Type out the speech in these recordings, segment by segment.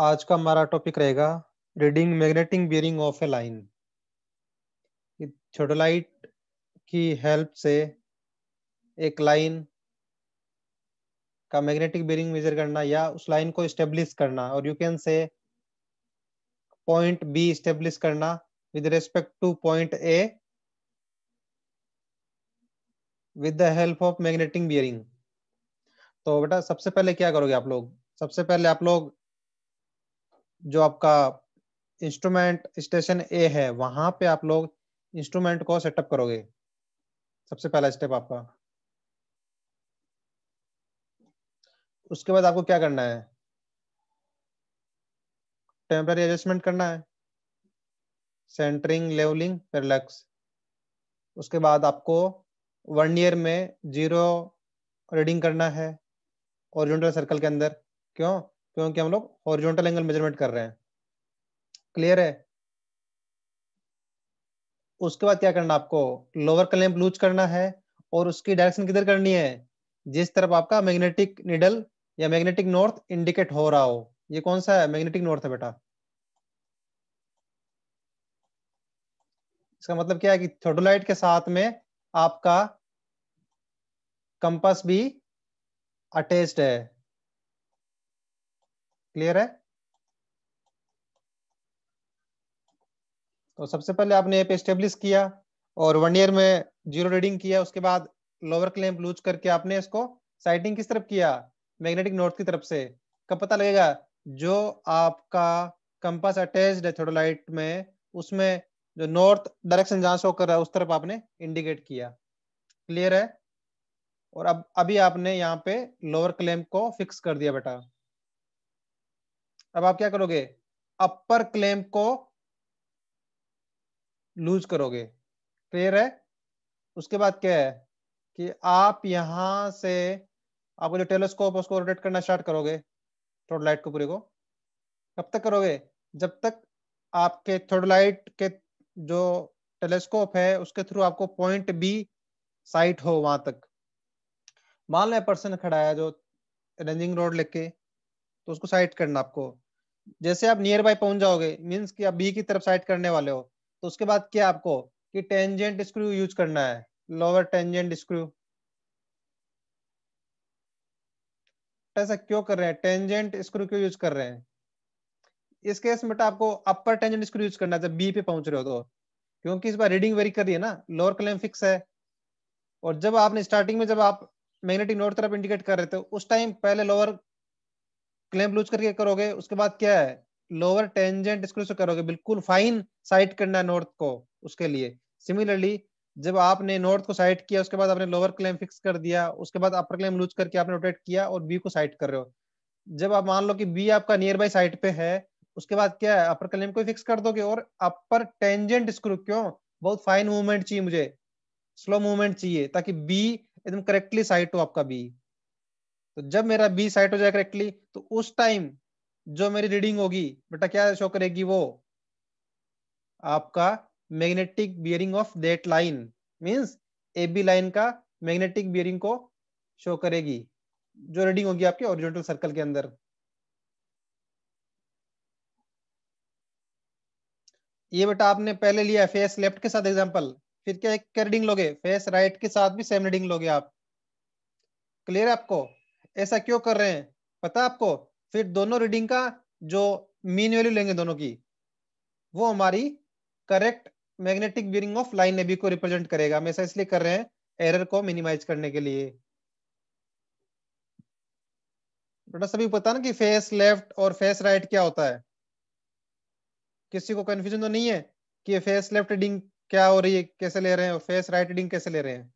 आज का हमारा टॉपिक रहेगा reading magnetic bearing of a line theodolite की हेल्प से एक लाइन का मैग्नेटिक बियरिंग मेजर करना या उस लाइन को स्टेब्लिश करना और you can say point B establish करना with respect to point A with the help of magnetic bearing तो बेटा सबसे पहले क्या करोगे आप लोग सबसे पहले आप लोग जो आपका इंस्ट्रूमेंट स्टेशन ए है वहां पे आप लोग इंस्ट्रूमेंट को सेटअप करोगे सबसे पहला स्टेप आपका उसके बाद आपको क्या करना है टेम्पररी एडजस्टमेंट करना है सेंटरिंग लेवलिंग पेरलक्स उसके बाद आपको वन ईयर में जीरो रीडिंग करना है ओरिजेंटल सर्कल के अंदर क्यों क्योंकि हम लोग हॉरिजॉन्टल एंगल मेजरमेंट कर रहे हैं क्लियर है उसके बाद क्या करना आपको लोअर क्लैम्प लूज करना है और उसकी डायरेक्शन किधर करनी है जिस तरफ आपका मैग्नेटिक निडल या मैग्नेटिक नॉर्थ इंडिकेट हो रहा हो ये कौन सा है मैग्नेटिक नॉर्थ है बेटा इसका मतलब क्या है कि थोडोलाइट के साथ में आपका कंपास भी अटैच्ड है क्लियर है तो सबसे पहले आपने ये स्टेब्लिश किया और वन ईयर में जीरो रीडिंग किया उसके बाद लोअर क्लेम लूज करके आपने इसको साइटिंग किस तरफ किया मैग्नेटिक नॉर्थ की तरफ से कब पता लगेगा जो आपका कंपास अटैच्ड है थोडोलाइट में उसमें जो नॉर्थ डायरेक्शन जहां शो कर रहा है उस तरफ आपने इंडिकेट किया क्लियर है और अब अभी आपने यहाँ पे लोअर क्लेम को फिक्स कर दिया बेटा अब आप क्या करोगे अपर क्लेम को लूज करोगे क्लियर है उसके बाद क्या है कि आप यहां से आपको जो टेलीस्कोप उसको रोटेट करना स्टार्ट करोगे थोड़ा लाइट को पूरे को कब तक करोगे जब तक आपके थोडोलाइट के जो टेलीस्कोप है उसके थ्रू आपको पॉइंट बी साइट हो वहां तक मान लें पर्सन खड़ा है जो रेंजिंग रोड लेके तो उसको साइड करना आपको जैसे आप नियर बाय पहुंच जाओगे मीन्स कि आप बी की तरफ साइड करने वाले हो तो उसके बाद क्या आपको कि टेंजेंट स्क्रू यूज करना है लोअर टेंजेंट स्क्रू ऐसा क्यों कर रहे हैं टेंजेंट स्क्रू क्यों यूज कर रहे हैं इस केस में तो आपको अपर टेंजेंट स्क्रू यूज करना है जब बी पे पहुंच रहे हो तो क्योंकि इस बार रीडिंग वेरी कर रही है ना लोअर क्लेम फिक्स है और जब आपने स्टार्टिंग में जब आप मैग्नेटिक नोट तरफ इंडिकेट कर रहे थे उस टाइम पहले लोअर क्लेम लूज करके करोगे उसके बाद क्या है लोअर टेंजेंट स्क्रू से करोगे बिल्कुल फाइन साइड करना है नॉर्थ को उसके लिए सिमिलरली जब आपने नॉर्थ को साइड किया उसके बाद आपने लोअर क्लेम फिक्स कर दिया उसके बाद अपर क्लेम लूज करके आपने रोटेट किया और बी को साइड कर रहे हो जब आप मान लो कि बी आपका नियर बाई साइड पे है उसके बाद क्या है अपर क्लेम को फिक्स कर दोगे और अपर टेंजेंट स्क्रू क्यों बहुत फाइन मूवमेंट चाहिए मुझे स्लो मूवमेंट चाहिए ताकि बी एकदम करेक्टली साइड हो आपका बी तो जब मेरा बी साइट हो जाए करेक्टली तो उस टाइम जो मेरी रीडिंग होगी बेटा क्या शो करेगी वो आपका magnetic bearing of that line means A B line का मैग्नेटिक बियरिंग को शो करेगी जो रीडिंग होगी आपके ओरिजिनल सर्कल के अंदर ये बेटा आपने पहले लिया फेस लेफ्ट के साथ एग्जांपल फिर क्या एक रीडिंग लोगे फेस राइट के साथ भी सेम रीडिंग लोगे आप क्लियर है आपको ऐसा क्यों कर रहे हैं पता आपको फिर दोनों रीडिंग का जो मीन वैल्यू लेंगे दोनों की वो हमारी correct magnetic bearing of line AB को रिप्रेजेंट करेगा हम ऐसा इसलिए कर रहे हैं एरर को मिनिमाइज करने के लिए बेटा सभी पता ना कि फेस लेफ्ट और फेस राइट क्या होता है किसी को कंफ्यूजन तो नहीं है कि फेस लेफ्ट रीडिंग क्या हो रही है कैसे ले रहे हैं और फेस राइट रीडिंग कैसे ले रहे हैं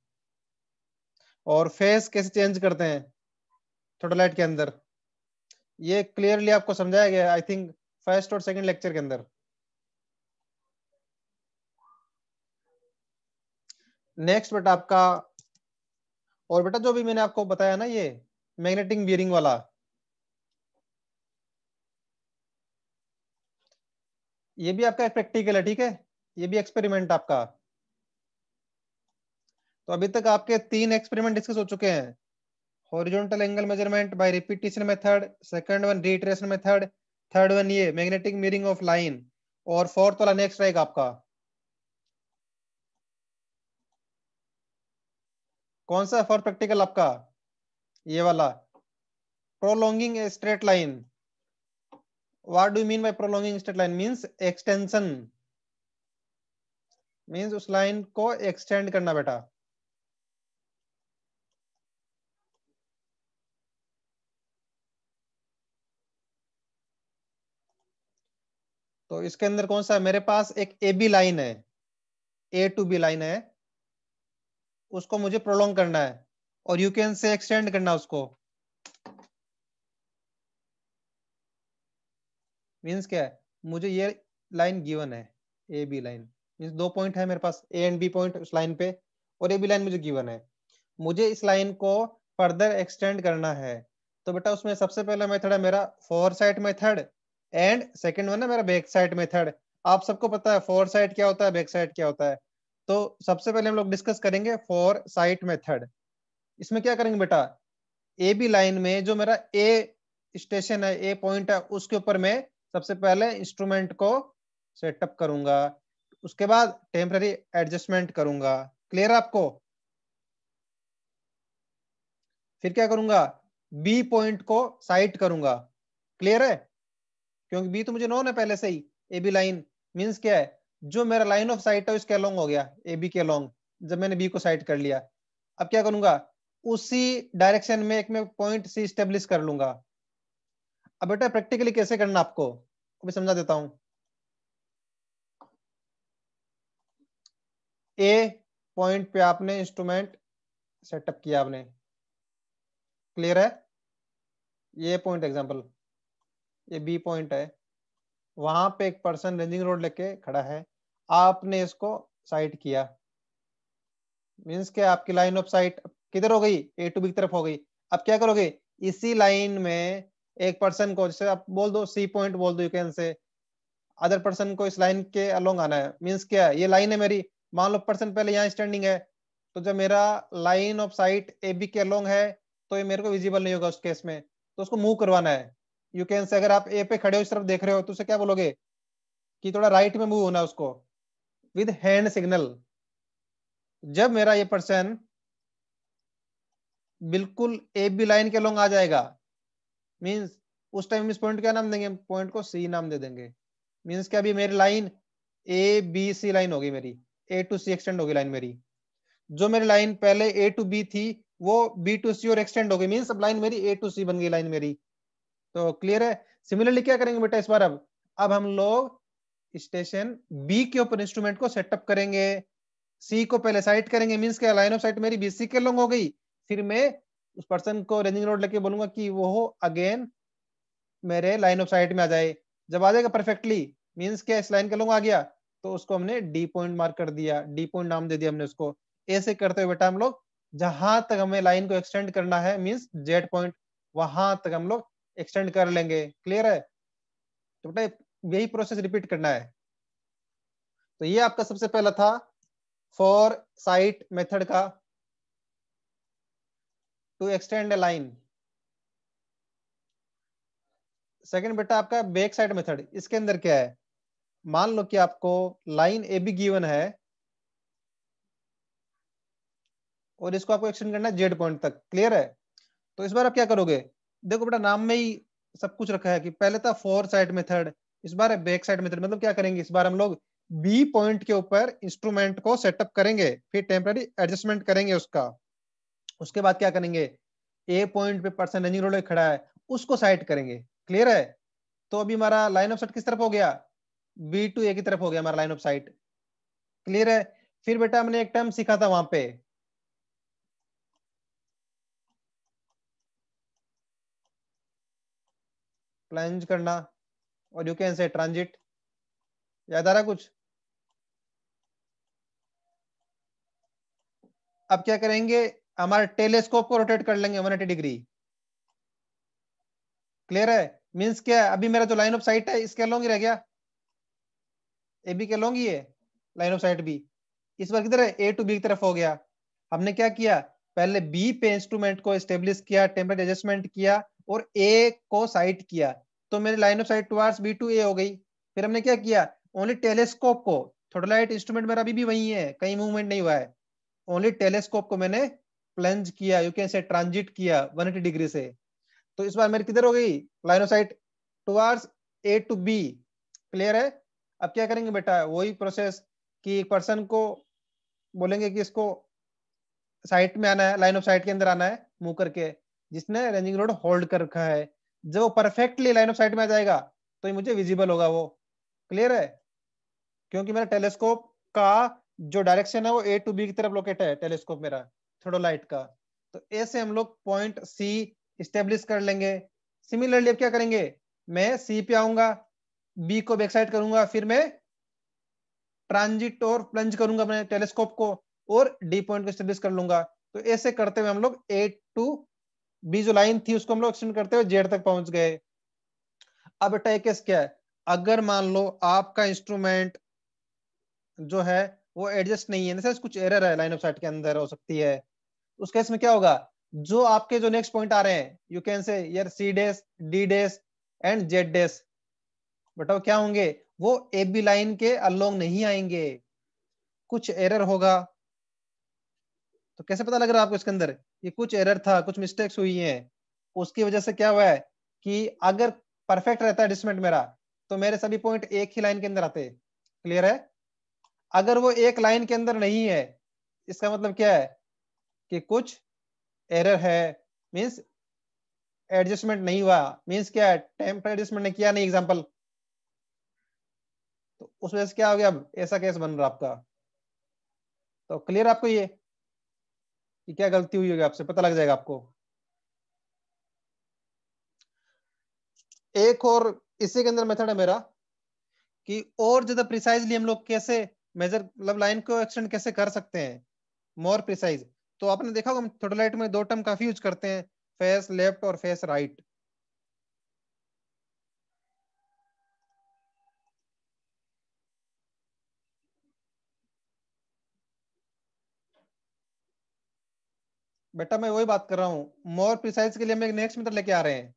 और फेस कैसे चेंज करते हैं थोटोलाइट के अंदर ये क्लियरली आपको समझाया गया आई थिंक फर्स्ट और सेकंड लेक्चर के अंदर नेक्स्ट बेटा आपका और बेटा जो भी मैंने आपको बताया ना ये मैग्नेटिक बियरिंग वाला ये भी आपका प्रैक्टिकल है ठीक है ये भी एक्सपेरिमेंट आपका तो अभी तक आपके तीन एक्सपेरिमेंट डिस्कस हो चुके हैं horizontal angle measurement by repetition method second one reiteration method third one ये मैग्नेटिक मिरिंग ऑफ लाइन और फोर्थ वाला नेक्स्ट रहेगा आपका कौन सा फॉर प्रैक्टिकल आपका ये वाला prolonging straight line what do mean by prolonging straight line means extension means उस लाइन को एक्सटेंड करना बेटा तो इसके अंदर कौन सा है मेरे पास एक ए बी लाइन है ए टू बी लाइन है उसको मुझे प्रोलोंग करना है और यू कैन से एक्सटेंड करना उसको मीन्स क्या है मुझे ये लाइन गिवन है ए बी लाइन मीन्स दो पॉइंट है मेरे पास ए एंड बी पॉइंट उस लाइन पे और ए बी लाइन मुझे गिवन है मुझे इस लाइन को फर्दर एक्सटेंड करना है तो बेटा उसमें सबसे पहला मेथड है मेरा fore sight method and second one है मेरा बैक साइड मेथड आप सबको पता है फोर साइड क्या होता है बैक साइड क्या होता है तो सबसे पहले हम लोग डिस्कस करेंगे फोर साइट मेथड इसमें क्या करेंगे बेटा ए बी लाइन में जो मेरा ए स्टेशन है ए पॉइंट है उसके ऊपर मैं सबसे पहले इंस्ट्रूमेंट को सेटअप करूंगा उसके बाद टेम्पररी एडजस्टमेंट करूंगा क्लियर आपको फिर क्या करूंगा बी पॉइंट को साइट करूंगा क्लियर है क्योंकि बी तो मुझे नोन है पहले से ही ए बी लाइन मीन्स क्या है जो मेरा लाइन ऑफ साइट है उसके अलॉन्ग हो गया ए बी के अलॉन्ग जब मैंने बी को साइट कर लिया अब क्या करूंगा उसी डायरेक्शन में एक मैं पॉइंट सी स्टेब्लिश कर लूंगा अब बेटा प्रैक्टिकली कैसे करना आपको अभी समझा देता हूं ए पॉइंट पे आपने इंस्ट्रूमेंट सेटअप किया आपने क्लियर है ये पॉइंट एग्जांपल ये बी पॉइंट है वहां पे एक पर्सन रेंजिंग रोड लेके खड़ा है आपने इसको साइट किया मीन्स के आपकी लाइन ऑफ साइट किधर हो गई ए टू बी की तरफ हो गई अब क्या करोगे इसी लाइन में एक पर्सन को जैसे आप बोल दो सी पॉइंट बोल दो you can say other person को इस लाइन के अलोंग आना है मीन्स क्या ये लाइन है मेरी मान लो पर्सन पहले यहाँ स्टैंडिंग है तो जब मेरा line of sight A B के अलोंग है तो ये मेरे को विजिबल नहीं होगा उस केस में तो उसको मूव करवाना है यू कैन से अगर आप ए पे खड़े हो इस तरफ देख रहे हो तो उसे क्या बोलोगे कि थोड़ा राइट में मूव होना उसको विद हैंड सिग्नल जब मेरा ये पर्सन बिल्कुल ए बी लाइन के लॉन्ग आ जाएगा मींस उस टाइम इस पॉइंट क्या नाम देंगे पॉइंट को सी नाम दे देंगे मीन्स क्या अभी मेरी line A B C line होगी मेरी ए टू सी एक्सटेंड होगी लाइन मेरी जो मेरी लाइन पहले ए टू बी थी वो बी टू सी और एक्सटेंड हो गई मीन्स अब लाइन मेरी ए टू सी बन गई लाइन मेरी तो क्लियर है सिमिलरली क्या करेंगे बेटा इस बार अब अब हम लोग स्टेशन बी के ऊपर इंस्ट्रूमेंट को सेटअप करेंगे सी को पहले साइट करेंगे मीन्स क्या लाइन ऑफ साइट मेरी बी सी के लॉन्ग हो गई फिर मैं उस पर्सन को रेंजिंग रोड लेके बोलूंगा कि वो अगेन मेरे लाइन ऑफ साइट में आ जाए जब आ जाएगा परफेक्टली मीन्स क्या इस लाइन के लॉन्ग आ गया तो उसको हमने डी पॉइंट मार्क कर दिया डी पॉइंट नाम दे दिया हमने उसको ऐसे करते हुए बेटा हम लोग जहां तक हमें लाइन को एक्सटेंड करना है मीन्स जेड पॉइंट वहां तक हम लोग एक्सटेंड कर लेंगे क्लियर है तो बेटा यही प्रोसेस रिपीट करना है तो ये आपका सबसे पहला था फॉर साइट मेथड का to extend a line second बेटा आपका बैक साइड मेथड इसके अंदर क्या है मान लो कि आपको लाइन ए बी गिवन है और इसको आपको एक्सटेंड करना है जेड पॉइंट तक क्लियर है तो इस बार आप क्या करोगे देखो बेटा नाम में ही सब कुछ रखा है कि पहले था फोर साइड मेथड इस बार है बैक साइड मेथड मतलब क्या करेंगे इस बार हम लोग बी पॉइंट के ऊपर इंस्ट्रूमेंट को सेटअप करेंगे फिर टेम्पररी एडजस्टमेंट करेंगे उसका उसके बाद क्या करेंगे ए पॉइंट पे पर्सन रनिंग रोड खड़ा है उसको साइड करेंगे क्लियर है तो अभी हमारा लाइन ऑफ साइट किस तरफ हो गया बी टू ए की तरफ हो गया हमारा लाइन ऑफ साइट क्लियर है फिर बेटा हमने एक टर्म सीखा था वहां पे प्लंज करना और यू कैन से ट्रांजिट याद आ रहा कुछ अब क्या करेंगे हमारे टेलीस्कोप को रोटेट कर लेंगे 180 डिग्री क्लियर है मींस क्या है अभी मेरा जो लाइन ऑफ साइट है इसके लोंग ही रह गया ए बी के लोंग ही है लाइन ऑफ साइट भी इस बार किधर है ए टू बी की तरफ हो गया हमने क्या किया पहले बी पे इंस्ट्रूमेंट को स्टेब्लिश किया टेम्परेट एडजस्टमेंट किया और ए को साइट किया तो मेरी line of sight towards B to A हो गई फिर हमने क्या किया ओनली टेलीस्कोप को थोड़ा लाइट इंस्ट्रूमेंट मेरा अभी भी वही है कहीं मूवमेंट नहीं हुआ है ओनली टेलीस्कोप को मैंने प्लंज किया यू कैन से ट्रांजिट किया 180 डिग्री से तो इस बार मेरी किधर हो गई line of sight towards A to B clear है अब क्या करेंगे बेटा वही प्रोसेस कि एक पर्सन को बोलेंगे कि इसको साइट में आना है लाइन ऑफ साइट के अंदर आना है मुंह करके जिसने रनिंग रोड होल्ड कर रखा है जब वो परफेक्टली लाइन ऑफ साइट में आ जाएगा तो मुझे विजिबल होगा वो क्लियर है क्योंकि मेरा टेलीस्कोप का जो डायरेक्शन है वो ए टू बी की तरफ लोकेट है टेलीस्कोप मेरा लाइट का तो ए से हम लोग पॉइंट सी स्टेब्लिश कर लेंगे सिमिलरली अब क्या करेंगे मैं सी पे आऊंगा बी को बैक साइड करूंगा फिर मैं ट्रांजिट और प्लंज करूंगा अपने टेलीस्कोप को और डी पॉइंट को स्टेब्लिश कर लूंगा तो ऐसे करते हुए हम लोग ए टू बी जो लाइन थी उसको हम लोग एक्सटेंड करते हुए जेड तक पहुंच गए अब बेटा एक क्या है अगर मान लो आपका इंस्ट्रूमेंट जो है वो एडजस्ट नहीं है जैसे कुछ एरर है लाइन ऑफ साइट के अंदर हो सकती है उस केस में क्या होगा जो आपके जो नेक्स्ट पॉइंट आ रहे हैं यू कैन से यार C dash D dash and Z dash बताओ क्या होंगे वो ए बी लाइन के अलोंग नहीं आएंगे कुछ एरर होगा तो कैसे पता लग रहा है आपको इसके अंदर कि कुछ एरर था कुछ मिस्टेक्स हुई है उसकी वजह से क्या हुआ है कि अगर परफेक्ट रहता है डिस्मेंट मेरा तो मेरे सभी पॉइंट एक ही लाइन के अंदर आते क्लियर है अगर वो एक लाइन के अंदर नहीं है इसका मतलब क्या है कि कुछ एरर है मीन्स एडजस्टमेंट नहीं हुआ मीन्स क्या है टेम्पर एडजस्टमेंट ने किया नहीं एग्जाम्पल तो उस वजह से क्या हो गया अब ऐसा केस बन रहा आपका तो क्लियर आपको ये कि क्या गलती हुई होगी आपसे पता लग जाएगा आपको एक और इसी के अंदर मेथड है मेरा कि और ज्यादा प्रिसाइजली हम लोग कैसे मेजर मतलब लाइन को एक्सटेंड कैसे कर सकते हैं मोर प्रिसाइज तो आपने देखा होगा हम थोड़ा लाइट में दो टर्म काफी यूज करते हैं फेस लेफ्ट और फेस राइट right. बेटा मैं वही बात कर रहा हूँ मोर प्रिसाइज के लिए हम एक नेक्स्ट मीटर लेके आ रहे हैं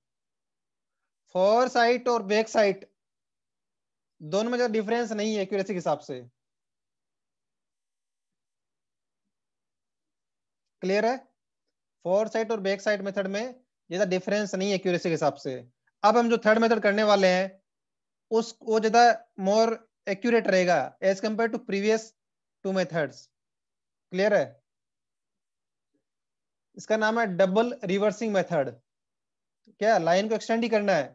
फोर साइट और बैक साइट दोनों में ज्यादा डिफरेंस नहीं है एक्यूरेसी के हिसाब से क्लियर है फोर साइट और बैक साइट मेथड में ज्यादा डिफरेंस नहीं है एक्यूरेसी के हिसाब से अब हम जो थर्ड मेथड करने वाले हैं उस वो ज्यादा मोर एक्यूरेट रहेगा as compare to previous two methods clear है इसका नाम है डबल रिवर्सिंग मेथड क्या लाइन को एक्सटेंड ही करना है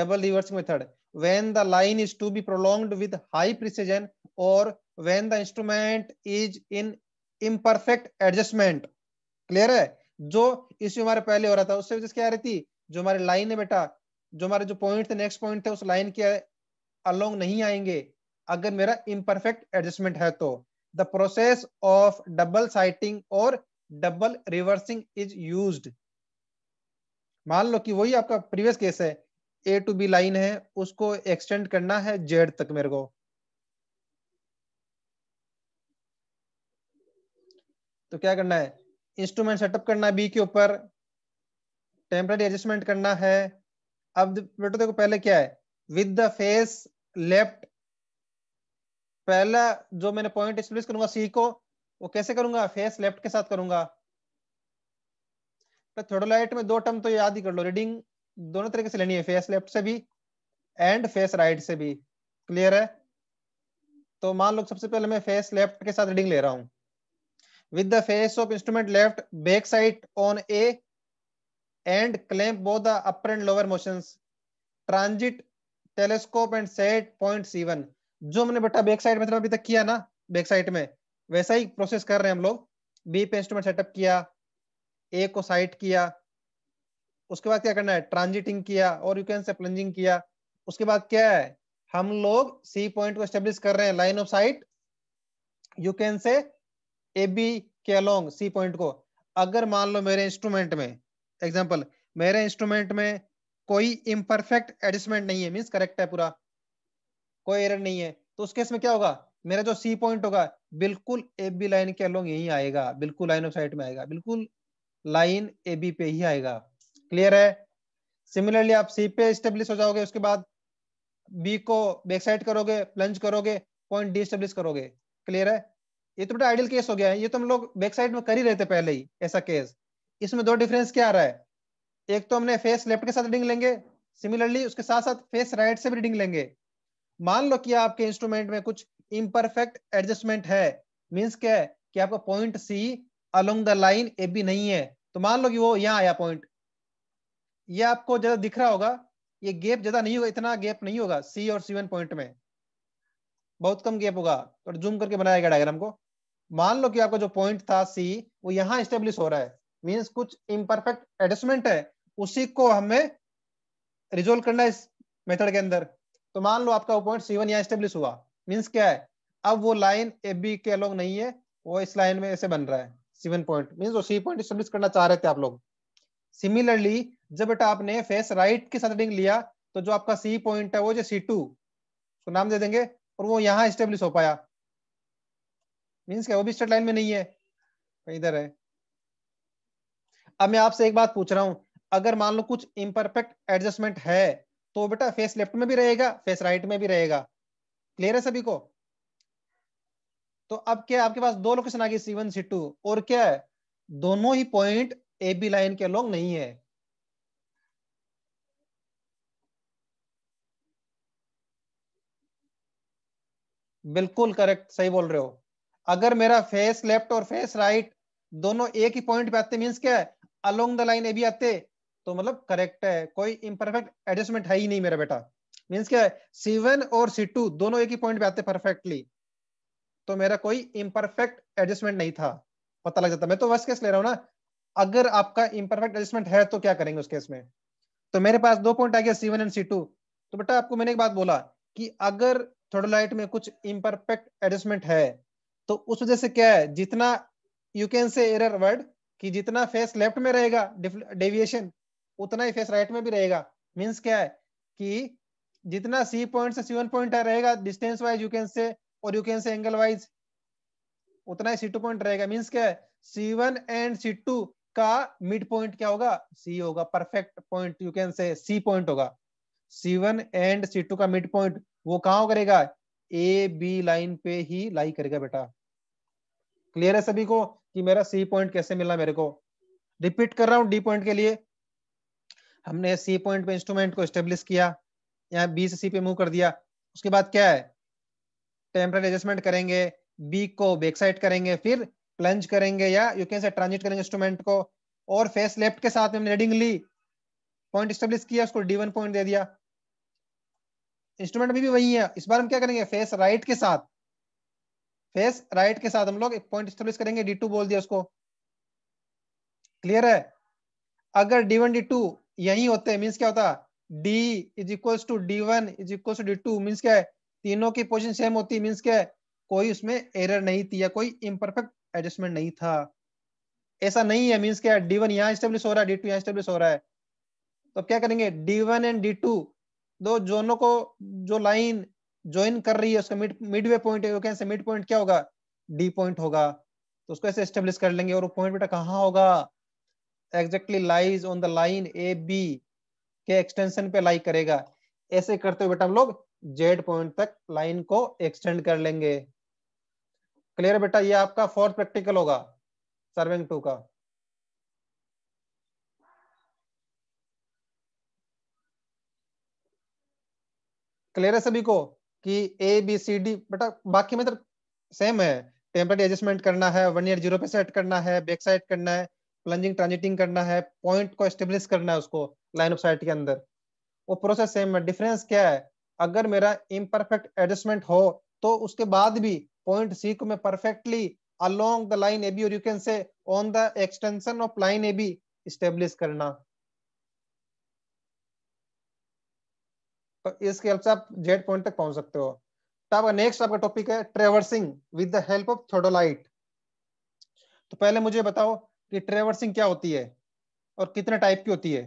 double reversing method when the line is to be prolonged with high precision और when the instrument is in imperfect adjustment clear है जो इश्यू हमारे पहले हो रहा था उससे वजह से क्या रही थी जो हमारी लाइन है बेटा जो हमारे जो पॉइंट थे नेक्स्ट पॉइंट थे उस लाइन के अलोंग नहीं आएंगे अगर मेरा इम्परफेक्ट एडजस्टमेंट है तो the process of double sighting और डबल रिवर्सिंग इज यूज मान लो कि वही आपका प्रीवियस केस है ए टू बी लाइन है उसको एक्सटेंड करना है जेड तक मेरे को तो क्या करना है इंस्ट्रूमेंट सेटअप करना है बी के ऊपर टेम्पररी एडजस्टमेंट करना है अब बेटो देखो पहले क्या है विद द फेस लेफ्ट पहला जो मैंने पॉइंट एक्सप्लेस करूंगा सी को वो कैसे करूंगा फेस लेफ्ट के साथ करूंगा तो थोडोलाइट में दो टर्म तो याद ही कर लो रीडिंग दोनों तरीके से लेनी है फेस लेफ्ट से भी एंड फेस राइट से भी क्लियर है तो मान लो सबसे पहले मैं फेस लेफ्ट के साथ रीडिंग ले रहा हूं with the face of instrument left back sight on A and clamp both the upper and lower motions. Transit telescope and set point C1. जो हमने बेटा बैक साइड में अभी तक किया ना बैक साइड में वैसा ही प्रोसेस कर रहे हैं हम लोग बी पे इंस्ट्रूमेंट सेटअप किया ए को साइट किया उसके बाद क्या करना है ट्रांजिटिंग किया और यू कैन से प्लंजिंग किया उसके बाद क्या है हम लोग सी पॉइंट को स्टेब्लिश कर रहे हैं line of sight you can say A B के अलोंग सी पॉइंट को अगर मान लो मेरे इंस्ट्रूमेंट में एग्जाम्पल मेरे इंस्ट्रूमेंट में कोई इम्परफेक्ट एडजस्टमेंट नहीं है मीन्स करेक्ट है पूरा कोई एरर नहीं है तो उस केस में क्या होगा मेरा जो सी पॉइंट होगा बिल्कुल ए बी लाइन के अलोंग यही आएगा बिल्कुल लाइन ऑफ साइट में आएगा बिल्कुल लाइन ए बी पे ही आएगा क्लियर है सिमिलरली आप सी पे स्टेब्लिश हो जाओगे उसके बाद बी को बैक साइड करोगे प्लंज करोगे पॉइंट डी स्टेब्लिश करोगे क्लियर है ये तो बेटा आइडियल केस हो गया है ये तो हम लोग बैक साइड में कर ही रहे थे पहले ही ऐसा केस इसमें दो डिफरेंस क्या आ रहा है एक तो हमने फेस लेफ्ट के साथ रीडिंग लेंगे सिमिलरली उसके साथ साथ फेस राइट से भी रीडिंग लेंगे मान लो कि आपके इंस्ट्रूमेंट में कुछ इम्परफेक्ट एडजस्टमेंट है मीन्स क्या है कि आपका point C along the line A B नहीं है तो मान लो कि वो यहाँ आया पॉइंट ये आपको ज्यादा दिख रहा होगा ये गैप ज्यादा नहीं होगा इतना गैप नहीं होगा सी और सीवन पॉइंट में बहुत कम गैप होगा और जूम करके गया डायग्राम को मान लो कि आपका जो पॉइंट था सी वो यहाँ स्टेब्लिश हो रहा है मीन्स कुछ इम्परफेक्ट एडजस्टमेंट है उसी को हमें रिजोल्व करना है इस मेथड के अंदर तो मान लो आपका पॉइंट सीवन यहाँ स्टेब्लिश हुआ मीन्स क्या है अब वो लाइन ए बी के अलोंग नहीं है वो इस लाइन में ऐसे बन रहा है सीवन पॉइंट मीन्स वो सी पॉइंट स्टेब्लिश करना चाह रहे थे आप लोग सिमिलरली जब बेटा आपने फेस राइट right के साथ रीडिंग लिया तो जो आपका सी पॉइंट है वो जो सी टू उसको नाम दे देंगे और वो यहाँ स्टेब्लिश हो पाया मीन्स क्या वो भी स्ट्रेट लाइन में नहीं है कहीं इधर है अब मैं आपसे एक बात पूछ रहा हूं अगर मान लो कुछ इम्परफेक्ट एडजस्टमेंट है तो बेटा फेस लेफ्ट में भी रहेगा फेस राइट right में भी रहेगा क्लियर है सभी को तो अब क्या आपके पास दो लोकेशन आ गई सी वन सी टू और क्या है दोनों ही पॉइंट ए बी लाइन के अलोंग नहीं है बिल्कुल करेक्ट सही बोल रहे हो अगर मेरा फेस लेफ्ट और फेस राइट दोनों एक ही पॉइंट पे आते मीन्स क्या है along the line A B आते तो मतलब करेक्ट है कोई इम्परफेक्ट एडजस्टमेंट है ही नहीं मेरा बेटा मीन्स क्या है C1 और टू दोनों एक ही पॉइंट पे आते परफेक्टली तो मेरा कोई इम्परफेक्ट एडजस्टमेंट नहीं था पता लग जाता मैं तो वर्स्ट केस ले रहा हूँ ना अगर आपका इम्परफेक्ट एडजस्टमेंट है तो क्या करेंगे उस केस में तो मेरे पास दो पॉइंट आ गया सी एंड सी टू तो बेटा आपको मैंने एक बात बोला कि अगर थोड़ा लाइट में कुछ इम्परफेक्ट एडजस्टमेंट है तो उस वजह से क्या है जितना you can say error word कि जितना फेस लेफ्ट में रहेगा डेविएशन उतना ही फेस राइट में भी रहेगा मीन्स क्या है कि जितना सी पॉइंट से सी वन पॉइंट रहेगा distance wise you can say और you can say angle wise उतना ही सी टू पॉइंट रहेगा मीन्स क्या है C one and C two का मिड पॉइंट क्या होगा सी होगा परफेक्ट पॉइंट यू कैन से सी पॉइंट होगा C one and C two का मिड पॉइंट वो कहा करेगा ए बी लाइन पे ही लाई करेगा बेटा क्लियर है सभी को कि मेरा सी पॉइंट कैसे मिला मेरे को रिपीट कर रहा हूं डी पॉइंट के लिए हमने सी पॉइंट पे इंस्ट्रूमेंट को स्टेब्लिश किया यहाँ बी से सी पे मूव कर दिया उसके बाद क्या है टेम्परेट एडजस्टमेंट करेंगे बी को बैक साइड करेंगे फिर प्लंज करेंगे या यू कैन से ट्रांजिट करेंगे इंस्ट्रूमेंट को और फेस लेफ्ट के साथ में हमने रीडिंग ली पॉइंट स्टेब्लिश किया उसको डी वन पॉइंट दे दिया इंस्ट्रूमेंट अभी भी वही है इस बार हम क्या करेंगे फेस राइट के साथ फेस राइट के साथ हम लोग एक पॉइंट स्टेब्लिश करेंगे डी टू बोल दिया उसको क्लियर है अगर डी वन डी टू यही होते मीन्स क्या होता है D is equal to D one is equal to D two means क्या है तीनों की पोजिशन सेम होती है मीन्स क्या है कोई उसमें एरर नहीं थी या कोई इम्परफेक्ट एडजस्टमेंट नहीं था ऐसा नहीं है मीन्स क्या है डी वन यहाँ स्टेब्लिश हो रहा है डी टू यहाँ स्टेब्लिश हो रहा है तो क्या करेंगे D one and D two दो जोनों को जो लाइन ज्वाइन कर रही है उसका मिड मिडवे पॉइंट है कैसे मिड पॉइंट क्या होगा डी पॉइंट होगा तो उसको ऐसे स्टेब्लिश कर लेंगे और वो पॉइंट बेटा कहाँ होगा exactly lies on the line A B के एक्सटेंशन पे लाई करेगा ऐसे करते हुए बेटा हम लोग जेड पॉइंट तक लाइन को एक्सटेंड कर लेंगे क्लियर बेटा ये आपका फोर्थ प्रैक्टिकल होगा सर्विंग टू का क्लियर है सभी को कि ए बी सी डी बेटा बाकी मतलब तो सेम है टेम्परेरी एडजस्टमेंट करना है वन ईयर जीरो पे सेट करना है बैक साइड करना है प्लंजिंग ट्रांजिटिंग करना है पॉइंट को स्टेब्लिश करना है उसको लाइन ऑफ साइट के अंदर वो प्रोसेस सेम है डिफरेंस क्या है अगर मेरा इम्परफेक्ट एडजस्टमेंट हो तो उसके बाद भी पॉइंट सी को मैं perfectly along the line A B और you can say on the extension of line A B establish करना तो इसके हेल्प से आप जेड पॉइंट तक पहुंच सकते हो तब तो नेक्स्ट आपका टॉपिक है traversing with the help of theodolite तो पहले मुझे बताओ कि ट्रेवर्सिंग क्या होती है और कितने टाइप की होती है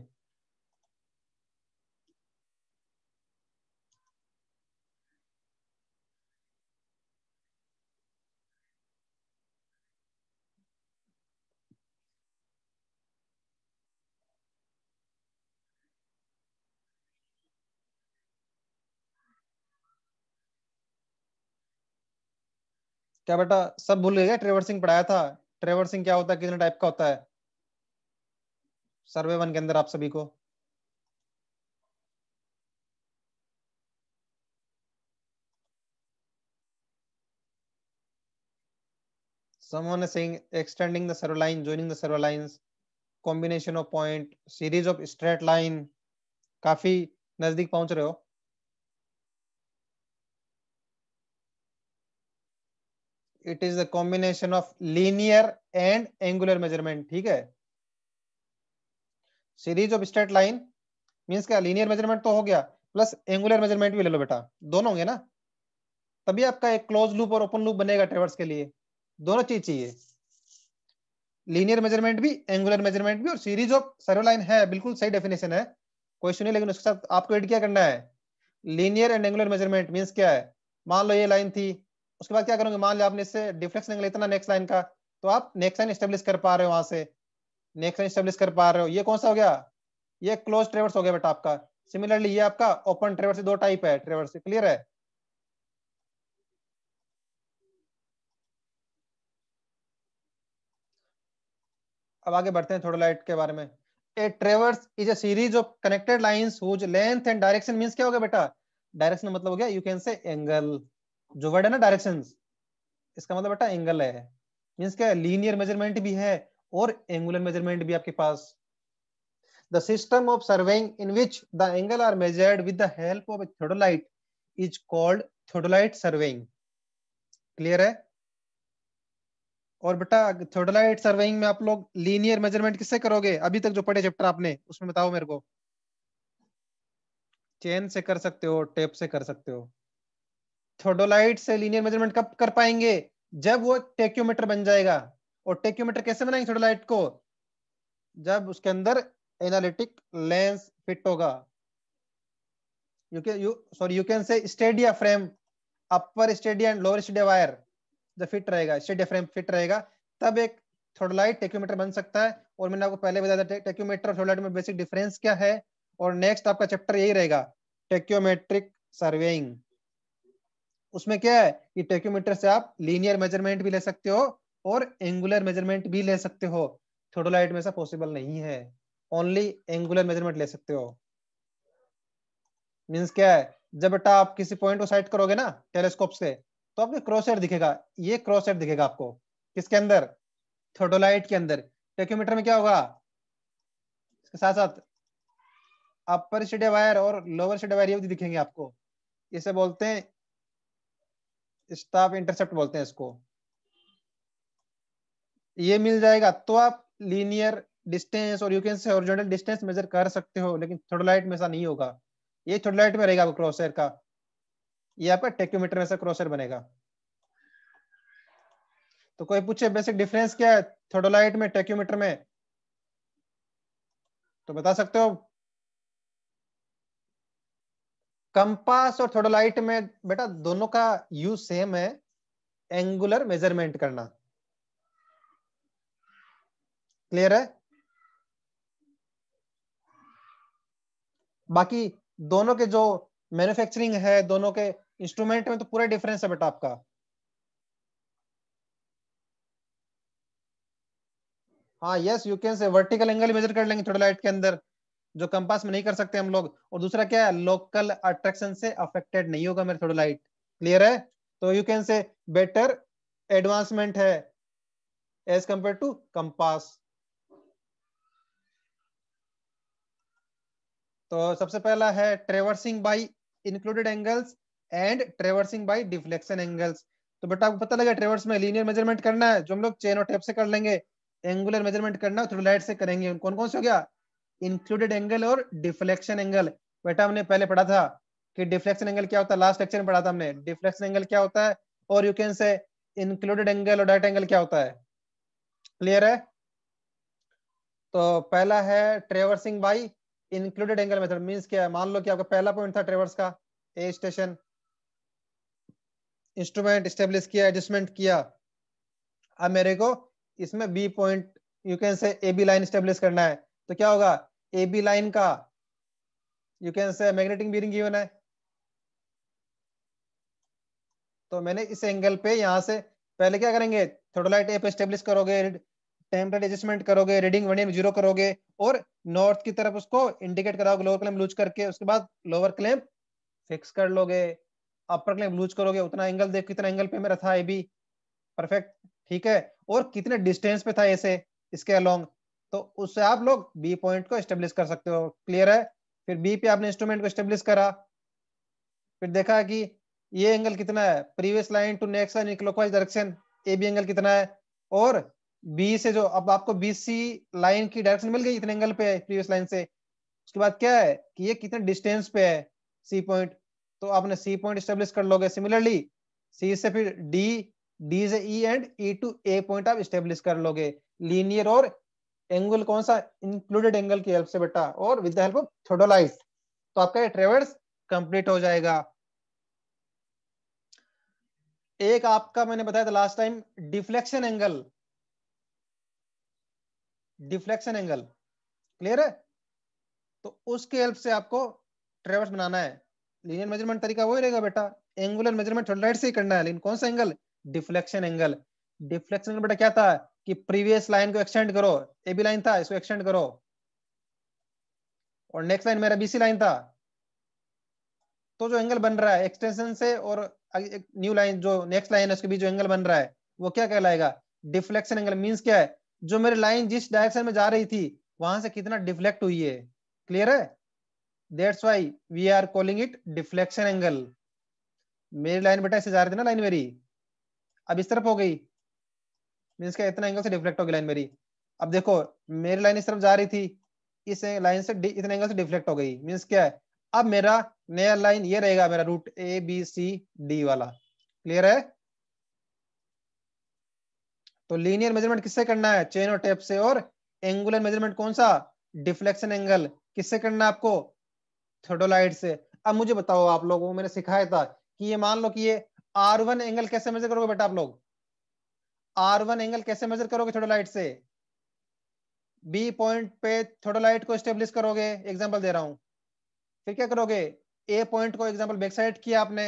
क्या बेटा सब भूल गया ट्रेवर्सिंग पढ़ाया था ट्रेवर्सिंग क्या होता है कितने टाइप का होता है सर्वे वन के अंदर आप सभी को someone saying extending the survey line joining the survey lines combination of point series of straight line काफी नजदीक पहुंच रहे हो it is the combination of linear and angular measurement ठीक है series of straight line means क्या linear measurement तो हो गया प्लस एंगुलर मेजरमेंट भी ले लो बेटा दोनों होंगे ना तभी आपका एक क्लोज लूप और ओपन लूप बनेगा ट्रेवर्स के लिए दोनों चीज चाहिए लीनियर मेजरमेंट भी एंगुलर मेजरमेंट भी और सीरीज ऑफ सर्वे लाइन है बिल्कुल सही डेफिनेशन है क्वेश्चन नहीं लेकिन उसके साथ आपको एड क्या करना है linear and angular measurement means क्या है मान लो ये लाइन थी उसके बाद क्या करोगे मान लिया आपने इससे डिफ्लेक्शन एंगल इतना नेक्स्ट लाइन का तो आप नेक्स्ट लाइन स्टेब्लिश कर पा रहे हो वहां से नेक्स्ट लाइन स्टेब्लिश कर पा रहे हो ये कौन सा हो गया ये क्लोज ट्रेवर्स हो गया बेटा आपका सिमिलरली ये आपका ओपन ट्रेवर्स दो टाइप है ट्रेवर्स क्लियर है अब आगे बढ़ते हैं थोड़ा लाइट के बारे में a traverse is a series of connected lines whose length and direction means क्या हो गया बेटा डायरेक्शन मतलब हो गया यू कैन से एंगल जो वर्ड है ना डायरेक्शन इसका मतलब बेटा एंगल है मीन्स क्या लीनियर मेजरमेंट भी है और एंगुलर मेजरमेंट भी आपके पास the system of surveying in which the angle are measured with the help of theodolite is called theodolite surveying clear है और बेटा थ्योडोलाइट सर्वेइंग में आप लोग लीनियर मेजरमेंट किससे करोगे अभी तक जो पढ़े चैप्टर आपने उसमें बताओ मेरे को चेन से कर सकते हो टेप से कर सकते हो थोडोलाइट से लीनियर मेजरमेंट कब कर पाएंगे जब वो टेक्योमीटर बन जाएगा और टेक्योमीटर कैसे बनाएंगे थोडोलाइट को जब उसके अंदर एनालिटिक लेंस फिट होगा you can you sorry you can say stadia frame upper stadia and lower stadia wire the fit रहेगा स्टेडिया फ्रेम फिट रहेगा तब एक थोडोलाइट टेक्योमीटर बन सकता है और मैंने आपको पहले बताया था टेक्योमीटर और थोडोलाइट में बेसिक डिफरेंस क्या है और नेक्स्ट आपका चैप्टर यही रहेगा टेक्योमेट्रिक सर्वेइंग उसमें क्या है कि टेक्यूमीटर से आप लीनियर मेजरमेंट भी ले सकते हो और एंगुलर मेजरमेंट भी ले सकते हो थोडोलाइट में ऐसा पॉसिबल नहीं है ओनली एंगुलर मेजरमेंट ले सकते हो मीन्स क्या है जब बेटा आप किसी पॉइंट को साइड करोगे ना टेलीस्कोप से तो आपको क्रॉसेट दिखेगा ये क्रॉसेट दिखेगा आपको किसके अंदर थोडोलाइट के अंदर टेक्यूमीटर में क्या होगा इसके साथ साथ अपर सीडे वायर और लोअर सीडे वायर ये दिखेंगे आपको इसे बोलते हैं स्टाफ इंटरसेप्ट बोलते हैं इसको ये मिल जाएगा तो आप लीनियर डिस्टेंस और you can say original distance measure कर सकते हो लेकिन थोडोलाइट में ऐसा नहीं होगा ये थोडोलाइट में रहेगा क्रॉसर का ये आपका टेक्योमीटर में से क्रॉसर बनेगा तो कोई पूछे बेसिक डिफरेंस क्या है थोडोलाइट में टेक्योमीटर में तो बता सकते हो कंपास और थोडोलाइट में बेटा दोनों का यूज सेम है एंगुलर मेजरमेंट करना क्लियर है बाकी दोनों के जो मैन्युफैक्चरिंग है दोनों के इंस्ट्रूमेंट में तो पूरा डिफरेंस है बेटा आपका हाँ yes you can say vertical angle measure कर लेंगे थोड़ा लाइट के अंदर जो कंपास में नहीं कर सकते हम लोग और दूसरा क्या है लोकल अट्रैक्शन से अफेक्टेड नहीं होगा थोड़ा लाइट क्लियर है तो you can say better advancement है एज कंपेयर टू कंपास तो सबसे पहला है traversing by included angles and traversing by deflection angles तो बेटा आपको पता लगा ट्रेवर्स में लीनियर मेजरमेंट करना है जो हम लोग चेन और टेप से कर लेंगे एंगुलर मेजरमेंट करना है लाइट से करेंगे कौन कौन से हो गया इंक्लूडेड एंगल और डिफ्लेक्शन एंगल बेटा हमने पहले पढ़ा था कि डिफ्लेक्शन एंगल क्या होता है लास्ट लेक्चर में पढ़ा था हमने डिफ्लेक्शन एंगल क्या होता है और you can say included angle और डायरेक्ट एंगल क्या होता है क्लियर है तो पहला है traversing by included angle method mean क्या है मान लो कि आपका पहला पॉइंट था ट्रेवर्स का ए स्टेशन इंस्ट्रूमेंट स्टेब्लिश किया एडजस्टमेंट किया अब मेरे को इसमें B point you can say A B line establish करना है तो क्या होगा ए बी लाइन का you can say magnetic bearing given है तो मैंने इस एंगल पे यहां से पहले क्या करेंगे थोडोलाइट ए पे स्टेब्लिश करोगे टेम्परेट एडजस्टमेंट करोगे रीडिंग वन जीरो करोगे और नॉर्थ की तरफ उसको इंडिकेट कराओगे लोअर क्लेम लूज करके उसके बाद लोअर क्लेम फिक्स कर लोगे अपर क्लेम लूज करोगे उतना एंगल देख कितना एंगल पे मेरा था ए बी परफेक्ट ठीक है और कितने डिस्टेंस पे था ऐसे इसके अलोंग तो उससे आप लोग बी पॉइंट को स्टेब्लिश कर सकते हो क्लियर है फिर बी पे आपने इंस्ट्रूमेंट को स्टेब्लिश करा फिर देखा कि ये एंगल कितना है previous line to next direction A B angle कितना है और बी से जो अब आपको बी सी लाइन की डायरेक्शन मिल गई इतने एंगल पे प्रीवियस लाइन से उसके बाद क्या है कि ये कितने डिस्टेंस पे है सी पॉइंट तो आपने सी पॉइंट स्टेब्लिश कर लोगे सिमिलरली सी से फिर डी डी से E and E to A point आप स्टेब्लिश कर लोगे लीनियर और एंगल कौन सा इंक्लूडेड एंगल की हेल्प से बेटा और with the help of theodolite तो आपका ये ट्रेवर्स कंप्लीट हो जाएगा एक आपका मैंने बताया था last time deflection angle deflection angle clear है तो उसके हेल्प से आपको ट्रेवर्स बनाना है लीनियर मेजरमेंट तरीका वही रहेगा बेटा एंगुलर मेजरमेंट थोडोलाइट से ही करना है लेकिन कौन सा angle deflection angle deflection angle बेटा क्या था कि प्रीवियस लाइन को एक्सटेंड करो ए बी लाइन था इसको एक्सटेंड करो और नेक्स्ट लाइन मेरा बीसी लाइन था तो जो एंगल बन रहा है एक्सटेंशन से और न्यू लाइन जो नेक्स्ट लाइन है उसके बीच जो एंगल बन रहा है वो क्या कहलाएगा डिफ्लेक्शन एंगल मींस क्या है जो मेरी लाइन जिस डायरेक्शन में जा रही थी वहां से कितना डिफ्लेक्ट हुई है क्लियर है that's why we are calling it deflection angle मेरी लाइन बेटा ऐसे जा रही थी ना लाइन मेरी अब इस तरफ हो गई मीन्स क्या इतना एंगल से डिफ्लेक्ट होगी लाइन मेरी अब देखो मेरी लाइन इस तरफ जा रही थी इस लाइन से इतने एंगल से डिफ्लेक्ट हो गई मीन्स क्या है अब मेरा नया लाइन ये रहेगा मेरा route A B C D वाला क्लियर है तो लीनियर मेजरमेंट किससे करना है चेन और टेप से और एंगुलर मेजरमेंट कौन सा डिफ्लेक्शन एंगल किससे करना है आपको थर्डोलाइट से अब मुझे बताओ आप लोगों को मैंने सिखाया था कि ये मान लो कि ये आर वन एंगल कैसे मेजर करोगे बेटा आप लोग आर वन एंगल कैसे मेजर करोगे थोड़ा लाइट से बी पॉइंट पे थोड़ा लाइट को स्टेब्लिश करोगे एग्जाम्पल दे रहा हूं फिर क्या करोगे ए पॉइंट को एग्जाम्पल बैक साइड किया आपने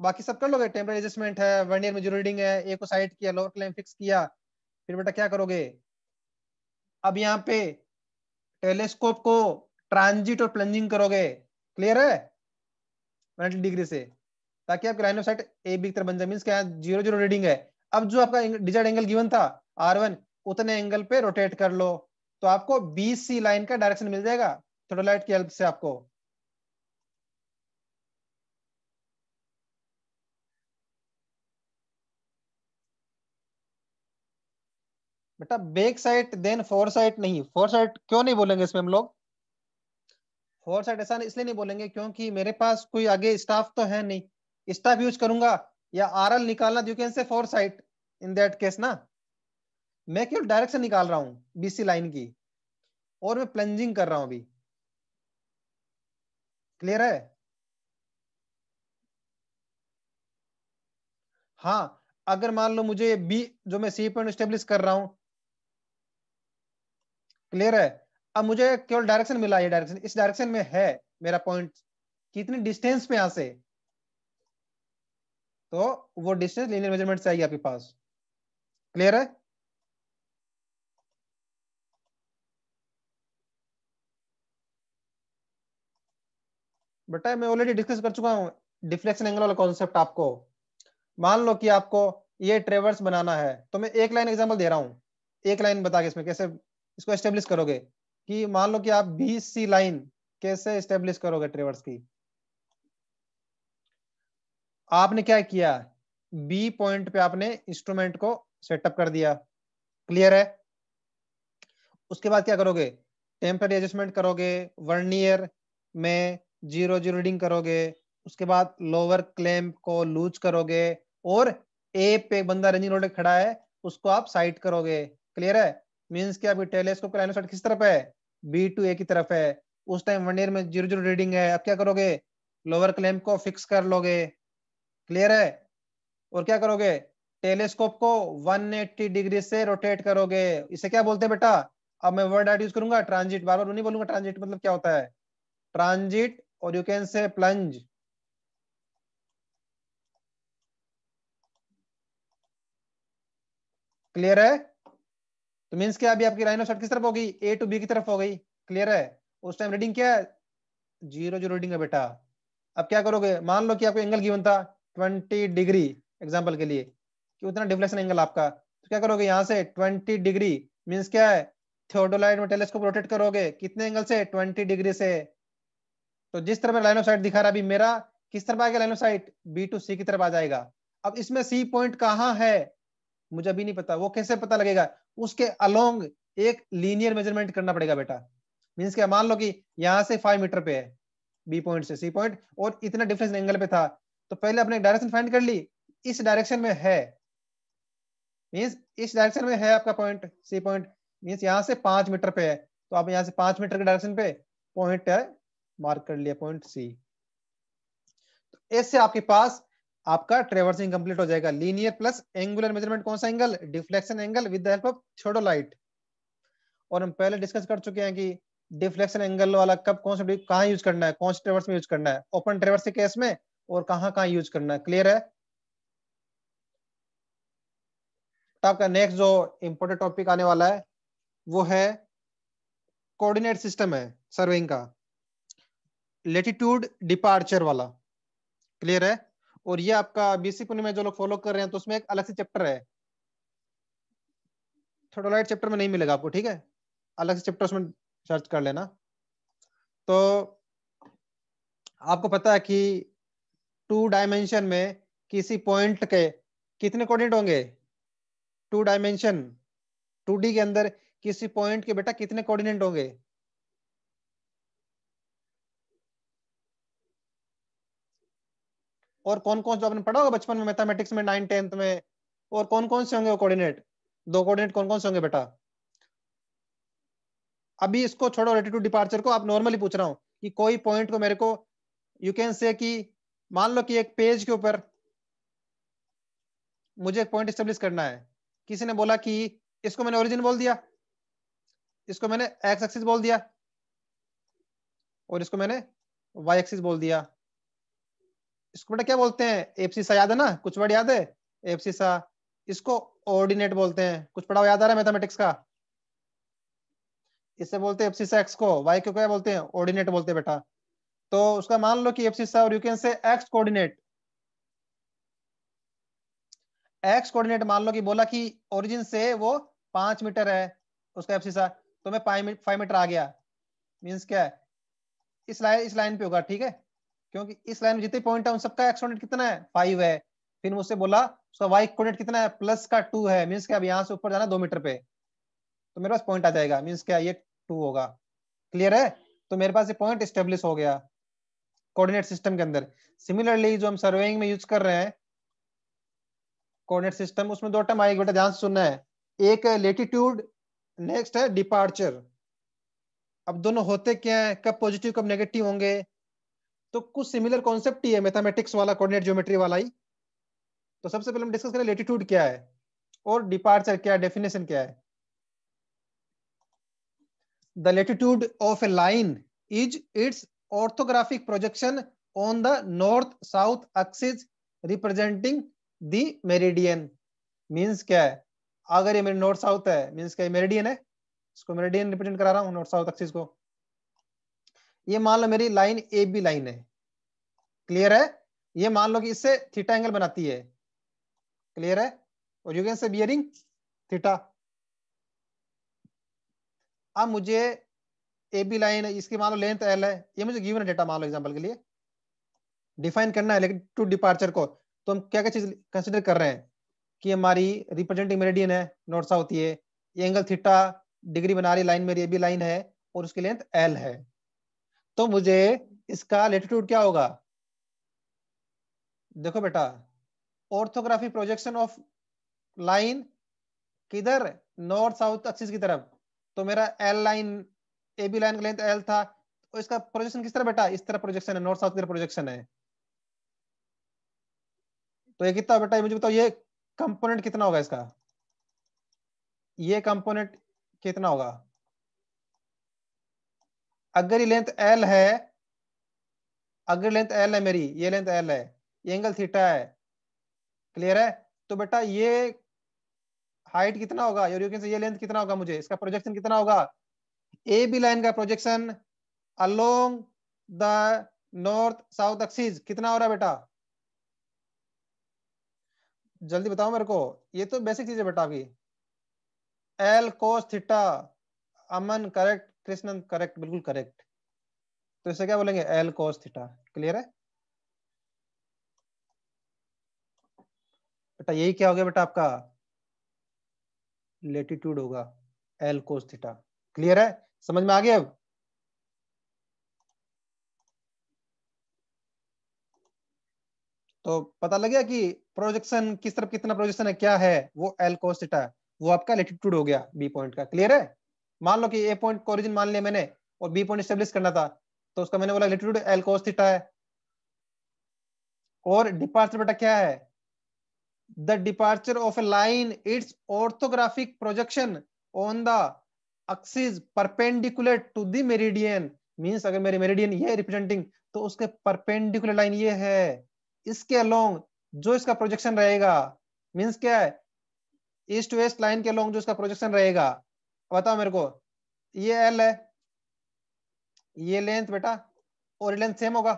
बाकी सब कर लोगे टेम्परेरी एडजस्टमेंट है वन ईयर मेजर रीडिंग है ए को साइड किया लोअर क्लेम फिक्स किया फिर बेटा क्या करोगे अब यहाँ पे टेलीस्कोप को ट्रांजिट और प्लंजिंग करोगे क्लियर है 90 डिग्री से ताकि आपकी line of sight A B की तरफ बन जाए मीन क्या जीरो जीरो रीडिंग है अब जो आपका डिजायर्ड एंगल गिवन था आर वन उतने एंगल पे रोटेट कर लो तो आपको बी सी लाइन का डायरेक्शन मिल जाएगा थोडोलाइट की हेल्प से आपको बेटा back sight then fore sight नहीं फोर साइट क्यों नहीं बोलेंगे इसमें हम लोग फोर साइट ऐसा इसलिए नहीं बोलेंगे क्योंकि मेरे पास कोई आगे स्टाफ तो है नहीं स्टाफ यूज करूंगा या आर एल निकालना you can say fore sight in that case ना मैं केवल डायरेक्शन निकाल रहा हूं बीसी लाइन की और मैं प्लंजिंग कर रहा हूं अभी क्लियर है हाँ अगर मान लो मुझे बी जो मैं सी पॉइंट स्टेब्लिश कर रहा हूं क्लियर है अब मुझे केवल डायरेक्शन मिला ये डायरेक्शन इस डायरेक्शन में है मेरा पॉइंट कितनी डिस्टेंस पे यहां से तो वो डिस्टेंस लीनियर मेजरमेंट से आएगी आपके पास क्लियर है बेटा मैं ऑलरेडी डिस्कस कर चुका हूँ डिफ्लेक्शन एंगल वाला कॉन्सेप्ट आपको मान लो कि आपको ये ट्रेवर्स बनाना है तो मैं एक लाइन एग्जांपल दे रहा हूँ एक लाइन बता के इसमें कैसे इसको एस्टेब्लिश करोगे कि मान लो कि आप बी सी लाइन कैसे एस्टेब्लिश करोगे ट्रेवर्स की आपने क्या किया बी पॉइंट पे आपने इंस्ट्रूमेंट को सेटअप कर दिया क्लियर है उसके बाद क्या करोगे टेम्पररी एडजस्टमेंट करोगे वर्नियर में जीरो जीरो रीडिंग करोगे उसके बाद लोअर क्लैम्प को लूज करोगे और ए पे बंदा रेंजिंग रोड खड़ा है उसको आप साइट करोगे क्लियर है मीन्स कि आपकी टेलीस्कोप का किस तरफ है बी टू ए की तरफ है उस टाइम वन ईयर में जीरो जीरो रीडिंग है अब क्या करोगे लोअर क्लेम को फिक्स कर लोगे क्लियर है और क्या करोगे टेलीस्कोप को 180 डिग्री से रोटेट करोगे इसे क्या बोलते हैं बेटा अब मैं वर्ड आर्ट यूज करूंगा ट्रांजिट बार बार नहीं बोलूंगा ट्रांजिट मतलब क्या होता है ट्रांजिट और you can say plunge clear है तो मीन्स क्या अभी आपकी लाइन ऑफ शॉट किस तरफ होगी ए टू बी की तरफ हो गई क्लियर है उस टाइम रीडिंग क्या है जीरो जीरो रीडिंग है बेटा अब क्या करोगे मान लो कि आपको एंगल गिवन था ट्वेंटी डिग्री एग्जाम्पल के लिए कि उतना डिफ्लेक्शन एंगल आपका तो क्या करोगे यहाँ से ट्वेंटी डिग्री मीन्स क्या है थियोडोलाइट में टेलीस्कोप रोटेट करोगे कितने एंगल से ट्वेंटी डिग्री से तो जिस तरफ लाइन ऑफ साइट दिखा रहा अभी मेरा किस तरफ आएगा line of sight B to C की तरफ आ जाएगा अब इसमें सी पॉइंट कहाँ है मुझे अभी नहीं पता वो कैसे पता लगेगा उसके अलोंग एक लीनियर मेजरमेंट करना पड़ेगा बेटा मीन्स क्या मान लो कि यहाँ से फाइव मीटर पे है बी पॉइंट से सी पॉइंट और इतना डिफरेंस एंगल पे था तो पहले आपने डायरेक्शन फाइंड कर ली इस डायरेक्शन में है मीन्स इस डायरेक्शन में है आपका पॉइंट सी पॉइंट मीन्स यहाँ से पांच मीटर पे है तो आप यहाँ से पांच मीटर के डायरेक्शन पे पॉइंट मार्क कर लिया पॉइंट सी तो इससे आपके पास आपका ट्रेवर्सिंग कंप्लीट हो जाएगा लीनियर प्लस एंगुलर मेजरमेंट कौन सा angle deflection angle with the help of छोटो लाइट और हम पहले डिस्कस कर चुके हैं कि डिफ्लेक्शन एंगल वाला कब कौन सा कहाँ यूज करना है कौन से ट्रेवर्स में यूज करना है ओपन ट्रेवर्स के केस में और कहाँ कहाँ यूज करना है क्लियर है आपका नेक्स्ट जो इम्पोर्टेंट टॉपिक आने वाला है वो है कोऑर्डिनेट सिस्टम है सर्विंग का लेटीट्यूड डिपार्चर वाला क्लियर है और ये आपका बीसी पुणे में जो लोग फॉलो कर रहे हैं तो उसमें एक अलग से चैप्टर है थोड़ा लाइट चैप्टर में नहीं मिलेगा आपको ठीक है अलग से चैप्टर उसमें सर्च कर लेना तो आपको पता है कि टू डायमेंशन में किसी पॉइंट के कितने कोऑर्डिनेट होंगे टू डायमेंशन टू डी के अंदर किसी पॉइंट के बेटा कितने कोऑर्डिनेट होंगे और कौन कौन जो आपने पढ़ा होगा बचपन में मैथमेटिक्स में नाइन टेंथ में और कौन कौन से होंगे वो कोऑर्डिनेट दो कोऑर्डिनेट कौन कौन से होंगे बेटा अभी इसको छोड़ो रेटिट्यूड डिपार्चर को आप नॉर्मली पूछ रहा हूं कि कोई पॉइंट को मेरे को यू कैन से कि मान लो कि एक पेज के ऊपर मुझे एक पॉइंट स्टेब्लिश करना है किसी ने बोला कि इसको मैंने ओरिजिन बोल दिया इसको मैंने एक्स एक्सिस बोल दिया और इसको मैंने वाई एक्सिस बोल दिया इसको बेटा क्या बोलते हैं एफसी सा याद है ना कुछ वर्ड याद है एफसी सा इसको ऑर्डिनेट बोलते हैं कुछ हुआ याद आ रहा है मैथमेटिक्स का इससे बोलते हैं एफसी सा एक्स को वाई को क्या बोलते हैं ऑर्डिनेट बोलते हैं बेटा तो उसका मान लो कि एफ एफसीस और you can say X coordinate X coordinate मान लो कि बोला कि ओरिजिन से वो पांच मीटर है उसका एफ एफसीसा तो मैं फाइव मीटर आ गया मींस क्या है इस लाइन इस लाइन पे होगा ठीक है क्योंकि इस लाइन में जितने पॉइंट है उन सबका एक्स कोऑर्डिनेट कितना है फाइव है फिर मुझसे बोला उसका वाई कोऑर्डिनेट कितना है प्लस का टू है मीन्स क्या अब यहाँ से ऊपर जाना दो मीटर पे तो मेरे पास पॉइंट आ जाएगा मीन्स क्या ये टू होगा क्लियर है तो मेरे पास ये पॉइंट स्टेब्लिश हो गया कोऑर्डिनेट सिस्टम के अंदर सिमिलरली जो हम सर्वेइंग में यूज कर रहे हैं कोऑर्डिनेट सिस्टम उसमें दो टर्म आएगी बेटा ध्यान से सुनना है एक है लेटीट्यूड नेक्स्ट है डिपार्चर अब दोनों होते क्या है कब पॉजिटिव कब नेगेटिव होंगे तो कुछ सिमिलर कॉन्सेप्ट ही है मैथमेटिक्स वाला कोऑर्डिनेट ज्योमेट्री वाला ही तो सबसे पहले हम डिस्कस करें लेटीट्यूड क्या है और डिपार्चर क्या है डेफिनेशन क्या है the latitude of a line is its orthographic projection on the north south axis representing the meridian means क्या है अगर ये मेरे नॉर्थ साउथ है मीन्स क्या मेरिडियन है इसको मेरिडियन रिप्रेजेंट करा रहा हूँ नॉर्थ साउथ एक्सिस को ये मान लो मेरी लाइन ए बी लाइन है क्लियर है ये मान लो कि इससे थीटा एंगल बनाती है क्लियर है और you can say bearing theta अब मुझे ए बी लाइन इसकी मान लो लेंथ एल है ये मुझे गिवन डेटा मान लो एग्जाम्पल के लिए डिफाइन करना है लेकिन टू डिपार्चर को तो हम क्या क्या चीज कंसिडर कर रहे हैं कि हमारी रिप्रेजेंटिंग मेरेडियन है नॉर्थ साउथ ये एंगल थीटा डिग्री बना रही लाइन मेरी ए बी लाइन है और उसकी लेंथ एल है तो मुझे इसका लेटिट्यूड क्या होगा देखो बेटा ऑर्थोग्राफी प्रोजेक्शन ऑफ लाइन किधर नॉर्थ साउथ एक्सिस की तरफ तो मेरा L line A B line का लेंथ एल था तो इसका प्रोजेक्शन किस तरह बेटा इस तरह प्रोजेक्शन है नॉर्थ साउथ की तरह प्रोजेक्शन है तो ये कितना बेटा मुझे बताओ ये कंपोनेंट कितना होगा इसका ये कंपोनेंट कितना होगा अगर ये लेंथ एल है अगर लेंथ एल है मेरी ये लेंथ एल है ये एंगल थीटा है क्लियर है तो बेटा ये हाइट कितना होगा ये लेंथ कितना होगा मुझे इसका प्रोजेक्शन कितना होगा ए बी लाइन का projection along the north south axis कितना हो रहा है बेटा जल्दी बताओ मेरे को ये तो बेसिक चीज है बेटा अभी L cos theta Aman correct Krishnan correct बिल्कुल करेक्ट तो इसे क्या बोलेंगे एल कोस थीटा क्लियर है बेटा यही क्या हो गया बेटा आपका लेटीट्यूड होगा एल कोस थीटा क्लियर है समझ में आ गया अब तो पता लग गया कि प्रोजेक्शन किस तरफ कितना प्रोजेक्शन है क्या है वो एल कोसिटा वो आपका लेटिट्यूड हो गया बी पॉइंट का क्लियर है मान लो कि ए पॉइंट को ओरिजिन मान लिया मैंने और बी पॉइंट स्टेब्लिश करना था तो उसका मैंने बोला लेटिट्यूड एल कोस है और डिपार्चर बेटा क्या है the departure of a line its orthographic projection on the axis perpendicular to the meridian means अगर मेरी meridian ये representing तो उसके perpendicular line ये है इसके along जो इसका projection रहेगा means क्या है ईस्ट वेस्ट लाइन के along जो इसका projection रहेगा बताओ मेरे को ये L है ये लेंथ बेटा और लेंथ सेम होगा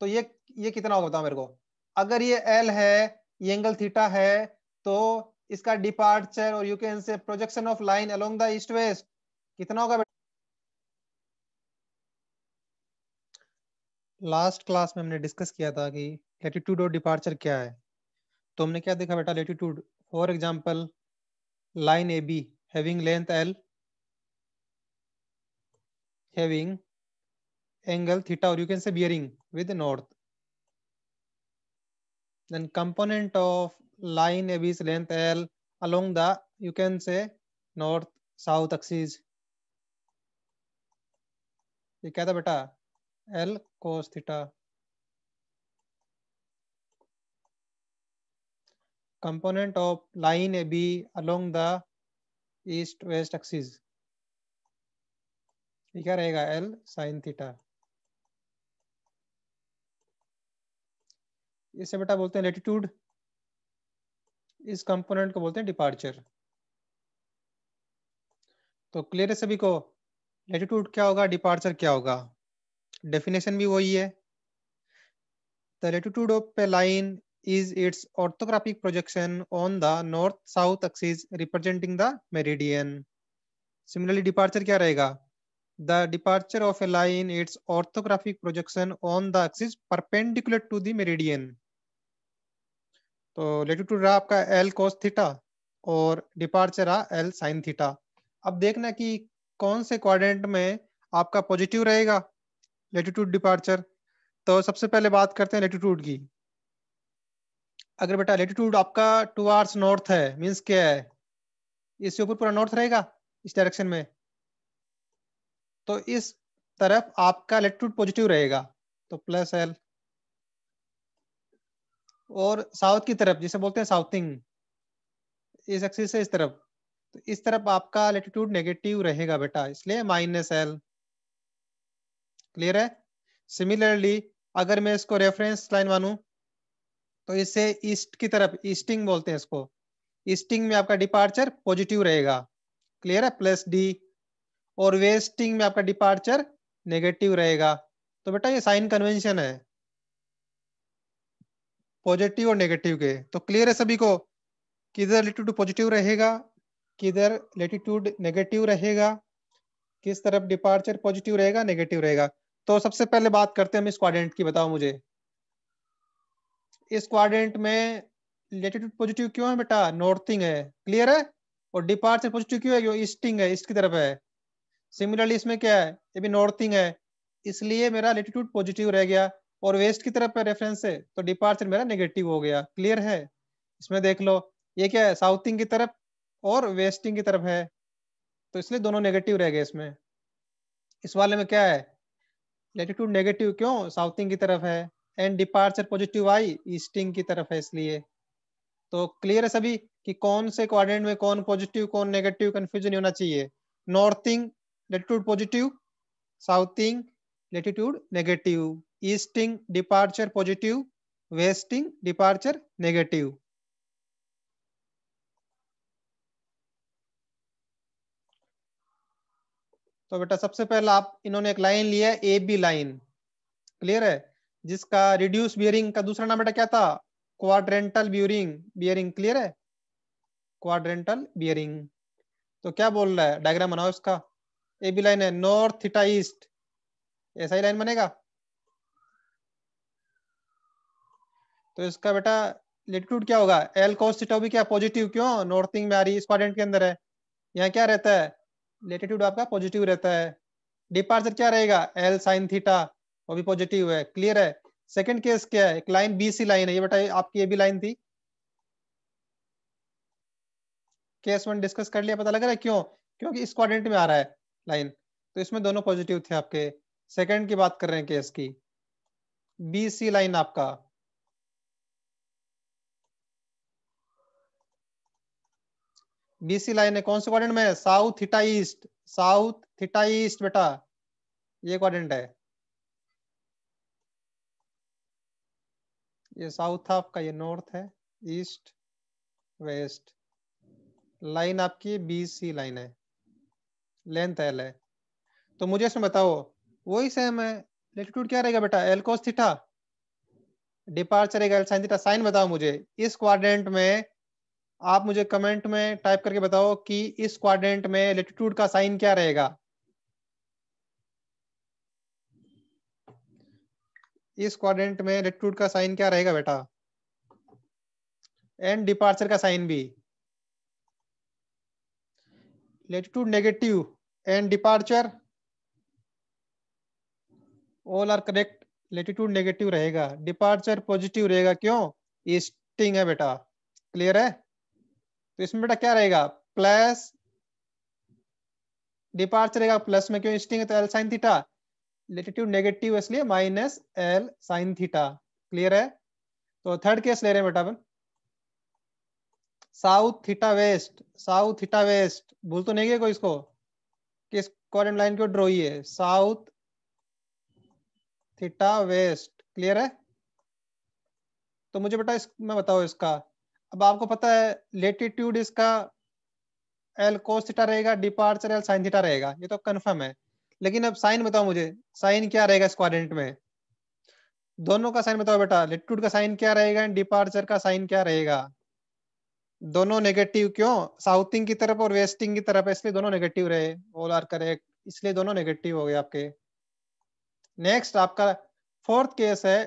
तो ये ये कितना होगा बताओ मेरे को अगर ये L है ये एंगल थीटा है तो इसका डिपार्चर और you can say projection of line along the east west कितना होगा लास्ट क्लास में हमने डिस्कस किया था कि लेटीट्यूड और डिपार्चर क्या है तो हमने क्या देखा बेटा latitude for example line A B having length L having angle theta और you can say bearing with north then component of line AB's length L along the, you can say, north-south axis. ये क्या था बेटा L cos theta. Component of line AB along the east-west axis. ये क्या रहेगा L sin theta. इसे बेटा बोलते हैं लेटीट्यूड इस कंपोनेंट को बोलते हैं डिपार्चर तो क्लियर है सभी को लेटिट्यूड क्या होगा डिपार्चर क्या होगा डेफिनेशन भी वही है the latitude of a line is its orthographic projection on the north south axis representing the meridian similarly departure क्या रहेगा the departure of a line its orthographic projection on the axis perpendicular to the meridian तो latitude रहा आपका L cos theta और departure रहा L sine theta अब देखना कि कौन से क्वाड्रेंट में आपका पॉजिटिव रहेगा लेटीट्यूड डिपार्चर तो सबसे पहले बात करते हैं लेटीट्यूड की अगर बेटा लेटीट्यूड आपका टू आर्स नॉर्थ है मीन्स क्या है इससे ऊपर पूरा नॉर्थ रहेगा इस डायरेक्शन में तो इस तरफ आपका लेटीट्यूड पॉजिटिव रहेगा तो प्लस एल और साउथ की तरफ जिसे बोलते हैं साउथिंग इस एक्सिस से इस तरफ तो इस तरफ आपका लेटीट्यूड नेगेटिव रहेगा बेटा इसलिए माइनस एल क्लियर है सिमिलरली अगर मैं इसको रेफरेंस लाइन मानू तो इसे ईस्ट की तरफ ईस्टिंग बोलते हैं इसको ईस्टिंग में आपका डिपार्चर पॉजिटिव रहेगा क्लियर है प्लस डी और वेस्टिंग में आपका डिपार्चर नेगेटिव रहेगा तो बेटा ये साइन कन्वेंशन है पॉजिटिव और नेगेटिव के तो क्लियर है सभी को किधर लेटीट्यूड पॉजिटिव रहेगा किधर लेटीट्यूड नेगेटिव रहेगा किस तरफ डिपार्चर पॉजिटिव रहेगा नेगेटिव रहेगा तो सबसे पहले बात करते हैं हम इस क्वाड्रेंट की बताओ मुझे इस क्वाड्रेंट में लेटीट्यूड पॉजिटिव क्यों है बेटा नॉर्थिंग है क्लियर है और डिपार्चर पॉजिटिव क्यों है ईस्टिंग है ईस्ट की तरफ है सिमिलरली इसमें क्या है ये भी नॉर्थिंग है इसलिए मेरा लेटीट्यूड पॉजिटिव रह गया और वेस्ट की तरफ रेफरेंस है तो डिपार्चर मेरा नेगेटिव हो गया क्लियर है इसमें देख लो ये क्या है साउथिंग की तरफ और वेस्टिंग की तरफ है तो इसलिए दोनों नेगेटिव रह गए इसमें इस वाले में क्या है लेटिट्यूड नेगेटिव क्यों साउथिंग की तरफ है and departure positive I easting की तरफ है इसलिए तो क्लियर है सभी कि कौन से क्वाड्रेंट में कौन पॉजिटिव कौन नेगेटिव कंफ्यूजन होना चाहिए northing latitude positive southing latitude negative easting departure positive westing departure negative तो बेटा सबसे पहला आप इन्होंने एक लाइन लिया है ए बी लाइन क्लियर है जिसका रिड्यूस बियरिंग का दूसरा नाम बेटा क्या था क्वाड्रेंटल बियरिंग बियरिंग क्लियर है क्वाड्रेंटल बियरिंग तो क्या बोल रहा है डायग्राम बनाओ इसका ए बी लाइन है नॉर्थ थीटा ईस्ट ऐसा ही लाइन बनेगा तो इसका बेटा लेटिट्यूड क्या होगा एल कोस थीटा भी क्या पॉजिटिव क्यों नॉर्थिंग में आ रही है के अंदर है यहाँ क्या रहता है लेटिट्यूड आपका पॉजिटिव रहता है डिपार्चर क्या रहेगा एल साइन थीटा वो भी पॉजिटिव है क्लियर है सेकेंड केस क्या है एक लाइन बी सी लाइन है ये बेटा आपकी ये भी लाइन थी केस वन डिस्कस कर लिया पता लग रहा है क्यों क्योंकि इस क्वाड्रेंट में आ रहा है लाइन तो इसमें दोनों पॉजिटिव थे आपके सेकंड की बात कर रहे हैं केस की बी सी लाइन आपका बीसी लाइन है कौन से क्वाड्रेंट में south theta east south theta east बेटा ये क्वाड्रेंट है ये साउथ आपका ये नॉर्थ है ईस्ट वेस्ट लाइन आपकी बी सी लाइन है लेंथ एल है तो मुझे इसमें बताओ वही सेम है लेटिट्यूड क्या रहेगा बेटा L cos theta departure L sine theta sine बताओ मुझे इस क्वाड्रेंट में आप मुझे कमेंट में टाइप करके बताओ कि इस क्वाड्रेंट में लेटिट्यूड का साइन क्या रहेगा इस क्वाड्रेंट में लेटिट्यूड का साइन क्या रहेगा बेटा एंड डिपार्चर का साइन भी latitude negative and departure all are correct latitude negative रहेगा डिपार्चर पॉजिटिव रहेगा क्यों ईस्टिंग है बेटा क्लियर है तो इसमें बेटा क्या रहेगा प्लस डिपार्चर रहेगा प्लस में क्यों इंस्टिंग तो L sine theta latitude negative इसलिए minus L sine theta clear है तो थर्ड केस तो ले रहे हैं बेटा अपन south theta west south theta west भूल तो नहीं गए कोई इसको किस कॉर्डन लाइन को ड्रॉ है साउथ थीटा वेस्ट क्लियर है तो मुझे बेटा इस मैं बताओ इसका अब आपको पता है लेटीट्यूड इसका एल कोस रहेगा डिपार्चर एल साइन थीटा रहेगा ये तो कन्फर्म है लेकिन अब साइन बताओ मुझे साइन क्या रहेगा इस क्वारेंट में दोनों का साइन बताओ बेटा लेटीट्यूड का साइन क्या रहेगा एंड डिपार्चर का साइन क्या रहेगा दोनों नेगेटिव क्यों साउथिंग की तरफ और वेस्टिंग की तरफ इसलिए दोनों नेगेटिव रहे ऑल आर करेक्ट इसलिए दोनों नेगेटिव हो गए आपके नेक्स्ट आपका फोर्थ केस है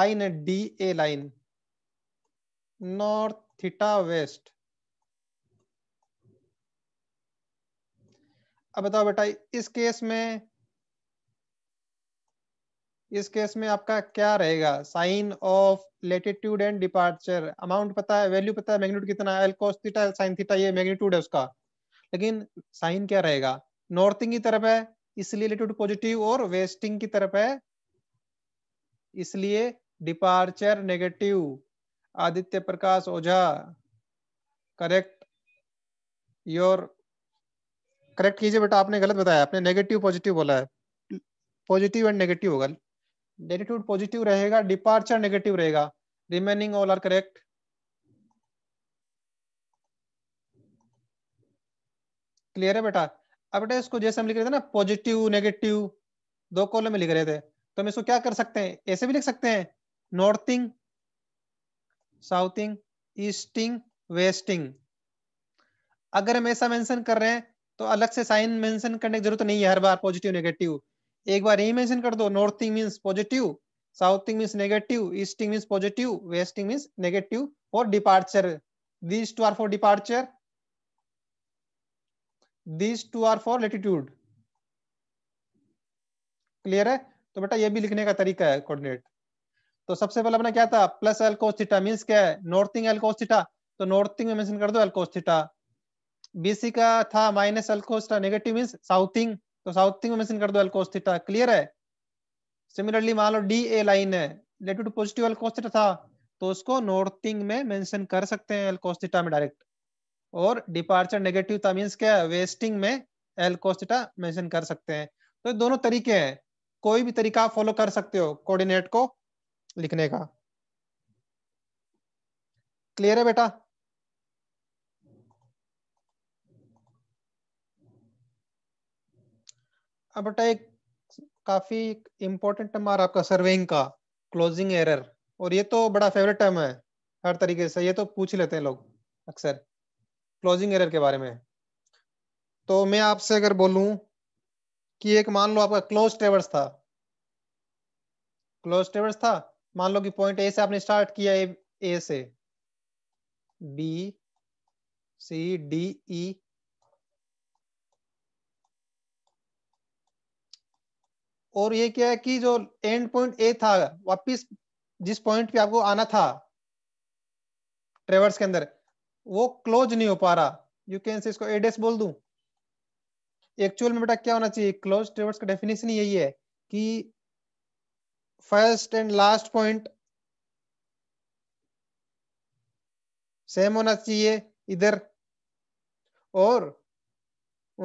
line D A line north theta west अब बताओ बेटा इस केस में इस केस में आपका क्या रहेगा sine of latitude and departure amount पता है वैल्यू पता है मैग्नीट्यूड कितना है L cos theta sine theta ये मैग्नीट्यूड है उसका लेकिन साइन क्या रहेगा नॉर्थिंग की तरफ है इसलिए लेटिट्यूड पॉजिटिव और वेस्टिंग की तरफ है इसलिए departure negative Aditya Prakash Ojha correct your correct कीजिए बेटा आपने गलत बताया आपने नेगेटिव पॉजिटिव बोला है पॉजिटिव एंड नेगेटिव होगा नेगेटिव पॉजिटिव रहेगा डिपार्चर नेगेटिव रहेगा remaining all are correct clear है बेटा अब बेटा इसको जैसे हम लिख रहे थे ना पॉजिटिव नेगेटिव दो कॉलम में लिख रहे थे तो हम इसको क्या कर सकते हैं ऐसे भी लिख सकते हैं नॉर्थिंग साउथिंग ईस्टिंग वेस्टिंग अगर हम ऐसा मेंशन कर रहे हैं तो अलग से साइन मेंशन करने की जरूरत नहीं है हर बार पॉजिटिव नेगेटिव एक बार यही मेंशन कर दो northing means positive southing means negative easting means positive westing means negative for departure these two are for departure these two are for latitude clear है तो बेटा ये भी लिखने का तरीका है कोऑर्डिनेट तो सबसे पहले अपना क्या था प्लस एल्कोस्थिटा मीन्स क्या है नॉर्थिंग एल्कोस्थिटा तो नॉर्थिंग में मेंशन कर दो एल्कोस्थिटा बीसी का था minus L cos theta negative mean southing तो साउथिंग में मेंशन कर दो एल्कोस्थिटा क्लियर है सिमिलरली मान लो डी ए लाइन है रिलेटेड टू पॉजिटिव एल्कोस्थिटा था तो उसको नॉर्थिंग में मेंशन कर सकते हैं एल्कोस्थिटा में डायरेक्ट और डिपार्चर नेगेटिव था मीन्स क्या वेस्टिंग में एल्कोस्टिटा मेंशन कर सकते हैं तो दोनों तरीके हैं कोई भी तरीका फॉलो कर सकते हो कोऑर्डिनेट को लिखने का क्लियर है बेटा अब बेटा एक काफी इंपॉर्टेंट टर्म आ आपका सर्वेइंग का क्लोजिंग एरर और ये तो बड़ा फेवरेट टर्म है हर तरीके से ये तो पूछ लेते हैं लोग अक्सर क्लोजिंग एरर के बारे में तो मैं आपसे अगर बोलूं कि एक मान लो आपका क्लोज ट्रेवर्स था क्लोज ट्रेवर्स था मान लो कि पॉइंट ए से आपने स्टार्ट किया ए, ए से बी सी डी ई और ये क्या है कि जो एंड पॉइंट ए था वापिस जिस पॉइंट पे आपको आना था ट्रेवर्स के अंदर वो क्लोज नहीं हो पा रहा यू कैन से इसको एडेस बोल दू एक्चुअल में बेटा क्या होना चाहिए क्लोज ट्रेवर्स का डेफिनेशन यही है कि first and last point same होना चाहिए इधर और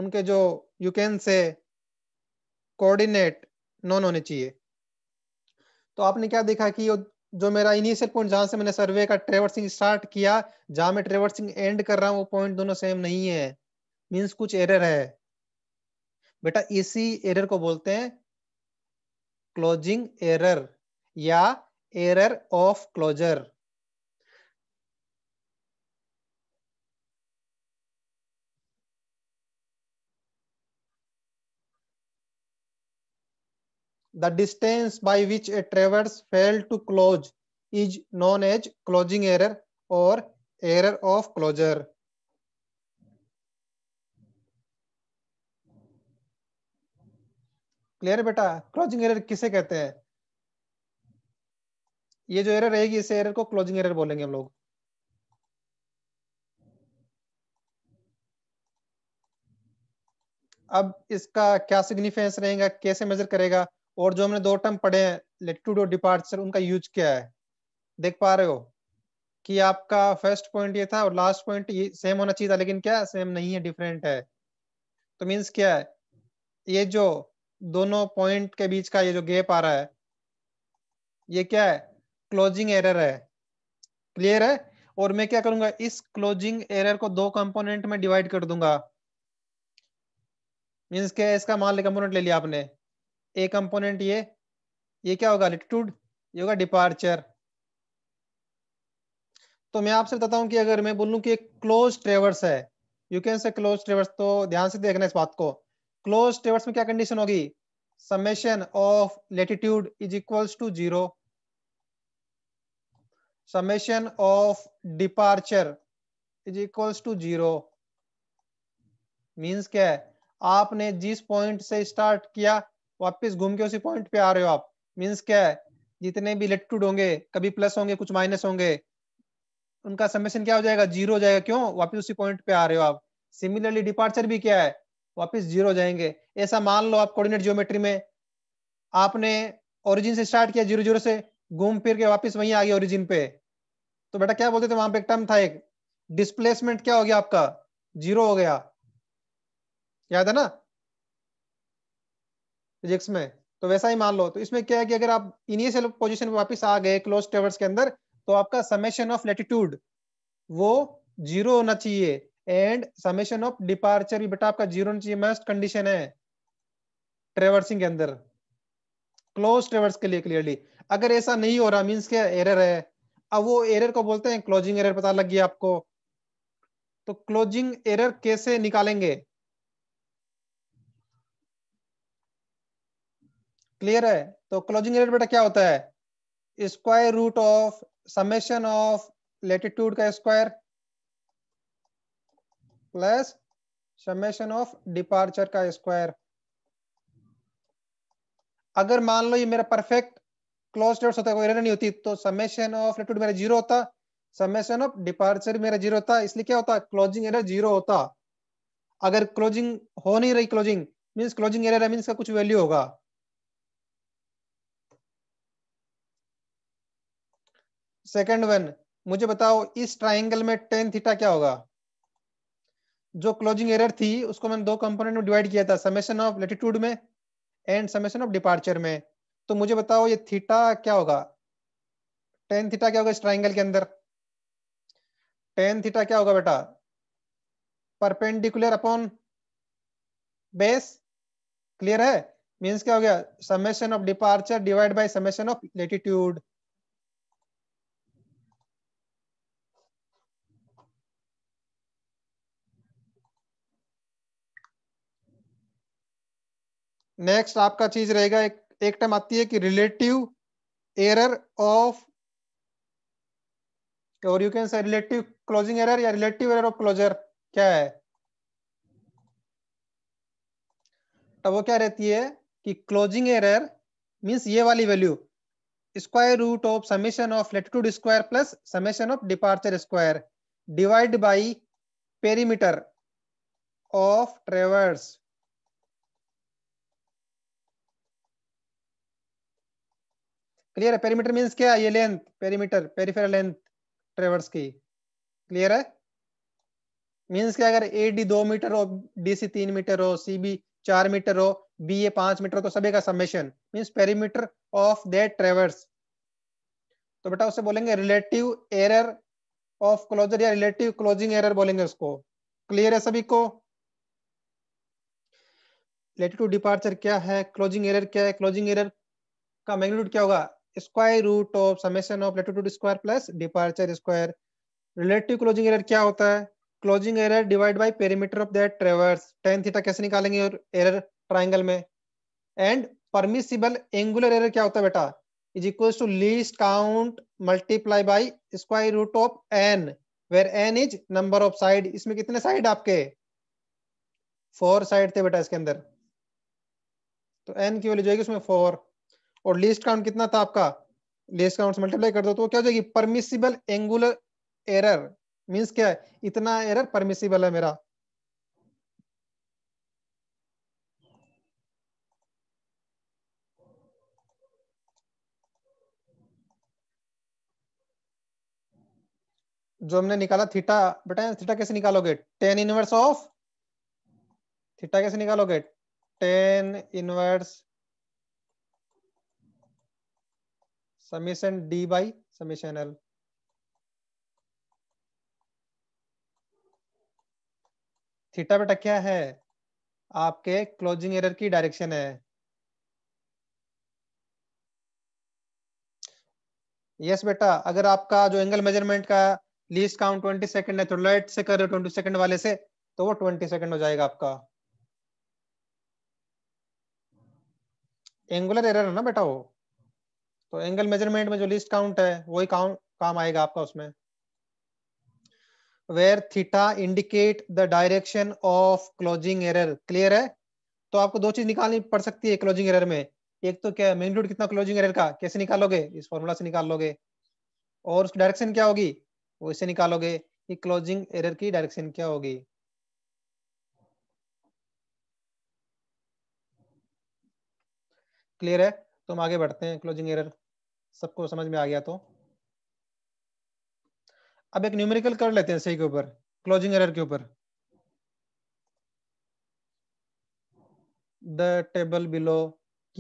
उनके जो you can say coordinate known होने चाहिए तो आपने क्या देखा कि जो मेरा इनिशियल पॉइंट जहां से मैंने सर्वे का ट्रेवर्सिंग स्टार्ट किया जहां मैं ट्रेवर्सिंग एंड कर रहा हूं वो पॉइंट दोनों सेम नहीं है मींस कुछ एरर है बेटा इसी एरर को बोलते हैं closing error या error of closure. The distance by which a traverse failed to close is known as closing error or error of closure. Clear बेटा क्लोजिंग एरर किसे कहते हैं ये जो एरर रहेगी इस एरर को क्लोजिंग एरर बोलेंगे हम लोग अब इसका क्या सिग्निफिकेंस रहेगा कैसे मेजर करेगा और जो हमने दो टर्म पढ़े हैं लेटिट्यूड और डिपार्चर उनका यूज क्या है देख पा रहे हो कि आपका फर्स्ट पॉइंट ये था और लास्ट पॉइंट ये सेम होना चाहिए था लेकिन क्या सेम नहीं है डिफरेंट है तो मीन्स क्या है ये जो दोनों पॉइंट के बीच का ये जो गैप आ रहा है ये क्या है क्लोजिंग एरर है क्लियर है और मैं क्या करूंगा इस क्लोजिंग एरर को दो कंपोनेंट में डिवाइड कर दूंगा मीन्स के इसका मान लिया कंपोनेंट ले लिया आपने ए कंपोनेंट ये ये क्या होगा लिटिट्यूड ये होगा डिपार्चर तो मैं आपसे बताता हूं कि अगर मैं बोलूं कि क्लोज ट्रेवर्स है you can say close traverse तो ध्यान से देखना इस बात को क्लोज टेवर्स में क्या कंडीशन होगी summation of latitude is equals to zero summation of departure is equals to zero means क्या है आपने जिस पॉइंट से स्टार्ट किया वापस घूम के उसी पॉइंट पे आ रहे हो आप मीन्स क्या है जितने भी लेटीट्यूड होंगे कभी प्लस होंगे कुछ माइनस होंगे उनका समेशन क्या हो जाएगा जीरो हो जाएगा क्यों वापस उसी पॉइंट पे आ रहे हो आप सिमिलरली डिपार्चर भी क्या है वापस जीरो जाएंगे ऐसा मान लो आप कोऑर्डिनेट जियोमेट्री में आपने ओरिजिन से स्टार्ट किया जीरो जीरो से घूम फिर के वापस वहीं आ गए ओरिजिन पे तो बेटा क्या बोलते थे वहां पे एक टर्म था एक डिस्प्लेसमेंट क्या हो गया आपका जीरो हो गया याद है ना फिजिक्स में तो वैसा ही मान लो तो इसमें क्या है कि अगर आप इनिशियल पोजीशन पे वापस आ गए क्लोज टेवर्स के अंदर तो आपका समेशन ऑफ लेटिट्यूड वो जीरो होना चाहिए एंड समेशन ऑफ डिपार्चर बेटा आपका जीरो मस्ट कंडीशन है ट्रेवर्सिंग के अंदर क्लोज ट्रेवर्स के लिए क्लियरली अगर ऐसा नहीं हो रहा मीन्स क्या एरर है अब वो एरर को बोलते हैं क्लोजिंग एरर पता लग गया आपको तो क्लोजिंग एरर कैसे निकालेंगे क्लियर है तो क्लोजिंग एरर बेटा क्या होता है square root of summation of latitude का square plus summation of departure का स्क्वायर अगर मान लो ये मेरा परफेक्ट क्लोज डेट्स होता कोई एरर नहीं होती तो समेशन ऑफ लेटूड मेरा जीरो होता समेशन ऑफ डिपार्चर मेरा जीरो होता इसलिए क्या होता क्लोजिंग एरर जीरो होता अगर क्लोजिंग हो नहीं रही क्लोजिंग मीन्स क्लोजिंग एरर है का कुछ वैल्यू होगा सेकंड वन मुझे बताओ इस ट्राइंगल में टेन थीटा क्या होगा जो क्लोजिंग एरर थी उसको मैंने दो कंपोनेंट में डिवाइड किया था समेशन ऑफ लेटीट्यूड में एंड समेशन ऑफ डिपार्चर में तो मुझे बताओ ये थीटा क्या होगा टेन थीटा क्या होगा इस ट्राइंगल के अंदर टेन थीटा क्या होगा बेटा परपेंडिकुलर अपॉन बेस क्लियर है मीन्स क्या हो गया summation of departure divide by summation of latitude next आपका चीज रहेगा एक एक टर्म आती है कि रिलेटिव एरर ऑफ और you can say relative closing error या रिलेटिव एरर ऑफ क्लोजर क्या है तो वो क्या रहती है कि क्लोजिंग एरर मींस ये वाली value square root of summation of latitude square plus summation of departure square divide by perimeter of traverse clear है पेरीमीटर मीन्स क्या ये length perimeter peripheral length traverse की क्लियर है मीन्स क्या अगर A D दो मीटर हो D C तीन मीटर हो सी बी चार मीटर हो बी ए पांच मीटर हो तो सभी का summation means perimeter of that traverse तो बेटा उसे बोलेंगे रिलेटिव एरर ऑफ क्लोजर या रिलेटिव क्लोजिंग एरर बोलेंगे उसको क्लियर है सभी को रिलेटिव टू डिपार्चर क्या है क्लोजिंग एरर क्या है क्लोजिंग एरर का मैग्नीट्यूड क्या होगा square root of summation of latitude square plus departure square relative closing error क्या होता है closing error divide by perimeter of that traverse tan theta कैसे निकालेंगे और एरर ट्राइंगल में एंड परमिसिबल एंगुलर एरर क्या होता है बेटा is equal to least count multiply by square root of N where N is number of side इसमें कितने साइड आपके फोर साइड थे बेटा इसके अंदर तो एन की वैल्यू जो है उसमें फोर और लेस्ट काउंट कितना था आपका लेस्ट काउंट मल्टीप्लाई कर दो तो क्या हो जाएगी परमिसिबल एंगुलर एरर मीन्स क्या है इतना एरर परमिसिबल है मेरा जो हमने निकाला थीटा बेटा थीटा कैसे निकालोगे टेन इनवर्स ऑफ थीटा कैसे निकालोगे tan inverse summation d by summation l theta बेटा क्या है आपके क्लोजिंग एरर की डायरेक्शन है यस yes, बेटा अगर आपका जो एंगल मेजरमेंट का लीस्ट काउंट ट्वेंटी सेकंड है तो लाइट से कर रहे हो ट्वेंटी सेकंड वाले से तो वो ट्वेंटी सेकंड हो जाएगा आपका एंगुलर एरर है ना बेटा वो तो एंगल मेजरमेंट में जो लिस्ट काउंट है वही काउंट काम आएगा आपका उसमें where theta indicate the direction of closing error clear है तो आपको दो चीज निकालनी पड़ सकती है क्लोजिंग एरर में एक तो क्या मैग्नीट्यूड कितना क्लोजिंग एरर का कैसे निकालोगे इस फॉर्मूला से निकाल लोगे और उसकी डायरेक्शन क्या होगी वो इसे निकालोगे कि क्लोजिंग एरर की डायरेक्शन क्या होगी क्लियर है तो हम आगे बढ़ते हैं क्लोजिंग एरर सबको समझ में आ गया तो अब एक न्यूमेरिकल कर लेते हैं सही के ऊपर क्लोजिंग एरर के ऊपर the table below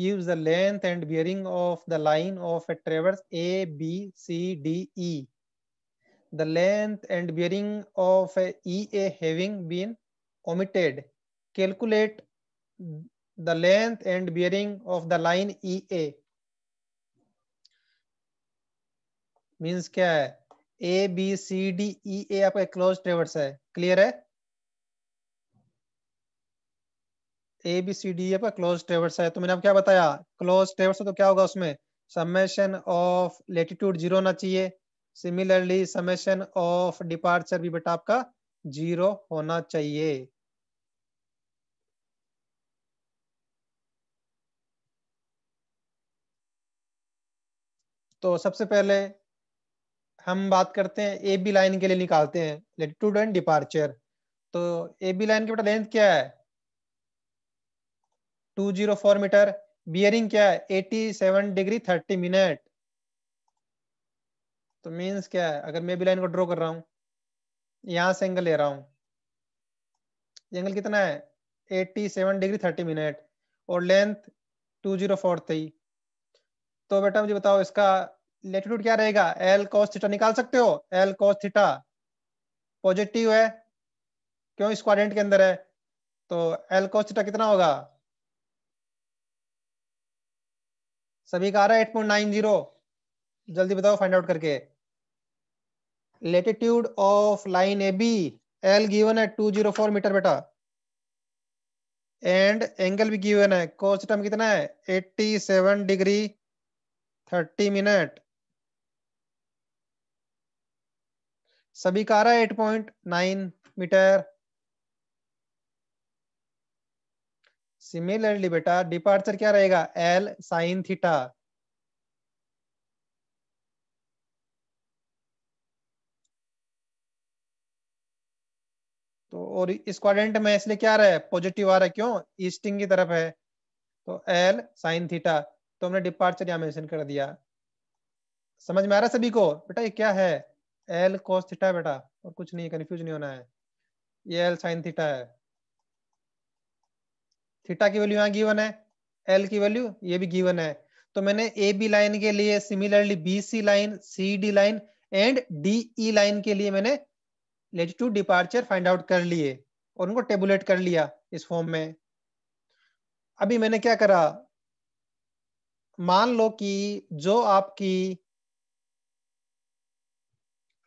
gives the length and bearing of the line of a traverse A, B, C, D, E. The length and bearing of a EA having been omitted, calculate the length and bearing of the line EA means क्या है A B C D E ए आपका close traverse है clear है A B C D आपका close traverse है तो मैंने आपको क्या बताया क्लोज ट्रेवर्स तो क्या होगा उसमें समेशन ऑफ लेटीट्यूड जीरो होना चाहिए सिमिलरली समेशन ऑफ डिपार्चर भी बेटा आपका जीरो होना चाहिए तो सबसे पहले हम बात करते हैं ए बी लाइन के लिए निकालते हैं लेटिट्यूड एंड डिपार्चर तो ए बी लाइन के बेटा लेंथ क्या है 204 मीटर बियरिंग क्या है 87 डिग्री 30 मिनट तो मींस क्या है अगर मैं बी लाइन को ड्रॉ कर रहा हूं यहां से एंगल ले रहा हूं एंगल कितना है 87 डिग्री 30 मिनट और लेंथ 204 थी तो बेटा मुझे बताओ इसका लेटीट्यूड क्या रहेगा एल कॉस थीटा निकाल सकते हो एल कॉस थीटा पॉजिटिव है क्यों इस क्वाड्रेंट के अंदर है तो एल कॉस थीटा कितना होगा सभी का आ रहा है एट पॉइंट नाइन जीरो जल्दी बताओ फाइंड आउट करके latitude of line A B L given है टू जीरो फोर मीटर बेटा एंड एंगल भी गिवन है कॉस थीटा में कितना है eighty seven degree thirty minute सभी का आ रहा है eight point nine metre similarly बेटा डिपार्चर क्या रहेगा एल साइन थीटा तो और इस क्वाड्रेंट में इसलिए क्या रहा है पॉजिटिव आ रहा है क्यों ईस्टिंग की तरफ है तो एल साइन थीटा तो हमने डिपार्चर यहां मेंशन कर दिया समझ में आ रहा सभी को बेटा ये क्या है एल कॉस थीटा है बेटा और कुछ नहीं कंफ्यूज नहीं होना है ये एल साइन थीटा है थीटा की वैल्यू यहाँ गिवन है एल की वैल्यू ये भी गिवन है तो मैंने ए बी लाइन के लिए similarly B C line C D line and D E line के लिए मैंने लेटिट्यूड डिपार्चर फाइंड आउट कर लिए और उनको टेबुलेट कर लिया इस फॉर्म में अभी मैंने क्या करा मान लो कि जो आपकी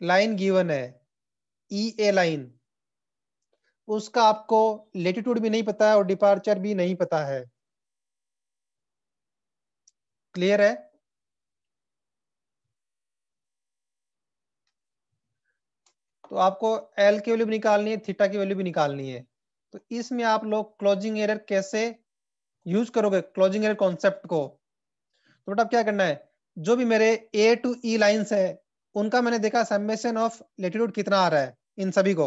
लाइन गिवन है ई e ए लाइन उसका आपको लेटिट्यूड भी नहीं पता है और डिपार्चर भी नहीं पता है क्लियर है तो आपको एल की वैल्यू भी निकालनी है थीटा की वैल्यू भी निकालनी है तो इसमें आप लोग क्लोजिंग एरर कैसे यूज करोगे क्लोजिंग एरर कॉन्सेप्ट को तो बेटा क्या करना है जो भी मेरे ए टू ई लाइंस है उनका मैंने देखा सम्मेशन ऑफ लेटीट्यूड कितना आ रहा है इन सभी को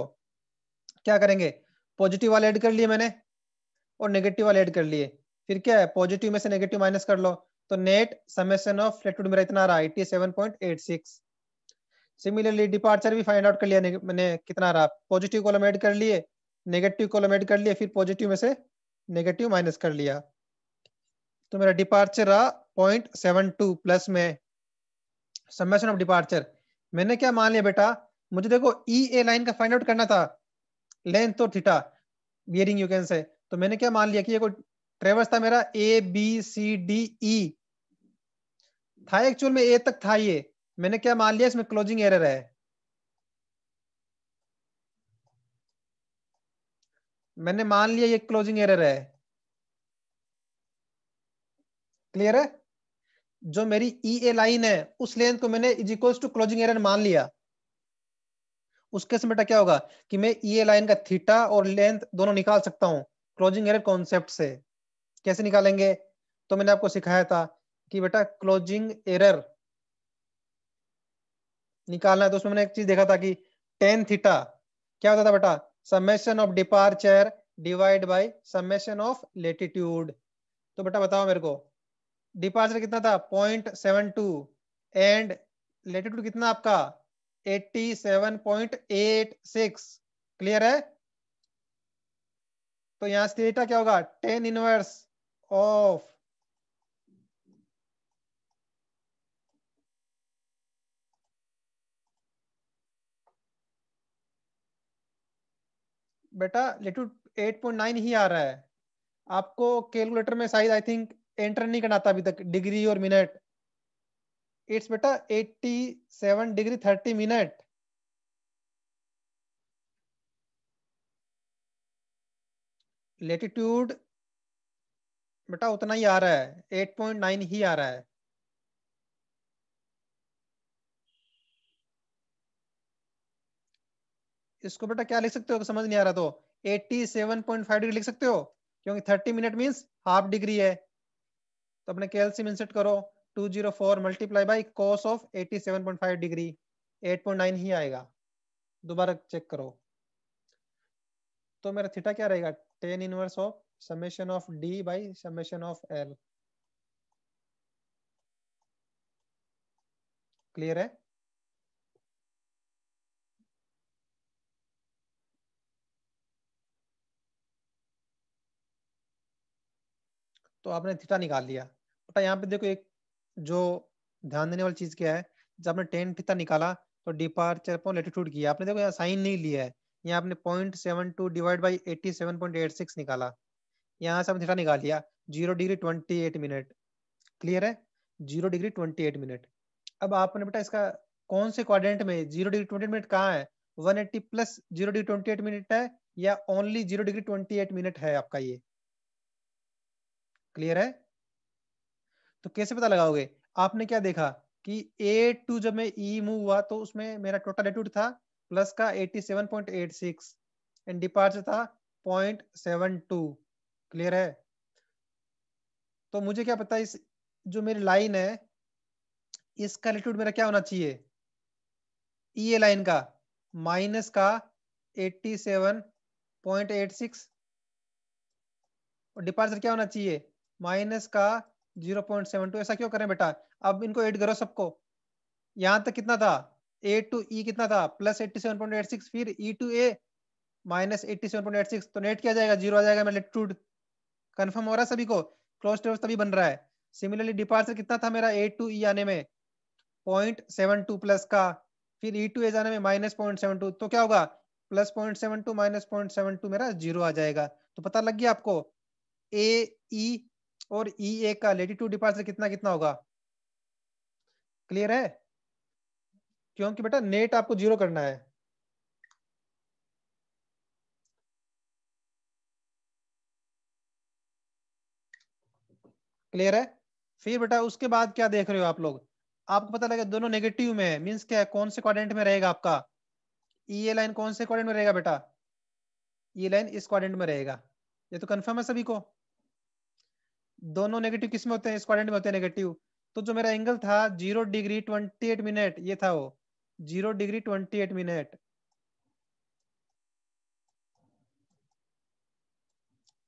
क्या करेंगे पॉजिटिव वाले ऐड कर लिए मैंने और नेगेटिव वाले ऐड कर लिए फिर क्या है पॉजिटिव में से नेगेटिव माइनस कर लो तो नेट समेशन ऑफ लेटीट्यूड मेरा इतना आ रहा है eighty seven point eight six similarly departure भी फाइंड आउट कर लिया मैंने कितना रहा पॉजिटिव कॉलम ऐड कर लिए नेगेटिव कॉलम ऐड कर लिए फिर पॉजिटिव में से नेगेटिव माइनस कर लिया तो मेरा डिपार्चर रहा पॉइंट सेवन टू प्लस में समेशन ऑफ डिपार्चर मैंने क्या मान लिया बेटा मुझे देखो ई ए लाइन का फाइंड आउट करना था लेंथ तो थीटा बियरिंग यू कैन से तो मैंने क्या मान लिया कि ये कोई ट्रेवर्स था मेरा ए बी सी डी ई था एक्चुअल में ए तक था ये मैंने क्या मान लिया इसमें क्लोजिंग एरर है मैंने मान लिया ये क्लोजिंग एरर है क्लियर है जो मेरी ई e ए लाइन है उस लेंथ को मैंने is equal to closing error मान लिया उस केस में क्या होगा कि मैं ई e ए लाइन का थीटा और लेंथ दोनों निकाल सकता हूँ क्लोजिंग एरर कॉन्सेप्ट से कैसे निकालेंगे तो मैंने आपको सिखाया था कि बेटा क्लोजिंग एरर निकालना है तो उसमें मैंने एक चीज देखा था कि टेन थीटा क्या होता था बेटा summation of departure divide by summation of latitude तो बेटा बताओ मेरे को डिपार्चर कितना था point seven two and latitude कितना आपका eighty seven point eight six clear है तो यहां से डेटा क्या होगा टेन इनवर्स ऑफ बेटा एट पॉइंट नाइन ही आ रहा है आपको कैलकुलेटर में साइज आई थिंक एंटर नहीं करना था अभी तक डिग्री और मिनट इट्स बेटा 87 डिग्री 30 मिनट लेटीट्यूड बेटा उतना ही आ रहा है 8.9 ही आ रहा है इसको बेटा क्या लिख सकते हो समझ नहीं आ रहा तो 87.5 डिग्री लिख सकते हो क्योंकि 30 मिनट मींस हाफ डिग्री है तो अपने कैल्सियम इंसर्ट करो 204 multiply by cos of 87.5 degree 8.9 ही आएगा दोबारा चेक करो तो मेरा थीटा क्या रहेगा tan inverse of summation of D by summation of L clear है तो आपने थीटा निकाल लिया बेटा यहाँ पे देखो एक जो ध्यान देने वाली चीज क्या है जब आपने टेन थीटा निकाला तो डिपार्चर पर लेटीट्यूड किया आपने देखो यहाँ साइन नहीं लिया है यहाँ आपने point seven two divide by eighty seven point eight six निकाला यहाँ से आपने थीटा निकाल लिया zero degree twenty eight minute clear है zero degree twenty eight minute अब आपने बेटा इसका कौन से क्वाड्रेंट में जीरो डिग्री ट्वेंटी मिनट कहाँ है one eighty plus zero degree twenty eight minute है या only zero degree twenty eight minute है आपका ये क्लियर है तो कैसे पता लगाओगे आपने क्या देखा कि ए टू जब मैं ई e मूव हुआ तो उसमें मेरा टोटल एटीट्यूड था प्लस का 87.86 एंड डिपार्चर था 0.72 क्लियर है तो मुझे क्या पता इस जो मेरी लाइन है इसका एटीट्यूड मेरा क्या होना चाहिए ई ए लाइन का माइनस का 87.86 और डिपार्चर क्या होना चाहिए माइनस का 0.72 जीरो पॉइंट सेवन टू ऐसा क्यों करें बेटा अब इनको एड करो सबको यहाँ तक कितना था ए टू ई कितना था plus eighty seven point eight six फिर E to A minus eighty seven point eight six तो नेट क्या जाएगा जीरो आ जाएगा लेटिट्यूड कन्फर्म हो रहा है सभी को क्लोज टेबल तभी बन रहा है सिमिलरली डिपार्चर कितना था मेरा ए टू ई आने में पॉइंट सेवन टू प्लस का फिर ई टू ए जाने में माइनस पॉइंट सेवन टू तो क्या होगा plus point seven two minus point seven two मेरा जीरो आ जाएगा तो पता लग गया आपको ए ई e, और ई e ए का लेटीट्यूड डिपार्चर कितना कितना होगा क्लियर है क्योंकि बेटा नेट आपको जीरो करना है क्लियर है फिर बेटा उसके बाद क्या देख रहे हो आप लोग आपको पता लगे दोनों नेगेटिव में है मीन्स क्या है कौन से क्वाड्रेंट में रहेगा आपका ई ए लाइन कौन से क्वाड्रेंट में रहेगा बेटा ई e लाइन इस क्वाड्रेंट में रहेगा ये तो कंफर्म है सभी को दोनों नेगेटिव किसमें होते हैं इस में होते हैं नेगेटिव तो जो मेरा एंगल था zero degree twenty eight minute ये था वो zero degree twenty eight minute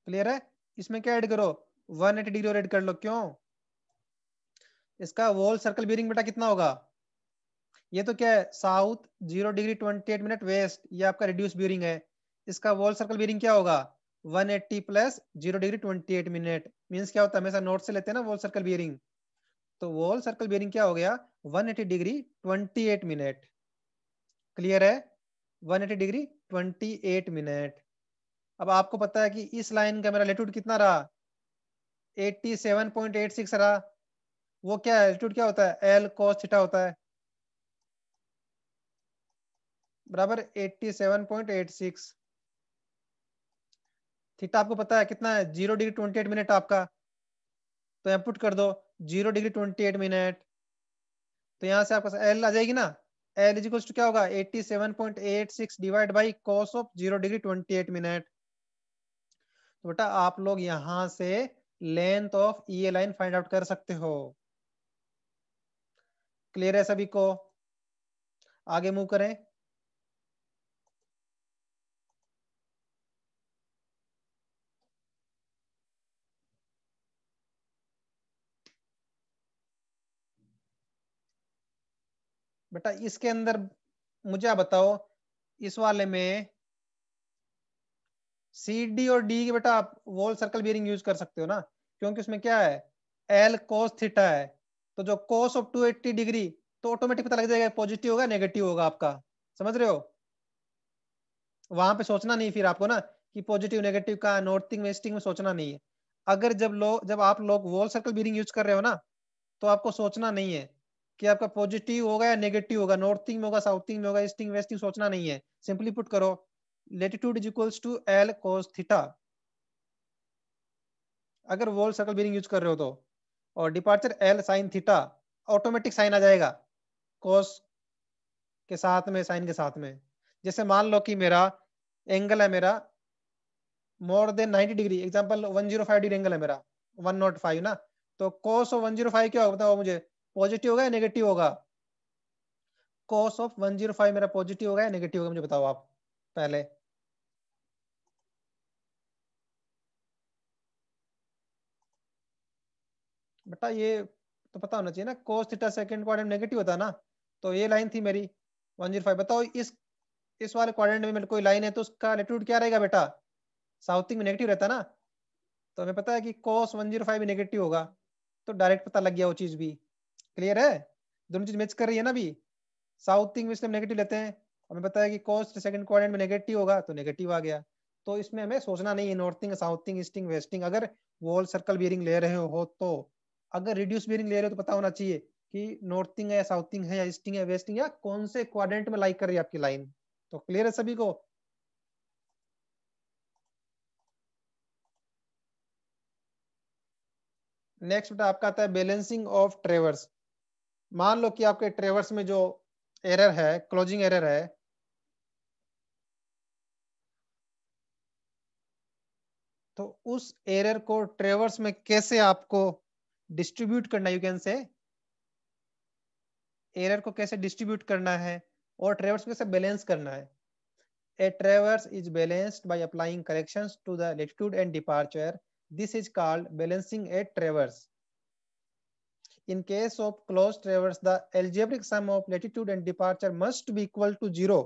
clear है इसमें क्या ऐड करो वन एटी डिग्री और ऐड कर लो क्यों इसका वॉल सर्कल बियरिंग बेटा कितना होगा ये तो क्या है south zero degree twenty eight minute west ये आपका रिड्यूस बियरिंग है इसका वॉल सर्कल बियरिंग क्या होगा one eighty plus zero degree twenty eight minute means क्या होता है हमेशा नोट से लेते हैं ना वॉल सर्कल बियरिंग तो वॉल सर्कल बियरिंग क्या हो गया 180 डिग्री 28 मिनट क्लियर है 180 डिग्री 28 मिनट अब आपको पता है कि इस लाइन का मेरा लेटिट्यूड कितना रहा 87.86 रहा वो क्या है लेटिट्यूड क्या होता है एल कॉस थीटा होता है बराबर 87.86 थीटा तो आपको पता है कितना है zero degree twenty eight minute आपका तो यहाँ पुट कर दो zero degree twenty eight minute तो यहाँ से आपका एल आ जाएगी ना एल इज टू क्या होगा eighty seven point eight six divide by cos of zero degree twenty eight minute तो बेटा आप लोग यहाँ से length of E A line find out कर सकते हो क्लियर है सभी को आगे मूव करें बेटा इसके अंदर मुझे बताओ इस वाले में सी डी और डी बेटा आप वॉल सर्कल बियरिंग यूज कर सकते हो ना क्योंकि उसमें क्या है एल कोस थीटा है तो जो कोस ऑफ एट्टी डिग्री तो ऑटोमेटिक पता लग जाएगा पॉजिटिव होगा नेगेटिव होगा आपका समझ रहे हो वहां पे सोचना नहीं फिर आपको ना कि पॉजिटिव नेगेटिव का नॉर्थिंग वेस्टिंग में सोचना नहीं है अगर जब लोग जब आप लोग वॉल सर्कल बीरिंग यूज कर रहे हो ना तो आपको सोचना नहीं है कि आपका पॉजिटिव होगा या नेगेटिव होगा नॉर्थिंग में होगा साउथिंग में होगा ईस्टिंग वेस्टिंग सोचना नहीं है सिंपली पुट करो latitude is equals to L cos theta अगर वॉल सर्कल बीरिंग यूज कर रहे हो तो और departure L sine theta automatic sine आ जाएगा कोस के साथ में साइन के साथ में जैसे मान लो कि मेरा एंगल है मेरा more than 90 degree example 105 degree angle है मेरा 105 ना तो कोस ऑफ 105 क्या होगा बताओ मुझे पॉजिटिव होगा या नेगेटिव होगा cos of one zero five मेरा पॉजिटिव होगा या नेगेटिव होगा मुझे बताओ आप पहले बेटा ये तो पता होना चाहिए ना कॉस थीटा सेकंड क्वार नेगेटिव होता ना तो ये लाइन थी मेरी वन जीरो फाइव बताओ इस इस वाले क्वाड्रेंट में मेरे कोई लाइन है तो उसका लेटिट्यूड क्या रहेगा बेटा साउथिंग में नेगेटिव रहता ना तो हमें पता है कि cos one zero five negative होगा तो डायरेक्ट पता लग गया वो चीज भी क्लियर है दोनों चीज मैच कर रही है ना अभी साउथ इंग्लिश में नेगेटिव लेते हैं हमें पता है कि कॉस्ट सेकंड क्वाड्रेंट में नेगेटिव होगा तो नेगेटिव आ गया तो इसमें हमें सोचना नहीं है नॉर्थिंग साउथिंग ईस्टिंग वेस्टिंग अगर वॉल सर्कल बियरिंग ले रहे हो तो अगर रिड्यूस बियरिंग ले रहे हो तो पता होना चाहिए कि नॉर्थिंग है या साउथिंग है या ईस्टिंग है वेस्टिंग या कौन से क्वाड्रेंट में लाइक कर रही है आपकी लाइन तो क्लियर है सभी को नेक्स्ट बेटा आपका आता है बैलेंसिंग ऑफ ट्रेवर्स मान लो कि आपके ट्रेवर्स में जो एरर है क्लोजिंग एरर है तो उस एरर को ट्रेवर्स में कैसे आपको डिस्ट्रीब्यूट करना यू कैन से एरर को कैसे डिस्ट्रीब्यूट करना है और ट्रेवर्स कैसे बैलेंस करना है a traverse is balanced by applying corrections to the latitude and departure this is called balancing a traverse in case of closed traverse the algebraic sum of latitude and departure must be equal to zero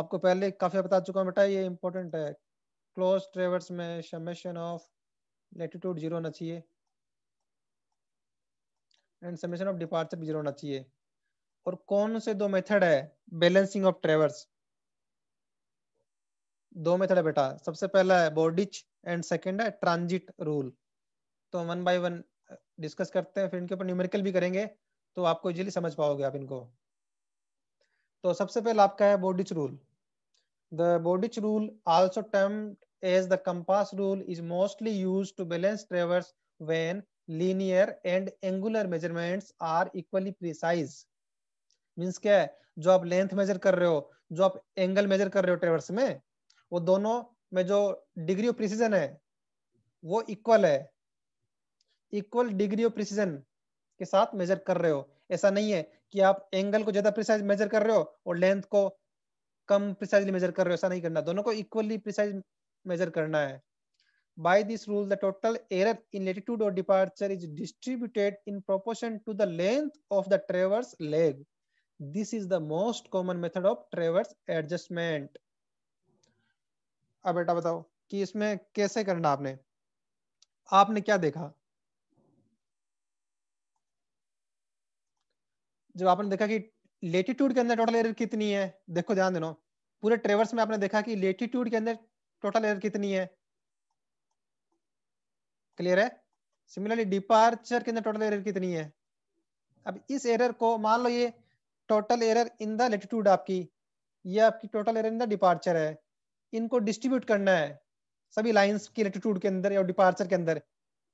आपको पहले काफी बता चुका हूं बेटा ये important है close ट्रेवर्स में समेशन ऑफ लेटीट्यूड जीरो होना चाहिए एंड समेशन ऑफ डिपार्चर भी जीरो होना चाहिए और कौन से दो मेथड है बैलेंसिंग ऑफ ट्रेवर्स दो मेथड है बेटा सबसे पहला है बॉडिच एंड सेकंड है ट्रांजिट रूल तो वन बाय वन डिस्कस करते हैं फिर इनके ऊपर न्यूमेरिकल भी करेंगे तो आपको इजीली समझ पाओगे आप इनको तो सबसे पहले आपका है Bowditch rule the Bowditch rule also term as the compass rule is mostly use to balance traverse when linear and angular measurements are equally precise means क्या है जो आप लेंथ मेजर कर रहे हो जो आप एंगल मेजर कर रहे हो ट्रेवर्स में वो दोनों में जो डिग्री ऑफ प्रिसीजन है वो इक्वल है इक्वल डिग्री ऑफ प्रिसीजन के साथ मेजर कर रहे हो ऐसा नहीं है कि आप एंगल को ज्यादा प्रिसाइज मेजर कर रहे हो और लेंथ को कम प्रिसाइजली मेजर कर रहे हो ऐसा नहीं करना दोनों को इक्वली प्रिसाइज मेजर करना है by this rule the total error in latitude or departure is distributed in proportion to the length of the traverse leg this is the most common method of traverse adjustment अब बेटा बताओ कि इसमें कैसे करना आपने आपने क्या देखा जब आपने देखा कि लेटीट्यूड के अंदर टोटल एरर कितनी है देखो ध्यान देना पूरे ट्रेवर्स में आपने देखा कि लेटीट्यूड के अंदर टोटल एरर कितनी है क्लियर है सिमिलरली डिपार्चर के अंदर टोटल एरर कितनी है अब इस एरर को मान लो ये total error in the latitude आपकी ये आपकी total error in the departure है इनको डिस्ट्रीब्यूट करना है सभी लाइंस की लेटीट्यूड के अंदर या डिपार्चर के अंदर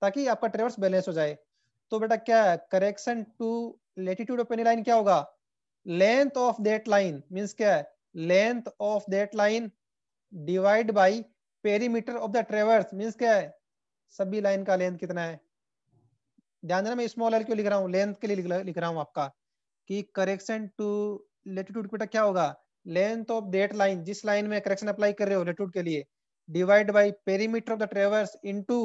ताकि आपका ट्रेवर्स बैलेंस हो जाए तो बेटा क्या है correction to latitude of any line क्या होगा length of that line means क्या है length of that line divide by perimeter of the traverse means क्या है सभी लाइन का लेंथ कितना है ध्यान देना मैं स्मॉल एल क्यों लिख रहा हूँ लेंथ के लिए लिख रहा हूँ आपका कि करेक्शन टू लेटीट्यूड बेटा क्या होगा लेंथ ऑफ दैट लाइन जिस लाइन में करेक्शन अप्लाई कर रहे हो लेटीट्यूड के लिए divide by perimeter of the traverse into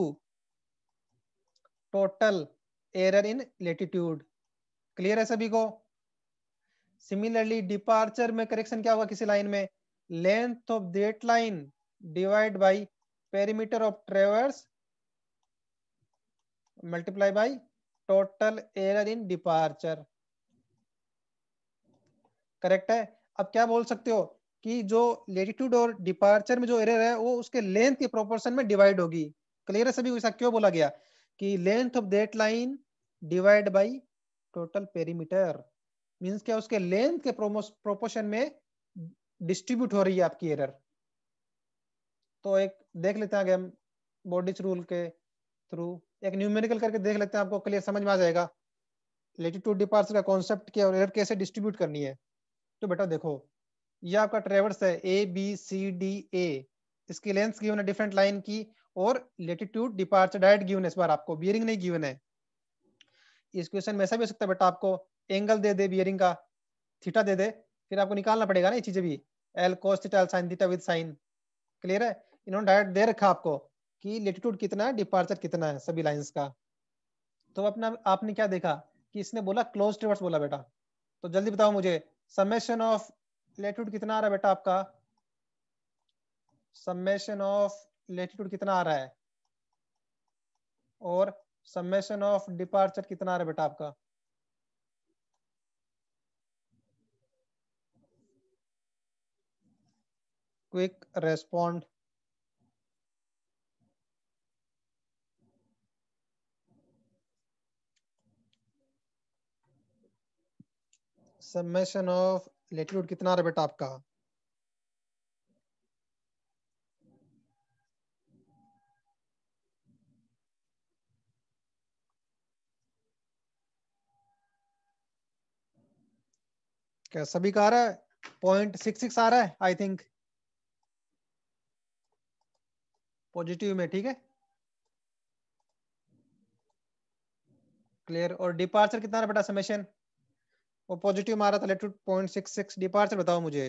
total error in latitude clear है सभी को सिमिलरली डिपार्चर में करेक्शन क्या हुआ किसी लाइन में length of that line divide by perimeter of traverse multiply by total error in departure correct है अब क्या बोल सकते हो कि जो लेटीट्यूड और डिपार्चर में जो एरर है वो उसके लेंथ के प्रोपोर्शन में डिवाइड होगी क्लियर है सभी ऐसा क्यों बोला गया कि length of that line divide by total perimeter means क्या उसके लेंथ के प्रोपोर्शन में डिस्ट्रीब्यूट हो रही है आपकी एरर तो एक देख लेते हैं आगे हम बॉडीज रूल के थ्रू एक न्यूमेरिकल करके देख लेते हैं आपको क्लियर समझ में आ जाएगा लेटीट्यूड डिपार्स का कॉन्सेप्ट क्या और एरर कैसे डिस्ट्रीब्यूट करनी है तो बेटा देखो ये आपका ट्रेवर्स है A B C D A इसकी लेंथ गिवन है डिफरेंट लाइन की और लेटिट्यूड डिपार्चर डायरेक्ट गिवन है इस बार आपको बियरिंग नहीं गिवन है इस क्वेश्चन में ऐसा भी हो सकता है बेटा आपको एंगल दे दे बियरिंग का थीटा दे दे फिर आपको निकालना पड़ेगा ना ये चीजें भी L cos theta L sine theta with sine clear है इन्होंने डायरेक्ट दे रखा आपको कि लेटीट्यूड कितना है डिपार्चर कितना है सभी लाइंस का तो अपना आपने क्या देखा कि इसने बोला क्लोज रिवर्स बोला बेटा तो जल्दी बताओ मुझे समेशन ऑफ लेटीट्यूड कितना आ रहा है बेटा आपका समेशन ऑफ लेटीट्यूड कितना आ रहा है और समेशन ऑफ डिपार्चर कितना आ रहा है बेटा आपका quick respond summation of latitude कितना आ रहा है बेटा आपका क्या सभी का आ रहा है पॉइंट सिक्स सिक्स आ रहा है आई थिंक पॉजिटिव में ठीक है क्लियर और डिपार्चर कितना रहा बेटा समेशन वो पॉजिटिव मारा था lat point six six departure बताओ मुझे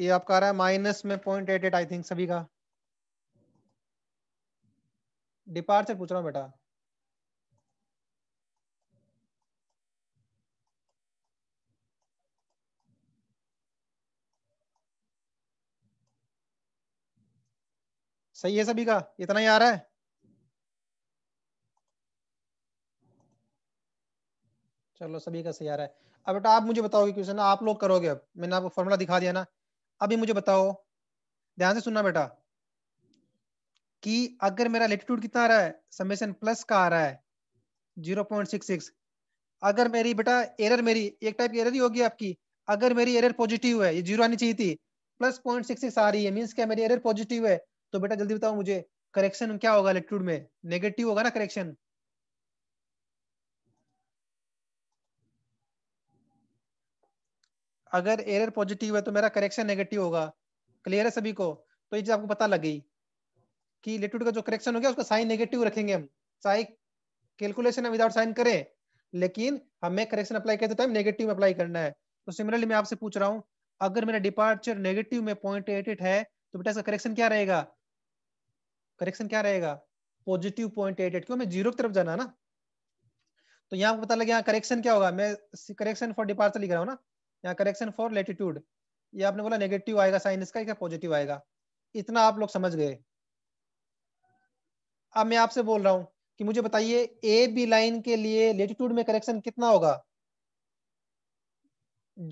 ये आपका आ रहा है माइनस में point eight eight I think सभी का डिपार्चर पूछ रहा हूँ बेटा सही है सभी का इतना ही आ रहा है चलो सभी का सही आ रहा है अब बेटा आप मुझे बताओगे क्वेश्चन आप लोग करोगे अब मैंने आपको फॉर्मूला दिखा दिया ना अभी मुझे बताओ ध्यान से सुनना बेटा कि अगर मेरा लेटीट्यूड कितना आ रहा है समेशन प्लस का आ रहा है जीरो पॉइंट सिक्स सिक्स अगर मेरी बेटा एरर मेरी एक टाइप की एरर ही होगी आपकी अगर मेरी एरर पॉजिटिव है ये जीरो आनी चाहिए थी प्लस पॉइंट सिक्स सिक्स आ रही है मीन्स क्या मेरी एरर पॉजिटिव है तो बेटा जल्दी बताओ मुझे करेक्शन क्या होगा लेटीट्यूड में नेगेटिव होगा ना करेक्शन अगर एरर पॉजिटिव है तो मेरा करेक्शन नेगेटिव होगा क्लियर है सभी को तो ये चीज आपको पता लग गई कि लेटिट्यूड का जो करेक्शन हो गया उसका साइन नेगेटिव रखेंगे हम चाहे कैलकुलेशन हम विदाउट साइन करें लेकिन हमें करेक्शन अप्लाई करते टाइम नेगेटिव में अप्लाई करना है तो सिमिलरली मैं आपसे पूछ रहा हूँ अगर मेरा डिपार्चर नेगेटिव में पॉइंट एट एट है तो बेटा इसका करेक्शन क्या रहेगा करेक्शन क्या रहेगा पॉजिटिव पॉइंट एट एट क्यों मैं जीरो की तरफ जाना ना तो यहाँ आपको पता लगे यहाँ करेक्शन क्या होगा मैं करेक्शन फॉर डिपार्चर लिख रहा हूँ ना यहाँ करेक्शन फॉर लेटिट्यूड ये आपने बोला नेगेटिव आएगा साइन इसका पॉजिटिव आएगा इतना आप लोग समझ गए अब मैं आपसे बोल रहा हूं कि मुझे बताइए ए बी लाइन के लिए लेटिट्यूड में करेक्शन कितना होगा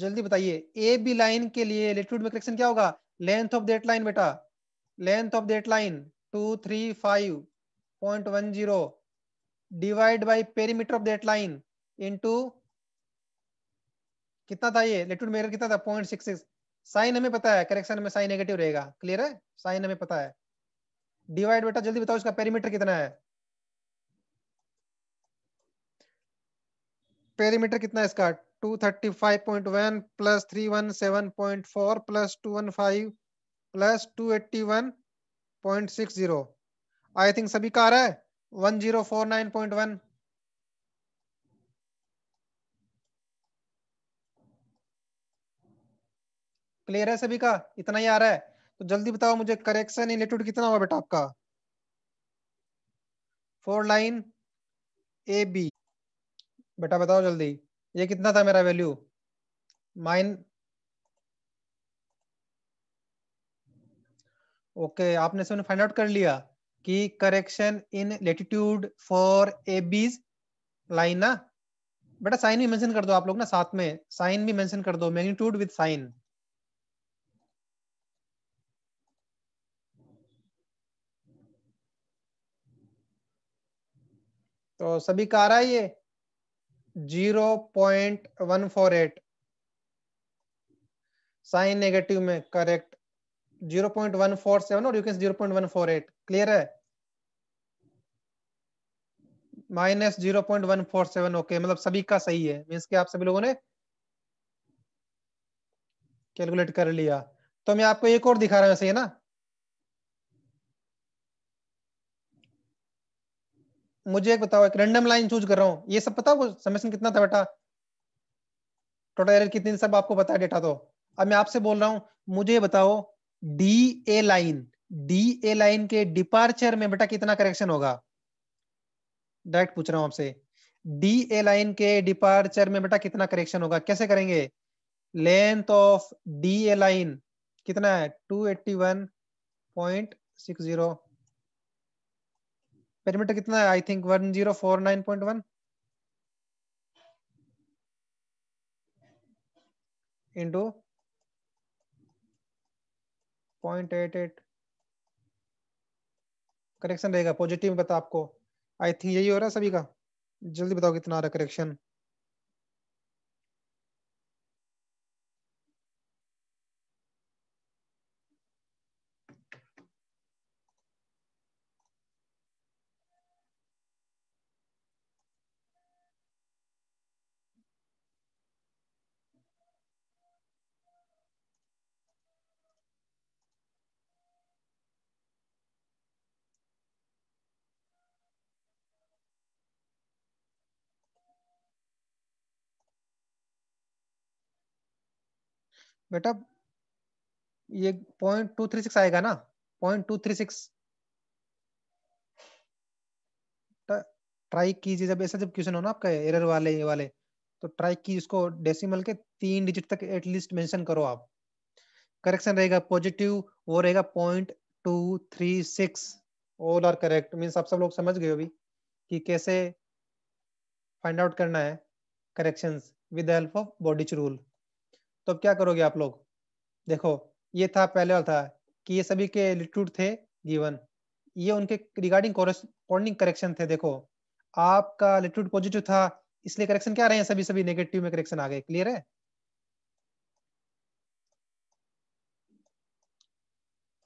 जल्दी बताइए ए बी लाइन के लिए लेटिट्यूड में करेक्शन क्या होगा लेंथ ऑफ देट लाइन बेटा length of that line two three five point one zero divide by perimeter of that line into कितना था ये लेटिट्यूड में कितना था पॉइंट सिक्स साइन हमें पता है करेक्शन में साइन नेगेटिव रहेगा क्लियर है साइन हमें पता है डिवाइड बेटा जल्दी बताओ इसका पेरीमीटर कितना है पेरीमीटर कितना है इसका 235.1 plus 317.4 plus 215 plus 281.60 I think सभी का आ रहा है 1049.1 क्लियर है सभी का इतना ही आ रहा है तो जल्दी बताओ मुझे करेक्शन इलेक्ट्रोड कितना हुआ बेटा आपका फोर लाइन ए बी बेटा बताओ जल्दी ये कितना था मेरा वैल्यू माइन ओके आपने सबने फाइंड आउट कर लिया कि correction in latitude for A B line ना बेटा साइन भी मेंशन कर दो आप लोग ना साथ में साइन भी मेंशन कर दो मैग्नीट्यूड विद साइन तो सभी का आ रहा है ये zero point one four eight sign negative में correct zero point one four seven और you can zero point one four eight clear है minus zero point one four seven okay मतलब सभी का सही है मीन्स कि आप सभी लोगों ने कैलकुलेट कर लिया तो मैं आपको एक और दिखा रहा हूं सही है ना मुझे एक बताओ एक रैंडम लाइन चूज कर रहा हूँ ये सब पता समेशन कितना था बेटा टोटल एरर कितनी सब आपको पता है डेटा तो अब मैं आपसे बोल रहा हूँ मुझे बताओ D A line D A line के डिपार्चर में बेटा कितना करेक्शन होगा डायरेक्ट पूछ रहा हूं आपसे डी ए लाइन के डिपार्चर में बेटा कितना करेक्शन होगा कैसे करेंगे length of D A line कितना है two eighty one point six zero perimeter कितना है I think one zero four nine point one into point eight eight correction रहेगा पॉजिटिव बता आपको आई थिंक यही हो रहा है सभी का जल्दी बताओ कितना आ रहा है करेक्शन बेटा ये पॉइंट टू थ्री सिक्स आएगा ना point two three six try कीजिए जब ऐसा जब क्वेश्चन हो ना आपका एरर वाले ये वाले तो ट्राई कीजिए इसको डेसिमल के तीन डिजिट तक एटलीस्ट मेंशन करो आप करेक्शन रहेगा पॉजिटिव वो रहेगा point two three six all are correct means आप सब लोग समझ गए अभी कि कैसे फाइंड आउट करना है corrections with the help of Bowditch rule तो अब क्या करोगे आप लोग देखो ये था पहले वाला था कि ये सभी के लिट्यूड थे गिवन ये उनके रिगार्डिंग कॉरेस्पॉन्डिंग करेक्शन थे देखो आपका लिट्यूड पॉजिटिव था इसलिए करेक्शन क्या रहे हैं सभी सभी नेगेटिव में करेक्शन आ गए क्लियर है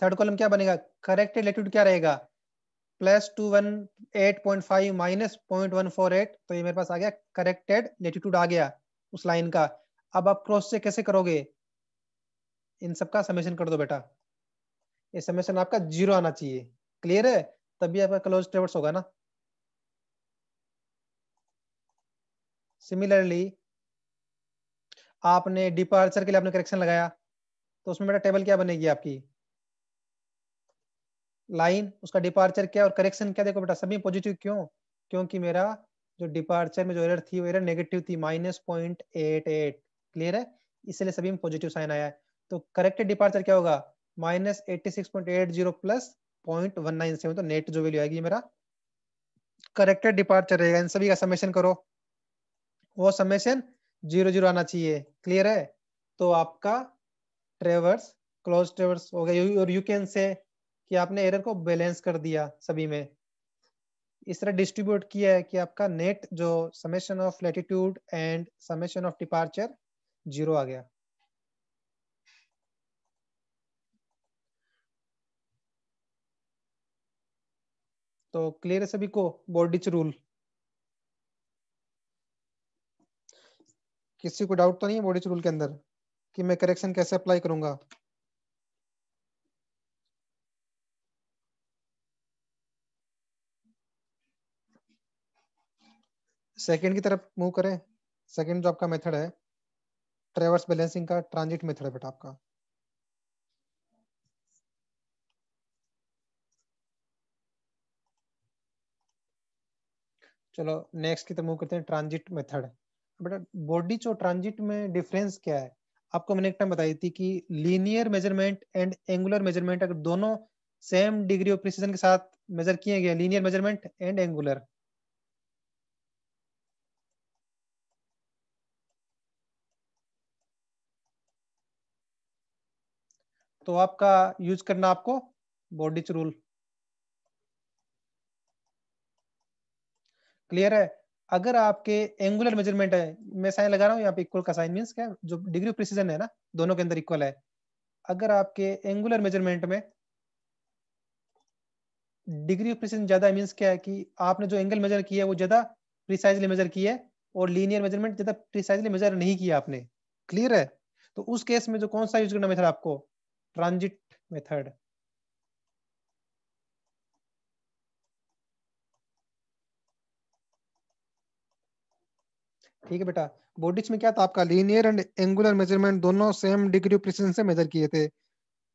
थर्ड कॉलम क्या बनेगा करेक्टेड लेटिट्यूड क्या रहेगा plus two one eight point five minus point one four eight तो ये मेरे पास आ गया करेक्टेड लेटिट्यूड आ गया उस लाइन का अब आप क्रॉस चेक कैसे करोगे इन सबका समेशन कर दो बेटा ये समेशन आपका जीरो आना चाहिए क्लियर है तभी आपका क्लोज ट्रेवर्स होगा ना सिमिलरली आपने डिपार्चर के लिए आपने करेक्शन लगाया तो उसमें बेटा टेबल क्या बनेगी आपकी लाइन उसका डिपार्चर क्या और करेक्शन क्या देखो बेटा सभी पॉजिटिव क्यों क्योंकि मेरा जो डिपार्चर में जो एरर थी वो एरर नेगेटिव थी minus point eight eight clear है इसलिए सभी में पॉजिटिव साइन आया है तो करेक्टेड डिपार्चर क्या होगा minus eighty six point eight zero plus point one तो नेट जो वैल्यू आएगी मेरा करेक्टेड डिपार्चर रहेगा इन सभी का समेशन करो वो समेशन जीरो जीरो आना चाहिए क्लियर है तो आपका ट्रेवर्स क्लोज ट्रेवर्स हो गया और यू कैन से कि आपने एरर को बैलेंस कर दिया सभी में इस तरह डिस्ट्रीब्यूट किया है कि आपका नेट जो summation of latitude and summation of departure zero आ गया तो क्लियर है सभी को बॉडीच रूल किसी को डाउट तो नहीं है बॉडीच रूल के अंदर कि मैं करेक्शन कैसे अप्लाई करूंगा सेकंड की तरफ मूव करें सेकंड जो आपका मेथड है ट्रेवर्स बैलेंसिंग का ट्रांजिट मेथड है बेटा आपका चलो नेक्स्ट की तरफ मूव करते हैं ट्रांजिट मेथड बेटा बॉडी चो ट्रांजिट में डिफरेंस क्या है आपको मैंने एक टाइम बताई थी कि linear measurement and angular measurement अगर दोनों सेम डिग्री ऑफ प्रिसीजन के साथ मेजर किए गए लीनियर मेजरमेंट एंड एंगुलर तो आपका यूज करना आपको बॉडीच रूल क्लियर है अगर आपके एंगुलर मेजरमेंट है मैं साइन लगा रहा हूँ यहाँ पे इक्वल का साइन मीन क्या जो डिग्री ऑफ प्रिसीजन है ना दोनों के अंदर इक्वल है अगर आपके एंगुलर मेजरमेंट में डिग्री ऑफ प्रिसीजन ज्यादा मीन्स क्या है कि आपने जो एंगल मेजर किया है वो ज्यादा प्रिसाइजली मेजर किया है और लीनियर मेजरमेंट ज्यादा प्रिसाइजली मेजर नहीं किया आपने क्लियर है तो उस केस में जो कौन सा यूज करना मेथड आपको ट्रांजिट मेथड ठीक है बेटा बोडिच में क्या था आपका लीनियर एंड एंगुलर मेजरमेंट दोनों सेम डिग्री प्रिसीजन से मेजर किए थे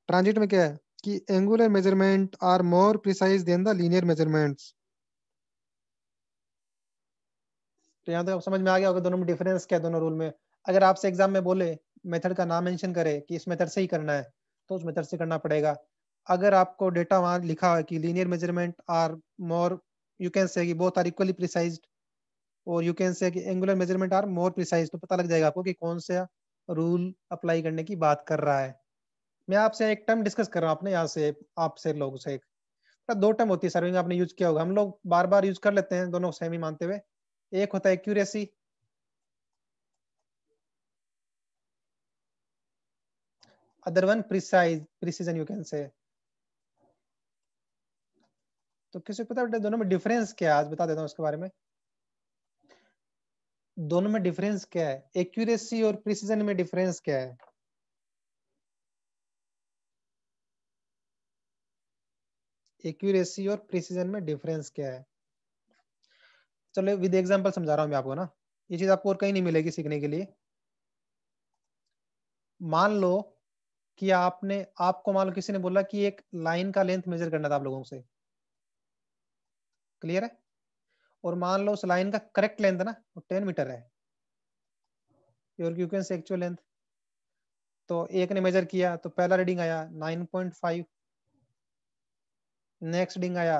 ट्रांजिट में क्या है कि angular measurement are more precise than the linear measurements तो यहाँ तक तो आप समझ में आ गया होगा दोनों में डिफरेंस क्या है दोनों रूल में अगर आपसे एग्जाम में बोले मेथड का नाम मेंशन करे कि इस मेथड से ही करना है तो उसमें दर्ज करना पड़ेगा अगर आपको डेटा वहाँ लिखा हुआ है कि linear measurement are more you can say कि बोथ आर इक्वली प्रिसाइज और यू कैन से कि angular measurement are more precise तो पता लग जाएगा आपको कि कौन सा रूल अप्लाई करने की बात कर रहा है मैं आपसे एक टर्म डिस्कस कर रहा हूँ अपने यहाँ से आपसे लोगों से एक तो दो टर्म होती है सर्विंग आपने यूज किया होगा हम लोग बार बार यूज कर लेते हैं दोनों सेम ही मानते हुए एक होता है accuracy other one precise precision you can say तो किसी पता बेटा दोनों में डिफरेंस क्या है आज बता देता हूँ उसके बारे में दोनों में डिफरेंस क्या है एक्यूरेसी और प्रिसीजन में डिफरेंस क्या है एक्यूरेसी और प्रिसीजन में डिफरेंस क्या है चलो विद एग्जांपल समझा रहा हूं मैं आपको ना ये चीज आपको और कहीं नहीं मिलेगी सीखने के लिए मान लो कि आपने आपको मान लो किसी ने बोला कि एक लाइन का लेंथ मेजर करना था आप लोगों से क्लियर है और मान लो उस लाइन का करेक्ट लेंथ ना वो टेन मीटर है योर क्यूकेंस एक्चुअल लेंथ तो एक ने मेजर किया तो पहला रीडिंग आया nine point five next reading आया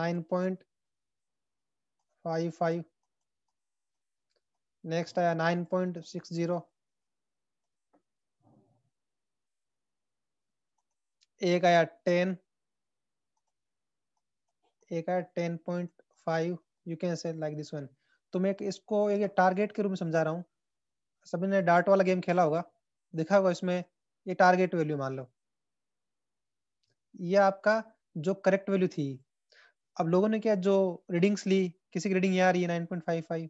nine point five five next आया नाइन पॉइंट सिक्स जीरो एक आया टेन एक आया ten point five you can say like this one तो मैं इसको एक टारगेट के रूप में समझा रहा हूँ सभी ने डार्ट वाला गेम खेला होगा देखा होगा इसमें ये टारगेट वैल्यू मान लो ये आपका जो करेक्ट वैल्यू थी अब लोगों ने क्या जो रीडिंग्स ली किसी की रीडिंग रही है नाइन पॉइंट फाइव फाइव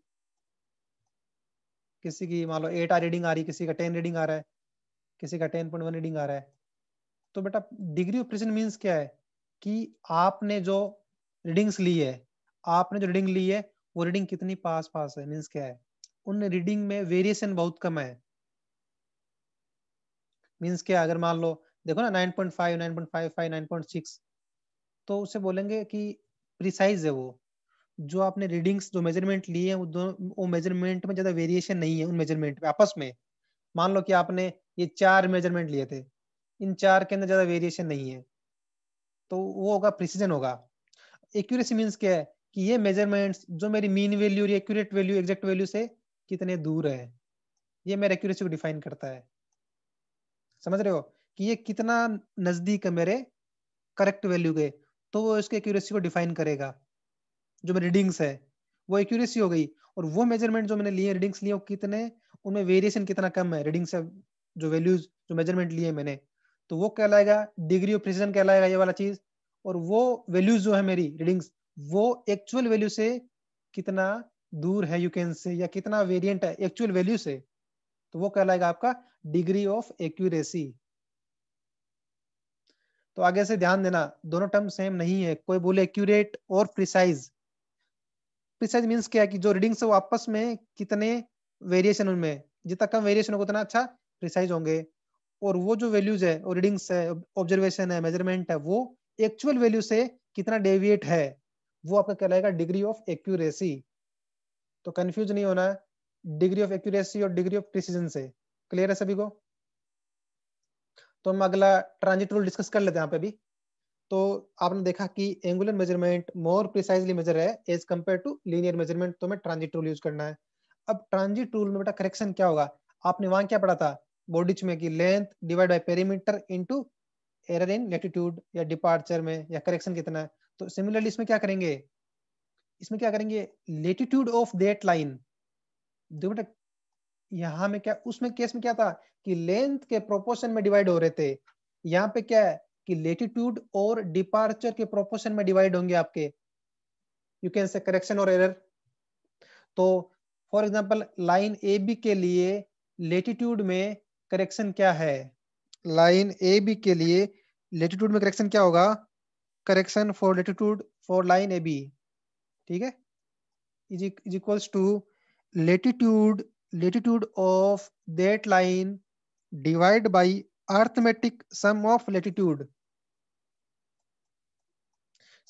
किसी की मान लो एट आर रीडिंग आ रही किसी का टेन रीडिंग आ रहा है किसी का टेन पॉइंट वन रीडिंग आ रहा है तो बेटा डिग्री ऑफ प्रिसिजन मीन्स क्या है कि आपने जो रीडिंग्स ली है आपने जो रीडिंग ली है वो रीडिंग कितनी पास पास है मीन्स क्या है उन रीडिंग में वेरिएशन बहुत कम है मीन्स क्या अगर मान लो देखो ना 9.5 9.55 9.6 तो उसे बोलेंगे कि प्रिसाइज है वो जो आपने रीडिंग्स जो मेजरमेंट लिए हैं वो वो मेजरमेंट में ज्यादा वेरिएशन नहीं है उन मेजरमेंट में आपस में मान लो कि आपने ये चार मेजरमेंट लिए थे इन चार के अंदर ज्यादा वेरिएशन नहीं है तो वो होगा प्रिसीजन होगा एक्यूरेसी मीन्स क्या है कि ये मेजरमेंट्स जो मेरी मीन वैल्यू और एक्यूरेट वैल्यू एग्जैक्ट वैल्यू से कितने दूर है ये मेरे एक्यूरेसी को डिफाइन करता है समझ रहे हो कि ये कितना नजदीक है मेरे करेक्ट वैल्यू के तो वो उसके एक्यूरेसी को डिफाइन करेगा जो मेरी रीडिंग्स है वो एक्यूरेसी हो गई और वो मेजरमेंट जो मैंने लिए रीडिंग्स लिए वो कितने उनमें वेरिएशन कितना कम है रीडिंग्स जो वैल्यूज जो मेजरमेंट लिए मैंने तो वो कहलाएगा डिग्री ऑफ प्रिसीजन कहलाएगा ये वाला चीज और वो वैल्यूज जो है मेरी रीडिंग्स वो एक्चुअल वैल्यू से कितना दूर है यू कैन से या कितना वेरिएंट है एक्चुअल वैल्यू से तो वो कहलाएगा आपका डिग्री ऑफ एक्यूरेसी तो आगे से ध्यान देना दोनों टर्म सेम नहीं है कोई बोले एक्यूरेट और प्रिसाइज प्रिसाइज मींस क्या कि जो रीडिंग्स है वो आपस में कितने वेरिएशन उनमें जितना कम वेरिएशन होगा उतना अच्छा प्रिसाइज होंगे और वो जो वैल्यूज है रीडिंग्स है ऑब्जर्वेशन है मेजरमेंट है वो एक्चुअल वैल्यू से कितना डेविएट है वो आपका कहलाएगा डिग्री ऑफ एक्यूरेसी तो कंफ्यूज नहीं होना है डिग्री ऑफ एक्यूरेसी और डिग्री ऑफ प्रिसीजन से क्लियर है सभी को तो हम अगला ट्रांजिट रूल डिस्कस कर लेते हैं पे भी तो आपने देखा कि angular measurement more precisely measure है as compare to linear measurement तो हमें ट्रांजिट रूल यूज करना है अब ट्रांजिट रूल में बेटा करेक्शन क्या होगा आपने वहां क्या पढ़ा था बॉडी में की length divide by perimeter into error in latitude या डिपार्चर में या करेक्शन कितना है तो सिमिलरली इसमें क्या करेंगे इसमें क्या करेंगे लेटिट्यूड ऑफ दैट लाइन देखो बेटा यहां में क्या उसमें केस में क्या था कि लेंथ के प्रोपोर्शन में डिवाइड हो रहे थे यहां पे क्या है कि लेटिट्यूड और डिपार्चर के प्रोपोर्शन में डिवाइड होंगे आपके यू कैन से करेक्शन और एरर तो for example line A B के लिए लेटिट्यूड में करेक्शन क्या है लाइन ए बी के लिए लेटीट्यूड में करेक्शन क्या होगा correction for latitude for line A B ठीक है is equals to latitude latitude of that line divide by arithmetic sum of latitude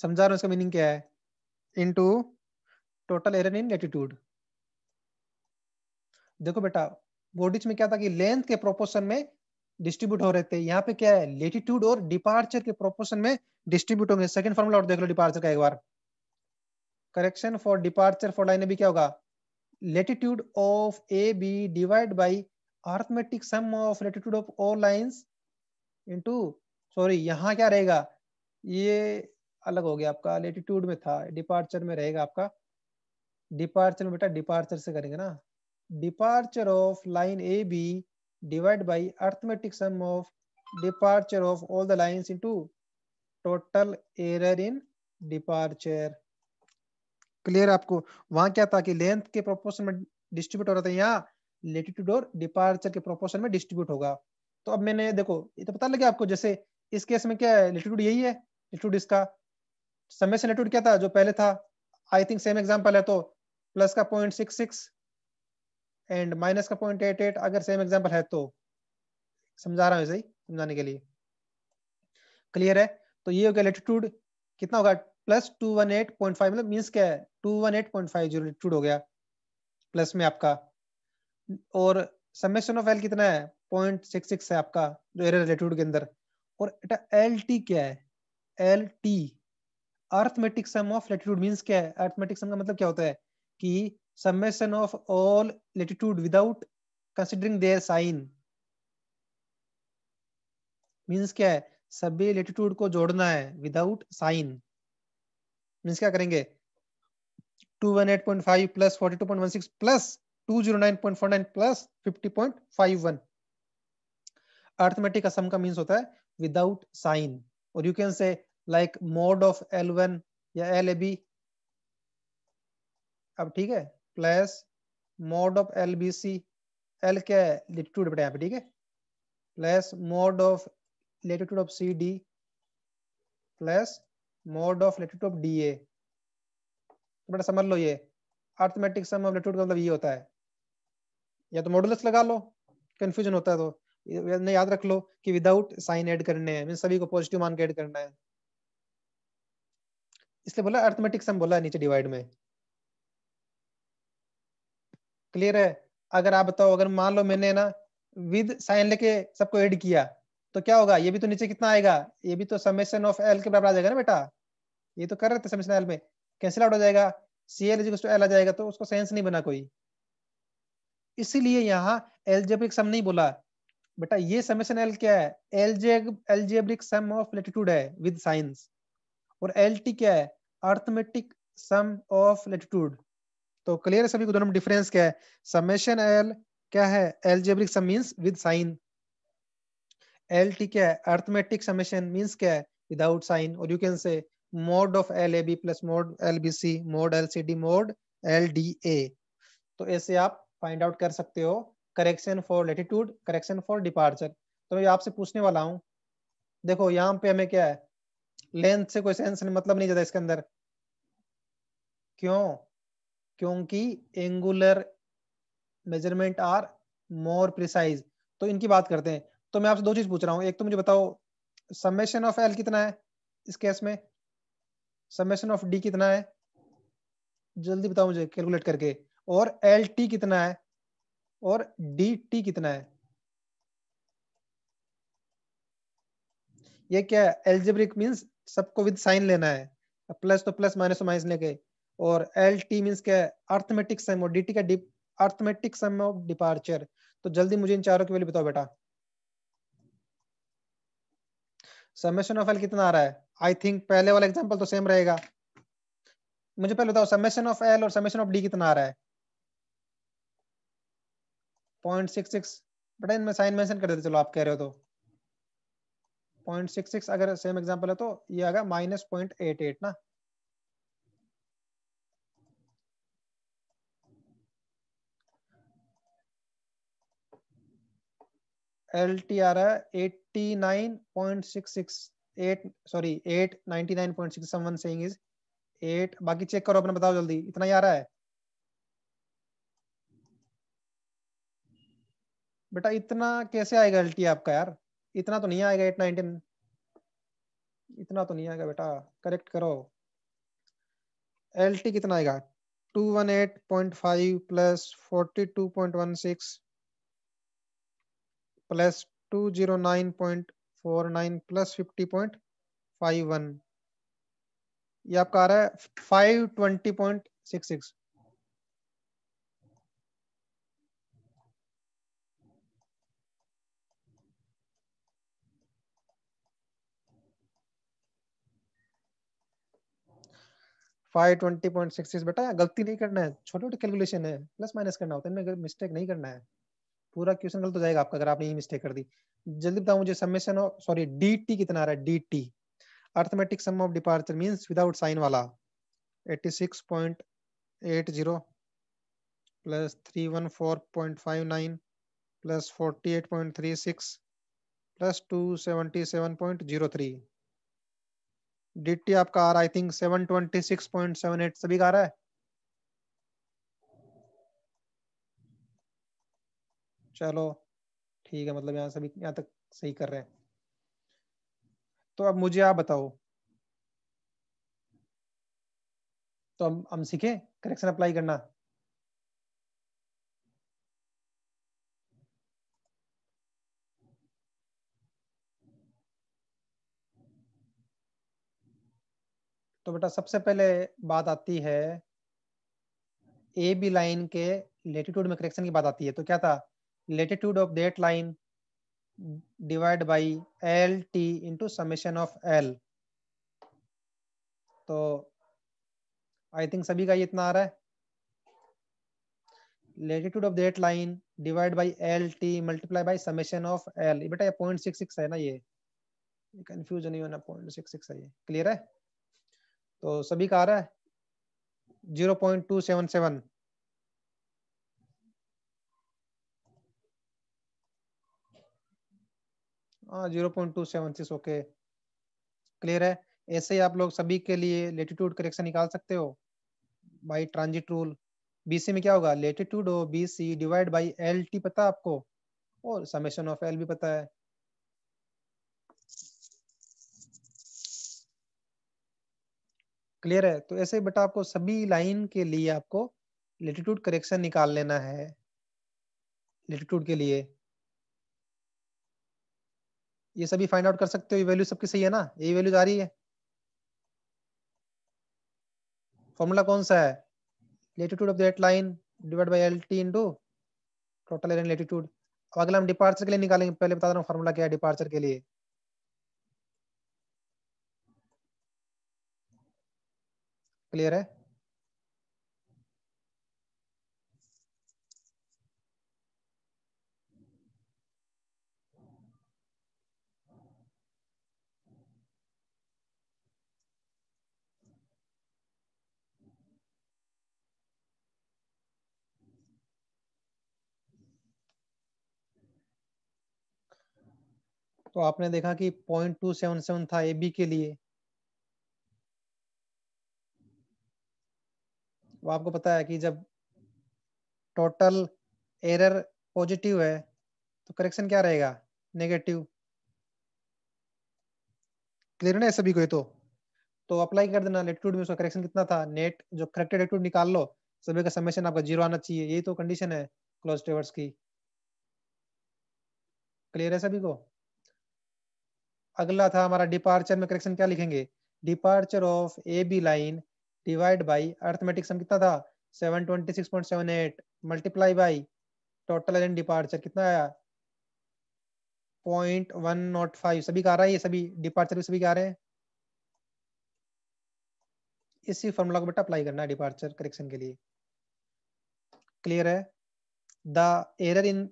समझा रहा हूं इसका मीनिंग क्या है into total error in latitude देखो बेटा बॉडीज में क्या था कि लेंथ के प्रोपोर्शन में डिस्ट्रीब्यूट हो रहे थे यहाँ पे क्या है लेटीट्यूड और डिपार्चर के प्रोपोर्शन में डिस्ट्रीब्यूट होंगे सेकंड फॉर्मूला और देख लो डिपार्चर का एक बार correction for departure for line भी क्या होगा latitude of A B divide by arithmetic sum of latitude of all lines into sorry यहाँ क्या रहेगा ये अलग हो गया आपका लेटीट्यूड में था डिपार्चर में रहेगा आपका डिपार्चर में बेटा डिपार्चर से करेंगे ना departure of line AB divided by arithmetic sum of departure of all the lines into total error in departure. Clear आपको वहां क्या था कि length के proportion में distribute हो रहा था यहाँ latitude और departure के proportion में distribute होगा तो अब मैंने देखो ये तो पता लगे आपको जैसे इस केस में क्या है लेटीट्यूड यही है लेटीट्यूड इसका समय से लेटीट्यूड क्या था जो पहले था आई थिंक सेम एग्जाम्पल है तो प्लस का point six six and minus का पॉइंट एट एट अगर सेम एग्जाम्पल है तो समझा रहा हूँ सही समझाने के लिए क्लियर है तो ये हो गया लेटीट्यूड कितना होगा plus two one eight point five मतलब मीन्स क्या है two one eight point five zero latitude हो गया प्लस में आपका और समेशन ऑफ एल कितना है पॉइंट सिक्स सिक्स है आपका जो एरर लेटीट्यूड के अंदर और एल टी क्या है L T arithmetic sum of latitude means क्या है अर्थमेटिक सम का मतलब क्या होता है कि summation of all latitude without considering their sign means क्या है सभी लेटीट्यूड को जोड़ना है विदाउट साइन मीन्स क्या करेंगे 218.5 plus 42.16 plus 209.49 plus 50.51 arithmetic sum का मीन्स होता है विदाउट साइन और you can say like mod of L one या एल ए बी अब ठीक है plus mod of L B C L क्या है लेटीट्यूड बटे यहाँ पे ठीक है plus mod of latitude of C D plus mod of latitude of D A तो बेटा समझ लो ये अर्थमेटिक सम ऑफ लेटीट्यूड का मतलब ये होता है या तो मॉडुलस लगा लो कन्फ्यूजन होता है तो ने याद रख लो कि विदाउट साइन ऐड करने हैं सभी को पॉजिटिव मान के ऐड करना है इसलिए बोला अर्थमेटिक सम बोला है नीचे डिवाइड में क्लियर है अगर आप बताओ अगर मान लो मैंने ना विद साइन लेके सबको ऐड किया तो क्या होगा ये भी तो नीचे कितना आएगा ये भी तो समेशन ऑफ एल के बराबर आ जाएगा ना बेटा ये तो कर रहे थे समेशन एल में कैंसिल आउट हो जाएगा सी एल जी एल आ जाएगा तो उसको सेंस नहीं बना कोई इसीलिए यहाँ एलजेब्रिक सम नहीं बोला बेटा ये समेशन एल क्या है एलजे एलजेब्रिक सम ऑफ लेटिट्यूड है विद साइंस और एल टी क्या है अर्थमेटिक सम ऑफ लेटिट्यूड तो क्लियर है सभी को दोनों में डिफरेंस क्या है समेशन एल क्या है algebraic sum means with sign L T क्या है अर्थमेटिक समेशन मींस क्या है विदाउट साइन और you can say mod of L A B plus mod L B C mod L C D mod L D A तो ऐसे आप find out कर सकते हो correction for latitude correction for departure तो मैं आपसे पूछने वाला हूँ देखो यहाँ पे हमें क्या है लेंथ से कोई सेंस नहीं मतलब नहीं जाता इसके अंदर क्यों क्योंकि angular measurement are more precise तो इनकी बात करते हैं तो मैं आपसे दो चीज पूछ रहा हूँ एक तो मुझे बताओ समेशन ऑफ एल कितना है इस केस में समेशन ऑफ डी कितना है जल्दी बताओ मुझे कैलकुलेट करके और एल टी कितना है और डी टी कितना है ये क्या एल्जेब्रिक मीन सबको विद साइन लेना है प्लस तो प्लस माइनस तो माइनस लेके और एल टी मीन क्या है अर्थमेटिक सम और डी टी का अर्थमेटिक सम ऑफ डिपार्चर तो जल्दी मुझे इन चारों के वैल्यू बताओ बेटा समेशन ऑफ एल कितना आ रहा है आई थिंक पहले वाला एग्जांपल तो सेम रहेगा मुझे पहले बताओ समेशन ऑफ एल और समेशन ऑफ डी कितना आ रहा है पॉइंट सिक्स सिक्स बेटा इनमें साइन मेंशन कर देते चलो आप कह रहे हो तो पॉइंट सिक्स सिक्स अगर सेम एग्जांपल है तो ये आ गया माइनस पॉइंट एट एट ना एल टी आ रहा है eighty nine point six six eight sorry eight ninety nine point six someone saying is eight बाकी चेक करो अपने बताओ जल्दी इतना ही आ रहा है बेटा इतना कैसे आएगा एल टी आपका यार इतना तो नहीं आएगा एट नाइनटीन इतना तो नहीं आएगा बेटा करेक्ट करो एल टी कितना आएगा two one eight point five plus forty two point one six plus two zero nine point four nine plus fifty point five one ये आपका आ रहा है five twenty point six six five twenty point six बेटा गलती नहीं करना है छोटे छोटे कैलकुलेशन है प्लस माइनस करना होता है मिस्टेक नहीं करना है पूरा क्वेश्चन गलत हो जाएगा आपका अगर आपने ये मिस्टेक कर दी जल्दी बताओ मुझे समेशन सॉरी डी टी कितना आ रहा है D T arithmetic sum of departure mean without sign वाला zero plus nine plus six plus three D T आपका आ रहा आई थिंक एट सभी का आ रहा है चलो ठीक है मतलब यहाँ से यहाँ तक सही कर रहे हैं तो अब मुझे आप बताओ तो हम हम सीखे करेक्शन अप्लाई करना तो बेटा सबसे पहले बात आती है ए बी लाइन के लेटीट्यूड में करेक्शन की बात आती है तो क्या था latitude of that line divided by L T into summation of L. तो आई थिंक सभी का ये इतना आ रहा है latitude of that line divide by L T multiply by summation of L बेटा ये पॉइंट सिक्स सिक्स है ना ये कंफ्यूज नहीं होना पॉइंट सिक्स सिक्स है ये क्लियर है तो सभी का आ रहा है zero point two seven seven zero point two seven six okay clear है ऐसे ही आप लोग सभी के लिए लेटीट्यूड करेक्शन निकाल सकते हो बाई ट्रांजिट रूल बीसी में क्या होगा लेटीट्यूड हो B C divide by L T पता आपको और समेशन ऑफ एल भी पता है क्लियर है तो ऐसे ही बेटा आपको सभी लाइन के लिए आपको लेटीट्यूड करेक्शन निकाल लेना है लेटीट्यूड के लिए ये सभी फाइंड आउट कर सकते हो ये वैल्यू सबकी सही है ना यही वैल्यू जा रही है फॉर्मूला कौन सा है latitude of that line divide by L T total area latitude अब अगला हम डिपार्चर के लिए निकालेंगे पहले बता रहा हूं फॉर्मूला क्या है डिपार्चर के लिए क्लियर है तो आपने देखा कि पॉइंट टू सेवन सेवन था ए बी के लिए वो आपको पता है कि जब टोटल एरर पॉजिटिव है तो करेक्शन क्या रहेगा नेगेटिव क्लियर ना सभी को ये तो तो अप्लाई कर देना लेटिट्यूड में उसका करेक्शन कितना था नेट जो करेक्टेड लेटिट्यूड निकाल लो सभी का समेशन आपका जीरो आना चाहिए यही तो कंडीशन है क्लोज ट्रेवर्स की क्लियर है सभी को अगला था हमारा डिपार्चर में करेक्शन क्या लिखेंगे departure of A B line divide by arithmetic sum कितना था 726.78 multiply by total and departure कितना आया पॉइंट वन नॉट फाइव सभी का आ रहा है ये सभी डिपार्चर भी सभी का आ रहे हैं इसी फॉर्मूला को बेटा अप्लाई करना है डिपार्चर करेक्शन के लिए क्लियर है the error in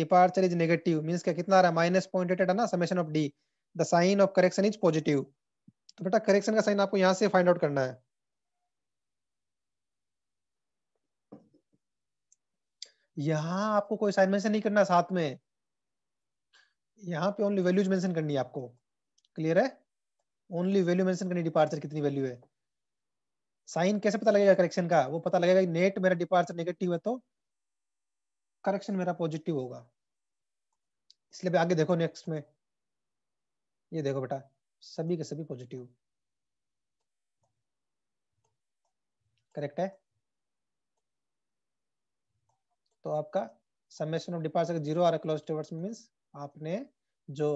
departure is negative means क्या कितना आ रहा है माइनस पॉइंट एट है ना summation of D the sign of correction is positive तो बेटा करेक्शन का साइन आपको यहां से फाइंड आउट करना है यहां आपको कोई साइन मेंशन नहीं करना साथ में यहां पे ओनली वैल्यूज मेंशन करनी है आपको क्लियर है ओनली वैल्यू मेंशन करनी डिपार्चर कितनी वैल्यू है साइन कैसे पता लगेगा करेक्शन का वो पता लगेगा नेट मेरा डिपार्चर नेगेटिव है तो करेक्शन मेरा पॉजिटिव होगा इसलिए आगे देखो नेक्स्ट में ये देखो बेटा सभी के सभी पॉजिटिव करेक्ट है तो आपका समेशन ऑफ डिपार्ट अगर जीरो आ रहा क्लोज ट्रेवर्स में मीन्स आपने जो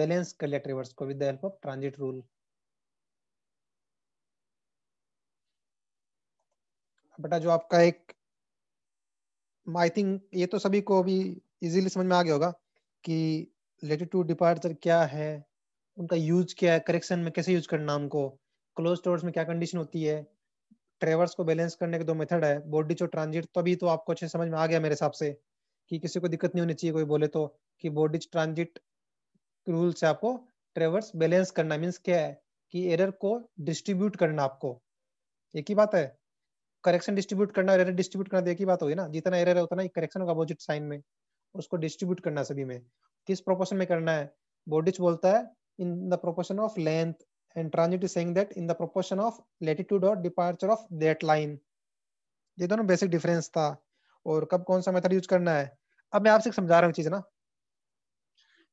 बैलेंस कर लिया ट्रिवर्स को with the help of transit rule बेटा जो आपका एक आई थिंक ये तो सभी को भी इजीली समझ में आ गया होगा कि लेटिट्यूड डिपार्चर क्या है उनका यूज क्या है करेक्शन में कैसे यूज करना हमको क्लोज स्टोर्स में क्या कंडीशन होती है ट्रेवर्स को बैलेंस करने के दो मेथड है बॉडी चो ट्रांजिट तो अभी तो आपको अच्छे समझ में आ गया मेरे हिसाब से कि किसी को दिक्कत नहीं होनी चाहिए कोई बोले तो कि बॉडी ट्रांजिट रूल से आपको ट्रेवर्स बैलेंस करना मीन्स क्या है कि एरर को डिस्ट्रीब्यूट करना आपको एक ही बात है करेक्शन डिस्ट्रीब्यूट करना एरर डिस्ट्रीब्यूट करना तो एक ही बात होगी ना जितना एरर है उतना ही करेक्शन होगा अपोजिट साइन में उसको डिस्ट्रीब्यूट करना सभी में किस प्रोपोर्शन में करना है बॉडीज बोलता है in the proportion of length and transit is saying that in the proportion of latitude or departure of that line ये दोनों बेसिक डिफरेंस था और कब कौन सा मेथड यूज करना है अब मैं आपसे समझा रहा हूँ चीज ना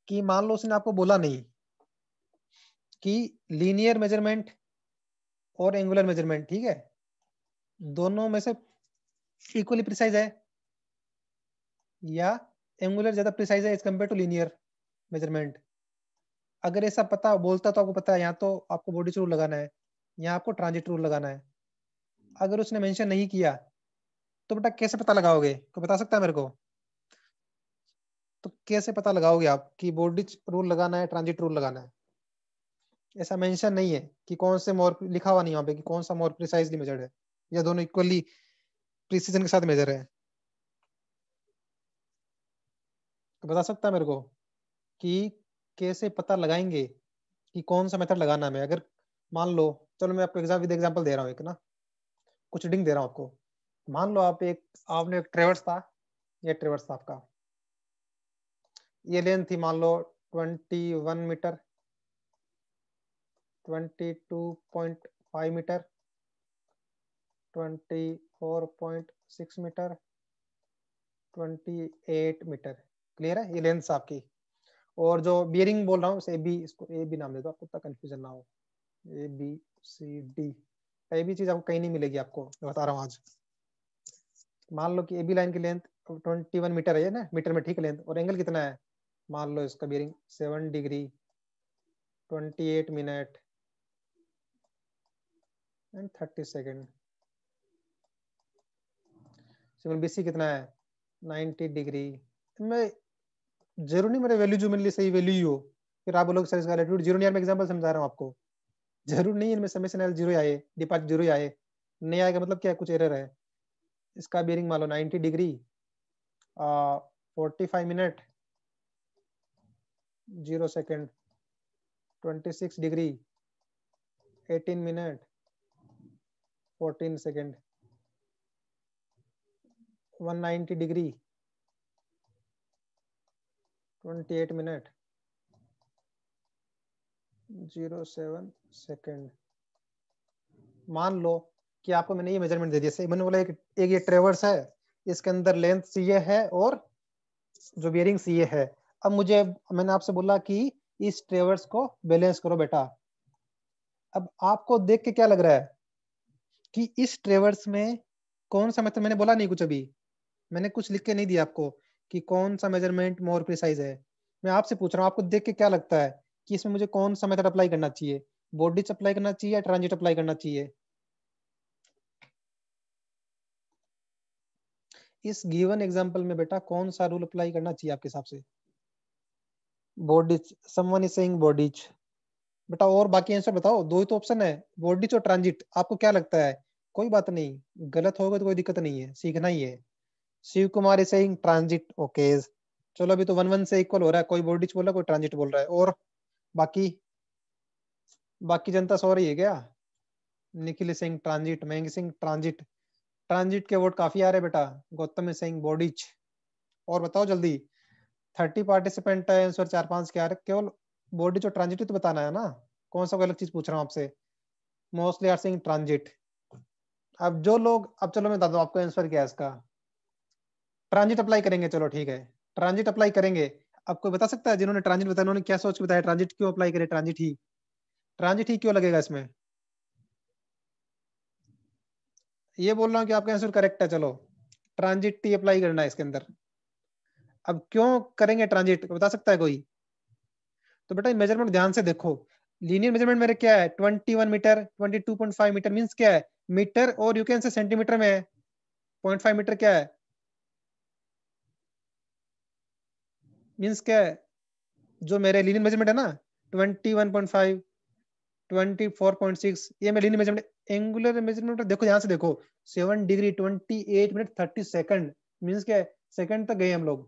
कि मान लो उसने आपको बोला नहीं कि लीनियर मेजरमेंट और एंगुलर मेजरमेंट ठीक है दोनों में से इक्वली प्रिसाइज है या एंगुलर ज्यादा प्रिसाइज है as compare to linear measurement अगर ऐसा पता बोलता तो आपको पता है यहाँ तो आपको बॉडी रूल लगाना है यहाँ आपको ट्रांजिट रूल लगाना है अगर उसने मेंशन नहीं किया तो बेटा कैसे पता लगाओगे कोई बता सकता है मेरे को तो कैसे पता लगाओगे आप कि बोर्डिज रूल लगाना है ट्रांजिट रूल लगाना है ऐसा मेंशन नहीं है कि कौन से मोर लिखा हुआ नहीं वहां पे कि कौन सा मोर प्रिसाइजली मेजर है या दोनों इक्वली प्रिसीजन के साथ मेजर है तो बता सकता है मेरे को कि कैसे पता लगाएंगे कि कौन सा मेथड लगाना है अगर मान लो चलो मैं आपको एग्जाम विद एग्जाम्पल दे रहा हूँ एक ना कुछ डिंग दे रहा हूँ आपको मान लो आप एक आपने एक ट्रेवर्स था ये ट्रेवर्स था आपका ये लेंथ थी मान लो 21 metre 22.5 metre 24.6 metre 28 metre clear है ये लेंथ आपकी और जो बियरिंग बोल रहा हूँ ए बी इसको ए बी नाम दे दो आपको इतना कन्फ्यूजन ना हो A B C D A B चीज आपको कहीं नहीं मिलेगी आपको बता रहा हूँ आज मान लो कि ए बी लाइन की लेंथ ट्वेंटी वन मीटर है ना मीटर में ठीक लेंथ और एंगल कितना है मान लो इसका bearing seven degree twenty eight minute and thirty second similar B C कितना है नाइन्टी डिग्री मैं जीरो नहीं मेरे वैल्यू जो मेरे लिए सही वैल्यू ही हो फिर आप बोलोगे सर इसका एटीट्यूड जीरो नहीं यार मैं एग्जांपल समझा रहा हूँ आपको जरूर नहीं इनमें समय से जीरो आए डिपार्ट जीरो आए नहीं आएगा मतलब क्या कुछ एरर है इसका बेरिंग मान लो ninety degree forty five minute zero second twenty six degree eighteen minute fourteen second one ninety degree twenty eight minute zero seven second मान लो कि आपको मैंने ये मेजरमेंट दे दिया मैंने बोला एक एक ये ट्रेवर्स है इसके अंदर लेंथ सी ए है और जो बियरिंग सी ए है अब मुझे मैंने आपसे बोला कि इस ट्रेवर्स को बैलेंस करो बेटा अब आपको देख के क्या लग रहा है कि इस ट्रेवर्स में कौन सा मतलब मैंने बोला नहीं कुछ अभी मैंने कुछ लिख के नहीं दिया आपको कि कौन सा मेजरमेंट मोर प्रिसाइज है मैं आपसे पूछ रहा हूँ आपको देख के क्या लगता है कि इसमें मुझे कौन सा मेथड अप्लाई करना चाहिए बॉडी अप्लाई करना चाहिए या ट्रांजिट अप्लाई करना चाहिए इस गिवन एग्जांपल में बेटा कौन सा रूल अप्लाई करना चाहिए आपके हिसाब से Bowditch someone is saying Bowditch बेटा और बाकी आंसर बताओ दो ही तो ऑप्शन है बॉडीज और ट्रांजिट आपको क्या लगता है कोई बात नहीं गलत होगा तो कोई दिक्कत नहीं है सीखना ही है Shiv Kumar is saying transit okay चलो अभी तो वन वन से इक्वल हो रहा है कोई बोर्डिच बोल रहा है कोई ट्रांजिट बोल रहा है और बाकी बाकी जनता सो रही है क्या निखिल सिंह ट्रांजिट महंग सिंह ट्रांजिट ट्रांजिट के वोट काफी आ रहे बेटा गौतम सिंह बोडिच और बताओ जल्दी थर्टी पार्टिसिपेंट है आंसर चार पांच क्या आ केवल बोडिच और ट्रांजिट तो बताना है ना कौन सा गलत चीज पूछ रहा हूँ आपसे मोस्टली आर सिंह ट्रांजिट अब जो लोग अब चलो मैं बता दू आपको आंसर क्या है इसका ट्रांजिट अप्लाई करेंगे चलो ठीक है ट्रांजिट अप्लाई करेंगे आपको बता सकता है जिन्होंने ट्रांजिट बताया उन्होंने क्या सोच के बताया ट्रांजिट क्यों अप्लाई करे ट्रांजिट ही ट्रांजिट ही क्यों लगेगा इसमें ये बोल रहा हूँ कि आपका आंसर करेक्ट है चलो ट्रांजिट टी अप्लाई करना है इसके अंदर अब क्यों करेंगे ट्रांजिट बता सकता है कोई तो बेटा मेजरमेंट ध्यान से देखो लीनियर मेजरमेंट मेरे क्या है 21 मीटर 22.5 मीटर मीन क्या है मीटर और यू कैन से सेंटीमीटर में है 0.5 मीटर क्या है मीन्स क्या है जो मेरे लीनियर मेजरमेंट है ना 21.5, 24.6 ये मेरे लीनियर मेजरमेंट एंगुलर मेजरमेंट देखो यहाँ से देखो 7 डिग्री 28 मिनट 30 सेकंड मीन्स क्या है सेकंड तक गए हम लोग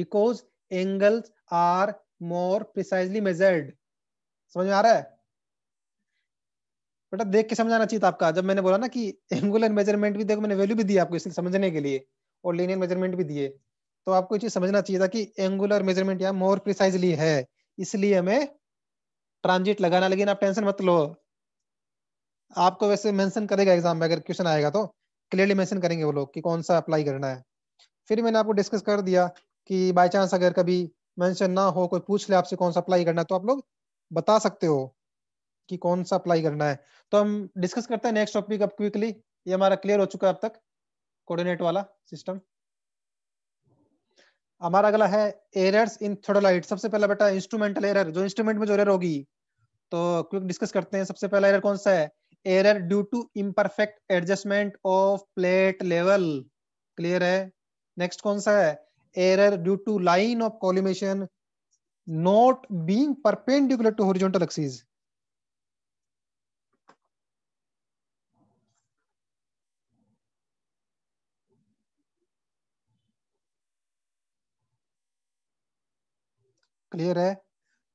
because angles are more precisely measured समझ में आ रहा है बेटा देख के समझाना चाहिए था आपका जब मैंने बोला ना कि एंगुलर मेजरमेंट भी देखो मैंने वैल्यू भी दी आपको इसलिए समझने के लिए और लिनियर मेजरमेंट भी दिए तो आपको ये चीज समझना चाहिए था कि एंगुलर मेजरमेंट या मोर प्रिसाइजली है इसलिए हमें ट्रांजिट लगाना लेकिन आप टेंशन मत लो आपको वैसे मेंशन करेगा एग्जाम में अगर क्वेश्चन आएगा तो क्लियरली मेंशन करेंगे वो लोग कि कौन सा अप्लाई करना है फिर मैंने आपको डिस्कस कर दिया कि बाय चांस अगर कभी मेंशन ना हो कोई पूछ ले आपसे कौन सा अप्लाई करना है तो आप लोग बता सकते हो कि कौन सा अप्लाई करना है तो हम डिस्कस करते हैं नेक्स्ट टॉपिक अब क्विकली ये हमारा क्लियर हो चुका है अब तक कोऑर्डिनेट वाला सिस्टम हमारा अगला है एरर्स इन थोडोलाइट सबसे पहला बेटा इंस्ट्रूमेंटल एरर जो इंस्ट्रूमेंट में जो एरर होगी तो क्विक डिस्कस करते हैं सबसे पहला एरर कौन सा है error due to imperfect adjustment of plate level clear है नेक्स्ट कौन सा है error due to line of collimation not being perpendicular to horizontal axis clear है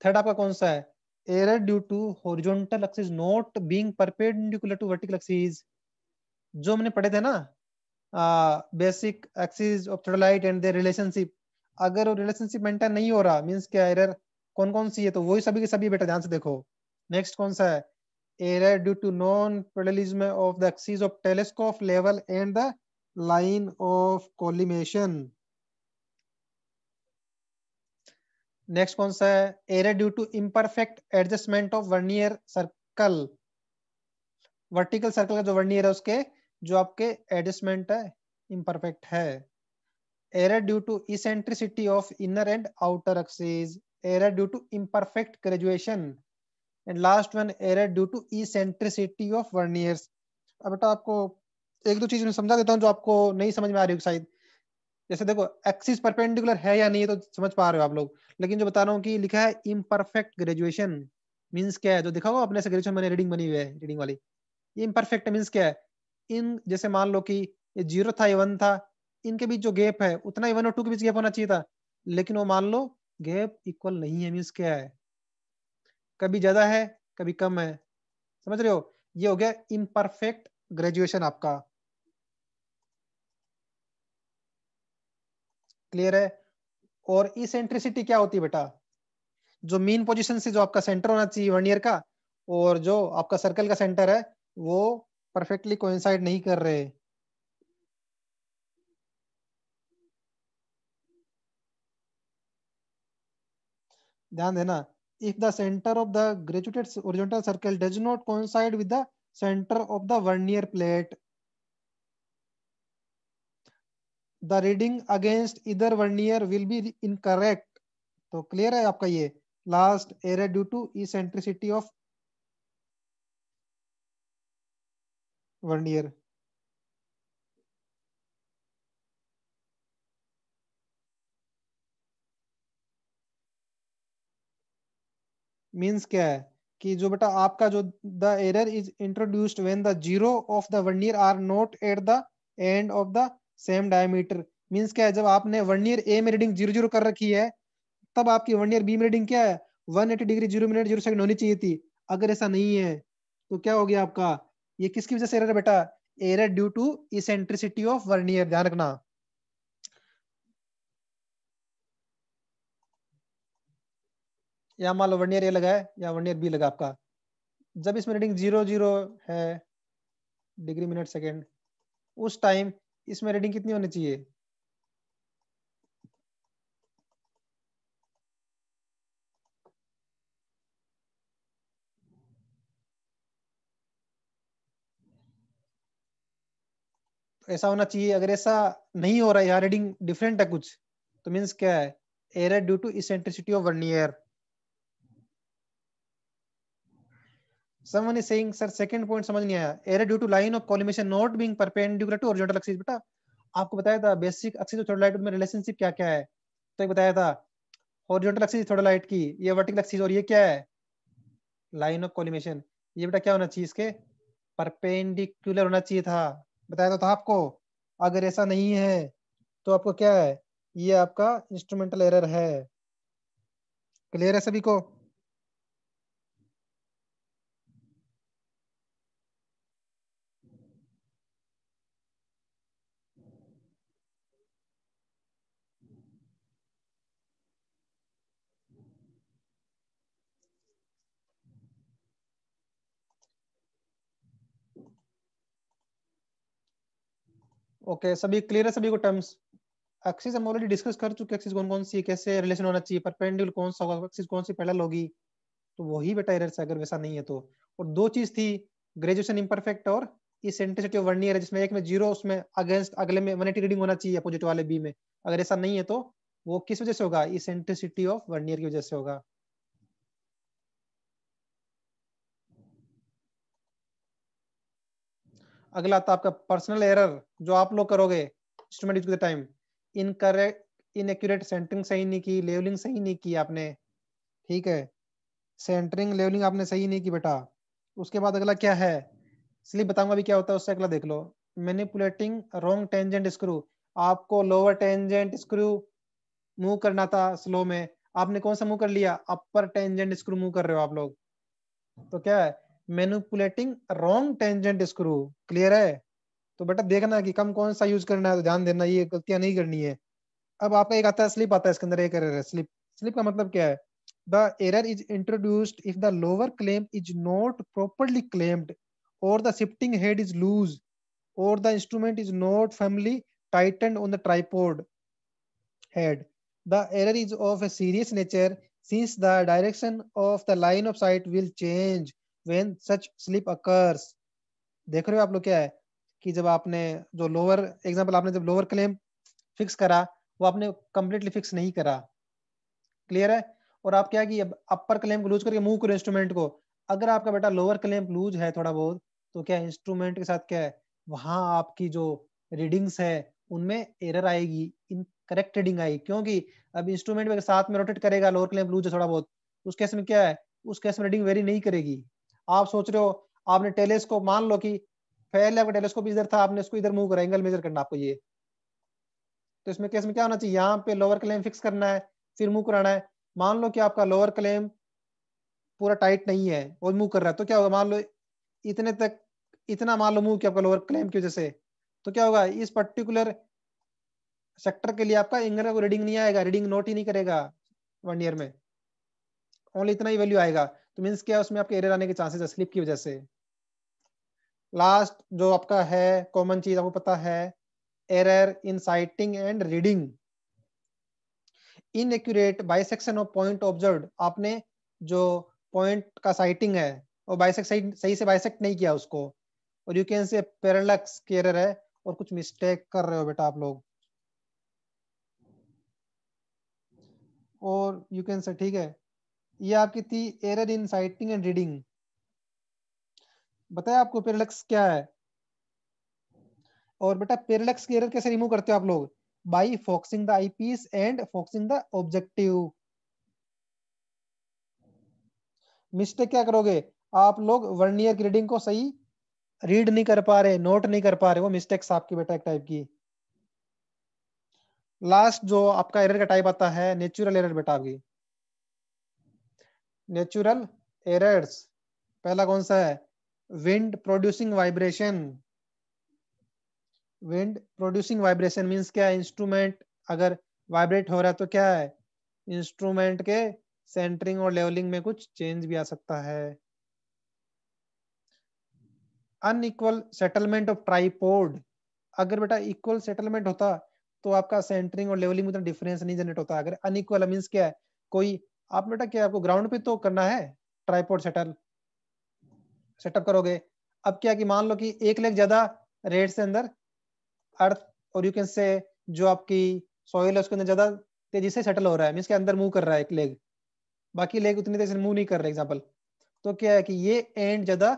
थर्ड आपका कौन सा है error due to horizontal axis not being perpendicular to vertical axis जो हमने पढ़े थे ना basic axis of theodolite and their relationship अगर वो रिलेशनशिप मेंटेन नहीं हो रहा मींस क्या एरर कौन कौन सी है तो वही सभी के सभी बेटा ध्यान से देखो नेक्स्ट कौन सा है error due to non parallelism of the axis of telescope level and the line of collimation next कौन सा है error due to imperfect adjustment of vernier circle vertical circle का जो वर्नियर है उसके जो आपके एडजस्टमेंट है इम्परफेक्ट है error due to eccentricity of inner and outer axis error due to imperfect graduation and last one error due to eccentricity of verniers अब बेटा आपको एक दो चीज में समझा देता हूँ जो आपको नहीं समझ में आ रही शायद जैसे देखो एक्सिस परपेंडिकुलर है या नहीं है तो समझ पा रहे हो आप लोग लेकिन जो बता रहा हूँ कि लिखा है इम्परफेक्ट ग्रेजुएशन मीन्स क्या है जो दिखाओ अपने से ग्रेजुएशन मैंने रीडिंग बनी हुई है रीडिंग वाली ये इम्परफेक्ट मीन्स क्या है इन जैसे मान लो कि ये जीरो था ये वन था इनके बीच जो गैप है उतना ही वन और टू के बीच गैप होना चाहिए था लेकिन वो मान लो गैप इक्वल नहीं है मीन्स क्या है कभी ज्यादा है कभी कम है समझ रहे हो ये हो गया इम्परफेक्ट ग्रेजुएशन आपका क्लियर है और इसेंट्रिसिटी क्या होती है बेटा जो मेन पोजिशन से जो आपका सेंटर होना चाहिए वन ईयर का और जो आपका सर्कल का सेंटर है वो परफेक्टली कोइंसाइड नहीं कर रहे ध्यान देना if the centre of the graduated horizontal circle does not coincide with the centre of the vernier plate the reading against either vernier will be correct तो clear है आपका ये last error due to eccentricity of vernier means क्या है कि जो बेटा आपका जो the error is introduced when the zero of the vernier are not at the end of the same diameter means क्या है जब आपने वन ईयर ए में रीडिंग जीरो जीरो कर रखी है तब आपकी वन ईयर बी में रीडिंग क्या है one eighty degree zero minute zero second होनी चाहिए थी अगर ऐसा नहीं है तो क्या हो गया आपका ये किसकी वजह से एरर है बेटा error due to eccentricity of vernier ध्यान रखना या मान लो वन ईयर ए लगा है या ईयर बी लगा आपका जब इसमें रीडिंग जीरो जीरो है डिग्री मिनट सेकेंड उस टाइम इसमें रेटिंग कितनी होनी चाहिए ऐसा होना चाहिए अगर ऐसा नहीं हो रहा है यहाँ रीडिंग डिफरेंट है कुछ तो मीन्स क्या है error due to eccentricity of vernier someone is saying sir second point समझ नहीं आया error due to line of collimation not being perpendicular to horizontal axis बेटा आपको बताया था basic axis of theodolite में रिलेशनशिप क्या क्या है तो एक बताया था axis of थर्ड लाइट की ये वर्टिकल एक्सिस और ये क्या है लाइन ऑफ कॉलिमेशन ये बेटा क्या होना चाहिए इसके परपेंडिकुलर होना चाहिए था बताया तो था आपको अगर ऐसा नहीं है तो आपको क्या है ये आपका इंस्ट्रूमेंटल एरर है क्लियर है सभी को ओके सभी क्लियर है सभी को टर्म्स एक्सिस हम ऑलरेडी डिस्कस कर चुके एक्सिस कौन कौन सी कैसे रिलेशन होना चाहिए परपेंडिकुलर कौन सा होगा एक्सिस कौन सी पैरेलल होगी तो वही बेटा एरर्स अगर वैसा नहीं है तो और दो चीज थी ग्रेजुएशन इम्परफेक्ट और इसेंट्रिसिटी ऑफ वर्नियर जिसमें एक में जीरो उसमें अगेंस्ट अगले में 180 रीडिंग होना चाहिए अपोजिट वाले बी में अगर ऐसा नहीं है तो वो किस वजह से होगा इसेंट्रिसिटी ऑफ वर्नियर की वजह से होगा अगला था आपका पर्सनल एरर जो आप लोग करोगे टाइम इनकरेक्ट सेंटरिंग सही नहीं की लेवलिंग सही नहीं की आपने ठीक है सेंटरिंग लेवलिंग आपने सही नहीं की बेटा उसके बाद अगला क्या है इसलिए बताऊंगा भी क्या होता है उससे अगला देख लो मैनिपुलेटिंग रॉन्ग टेंजेंट स्क्रू आपको लोअर टेंजेंट स्क्रू मूव करना था स्लो में आपने कौन सा मूव कर लिया अपर टेंजेंट स्क्रू मूव कर रहे हो आप लोग तो क्या है manipulating wrong tangent screw clear है तो बेटा देखना कि कम कौन सा यूज करना है तो ध्यान देना ये गलतियां नहीं करनी है अब आपका एक आता है स्लिप आता है इसके अंदर एक एरर है स्लिप स्लिप का मतलब क्या है the error is introduced if the lower clamp is not properly clamped और the shifting head is loose और the instrument is not firmly tightened on the tripod head the error is of a serious nature since the direction of the line of sight will change when such slip occurs देख रहे हो आप लोग क्या है कि जब आपने जो लोअर एग्जाम्पल आपने जब लोअर क्लेम फिक्स करा वो आपने कम्प्लीटली फिक्स नहीं करा क्लियर है और आप क्या कि अपर क्लेम को लूज करके मूव करो इंस्ट्रूमेंट को अगर आपका बेटा लोअर क्लेम लूज है थोड़ा बहुत तो क्या इंस्ट्रूमेंट के साथ क्या है वहां आपकी जो रीडिंग्स है उनमें एरर आएगी इन करेक्ट रीडिंग आएगी क्योंकि अब इंस्ट्रूमेंट में साथ में रोटेट करेगा लोअर क्लेम लूज है थोड़ा बहुत उस केस में क्या है उस केस में रीडिंग वेरी नहीं करेगी आप सोच रहे हो आपने टेलीस्कोप मान लो कि पहले आपका टेलीस्कोप इधर था आपने इसको इधर मूव करा एंगल मेजर करना आपको ये तो इसमें केस में क्या होना चाहिए यहाँ पे लोअर क्लेम फिक्स करना है फिर मूव कराना है मान लो कि आपका लोअर क्लेम पूरा टाइट नहीं है और मूव कर रहा है तो क्या होगा मान लो इतने तक इतना मान लो मूव कि आपका लोअर क्लेम की वजह से तो क्या होगा इस पर्टिकुलर सेक्टर के लिए आपका एंगल का रीडिंग नहीं आएगा रीडिंग नोट ही नहीं करेगा वन ईयर में ओनली इतना ही वैल्यू आएगा तो मीन्स क्या उसमें आपके एरर आने के चांसेस है स्लिप की वजह से लास्ट जो आपका है कॉमन चीज आपको पता है error in sighting and reading inaccurate bisection of point observe आपने जो पॉइंट का साइटिंग है और बाइसेक सही, सही से बाइसेक्ट नहीं किया उसको और यू कैन से पैरलक्स की एरर है और कुछ मिस्टेक कर रहे हो बेटा आप लोग और यू कैन से ठीक है ये आपकी थी error in sighting and reading बताया आपको पेरेलेक्स क्या है और बेटा पेरेलेक्स की एरर कैसे रिमूव करते हो आप लोग by focusing the eyepiece and focusing the objective mistake क्या करोगे आप लोग वर्नियर की रीडिंग को सही रीड नहीं कर पा रहे नोट नहीं कर पा रहे वो मिस्टेक्स आपकी बेटा एक टाइप की लास्ट जो आपका एरर का टाइप आता है नेचुरल एरर बेटा आपकी नेचुरल एरर्स पहला कौन सा है wind producing vibration wind producing vibration means क्या है इंस्ट्रूमेंट अगर वाइब्रेट हो रहा है तो क्या है इंस्ट्रूमेंट के सेंटरिंग और लेवलिंग में कुछ चेंज भी आ सकता है अनइक्वल सेटलमेंट ऑफ ट्राईपोर्ड अगर बेटा इक्वल सेटलमेंट होता तो आपका सेंटरिंग और लेवलिंग में उतना डिफरेंस नहीं जनरेट होता अगर अनइक्वल मीन्स क्या है कोई आप बेटा क्या आपको ग्राउंड पे तो करना है ट्राईपोर्ट सेटल सेटअप करोगे अब क्या कि मान लो कि एक लेग ज्यादा रेड से अंदर अर्थ और यू कैन से जो आपकी सॉइल है उसके अंदर ज्यादा तेजी से सेटल हो रहा है मीन के अंदर मूव कर रहा है एक लेग बाकी लेग उतनी तेजी से मूव नहीं कर रहा एग्जाम्पल तो क्या है कि ये एंड ज्यादा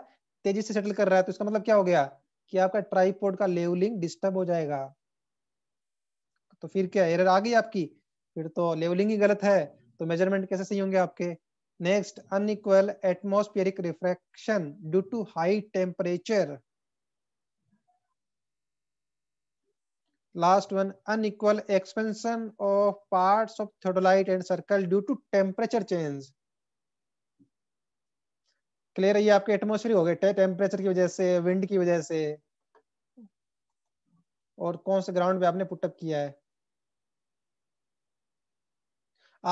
तेजी से सेटल कर रहा है तो इसका मतलब क्या हो गया कि आपका ट्राईपोर्ड का लेवलिंग डिस्टर्ब हो जाएगा तो फिर क्या एरर आ गई आपकी फिर तो लेवलिंग ही गलत है तो मेजरमेंट कैसे सही होंगे आपके next unequal atmospheric refraction due to high temperature last one unequal expansion of parts of theodolite and circle due to temperature change clear है ये आपके एटमोस्फेयर हो गए टेम्परेचर की वजह से विंड की वजह से और कौन से ग्राउंड पे आपने पुटअप किया है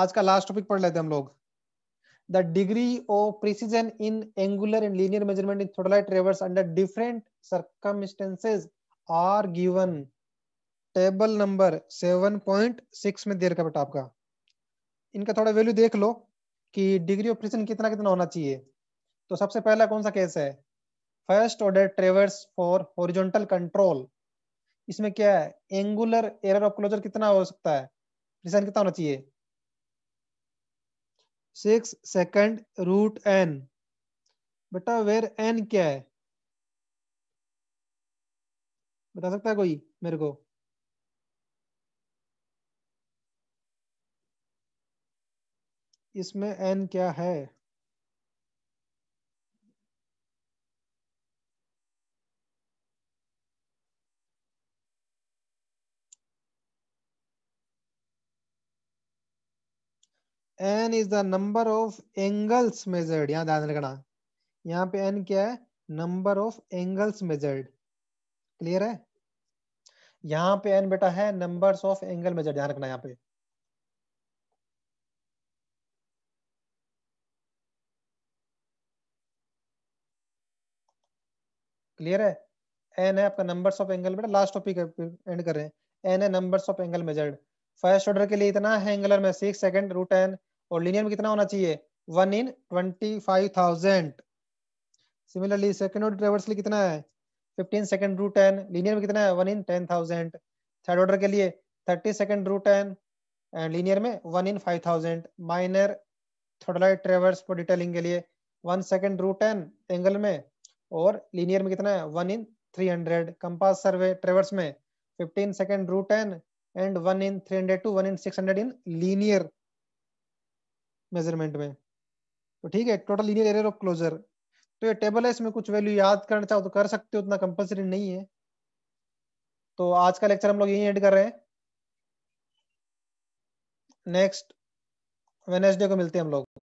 आज का लास्ट टॉपिक पढ़ लेते हैं हम लोग the degree of precision in angular and linear measurement in theodolite traverse under different circumstances are given table number 7.6 में दे रखा बेटा आपका इनका थोड़ा वैल्यू देख लो कि डिग्री ऑफ प्रिसीजन कितना कितना होना चाहिए तो सबसे पहला कौन सा केस है first order traverse for horizontal control इसमें क्या है एंगुलर एरर ऑफ क्लोजर कितना हो सकता है प्रिसीजन कितना होना चाहिए सिक्स सेकंड रूट एन बेटा वेर एन क्या है बता सकता है कोई मेरे को इसमें एन क्या है n is the number of angles measured यहाँ ध्यान रखना यहाँ पे एन क्या है number of angles measured clear है यहाँ पे एन बेटा है नंबर ऑफ एंगल मेजर्ड ध्यान रखना यहाँ पे क्लियर है एन है आपका नंबर्स ऑफ एंगल बेटा लास्ट टॉपिक एंड कर रहे हैं एन है numbers of angle measured first order के लिए इतना है एंगलर में सिक्स सेकंड रूट एन और लीनियर में कितना होना चाहिए one in twenty five thousand similarly second order traversal कितना है fifteen second root ten linear में कितना है one in ten thousand third order के लिए thirty second root ten and linear में one in five thousand minor theodolite traverse for detailing के लिए one second root ten angle में और लीनियर में कितना है one in three hundred compass survey traverse में fifteen second root ten and one in three hundred to one in six hundred in linear measurement में तो ठीक है total linear error of closure तो ये टेबल है इसमें कुछ वैल्यू याद करना चाहो तो कर सकते हो उतना कंपलसरी नहीं है तो आज का लेक्चर हम लोग यही एड कर रहे हैं नेक्स्ट वेनेसडे को मिलते हैं हम लोग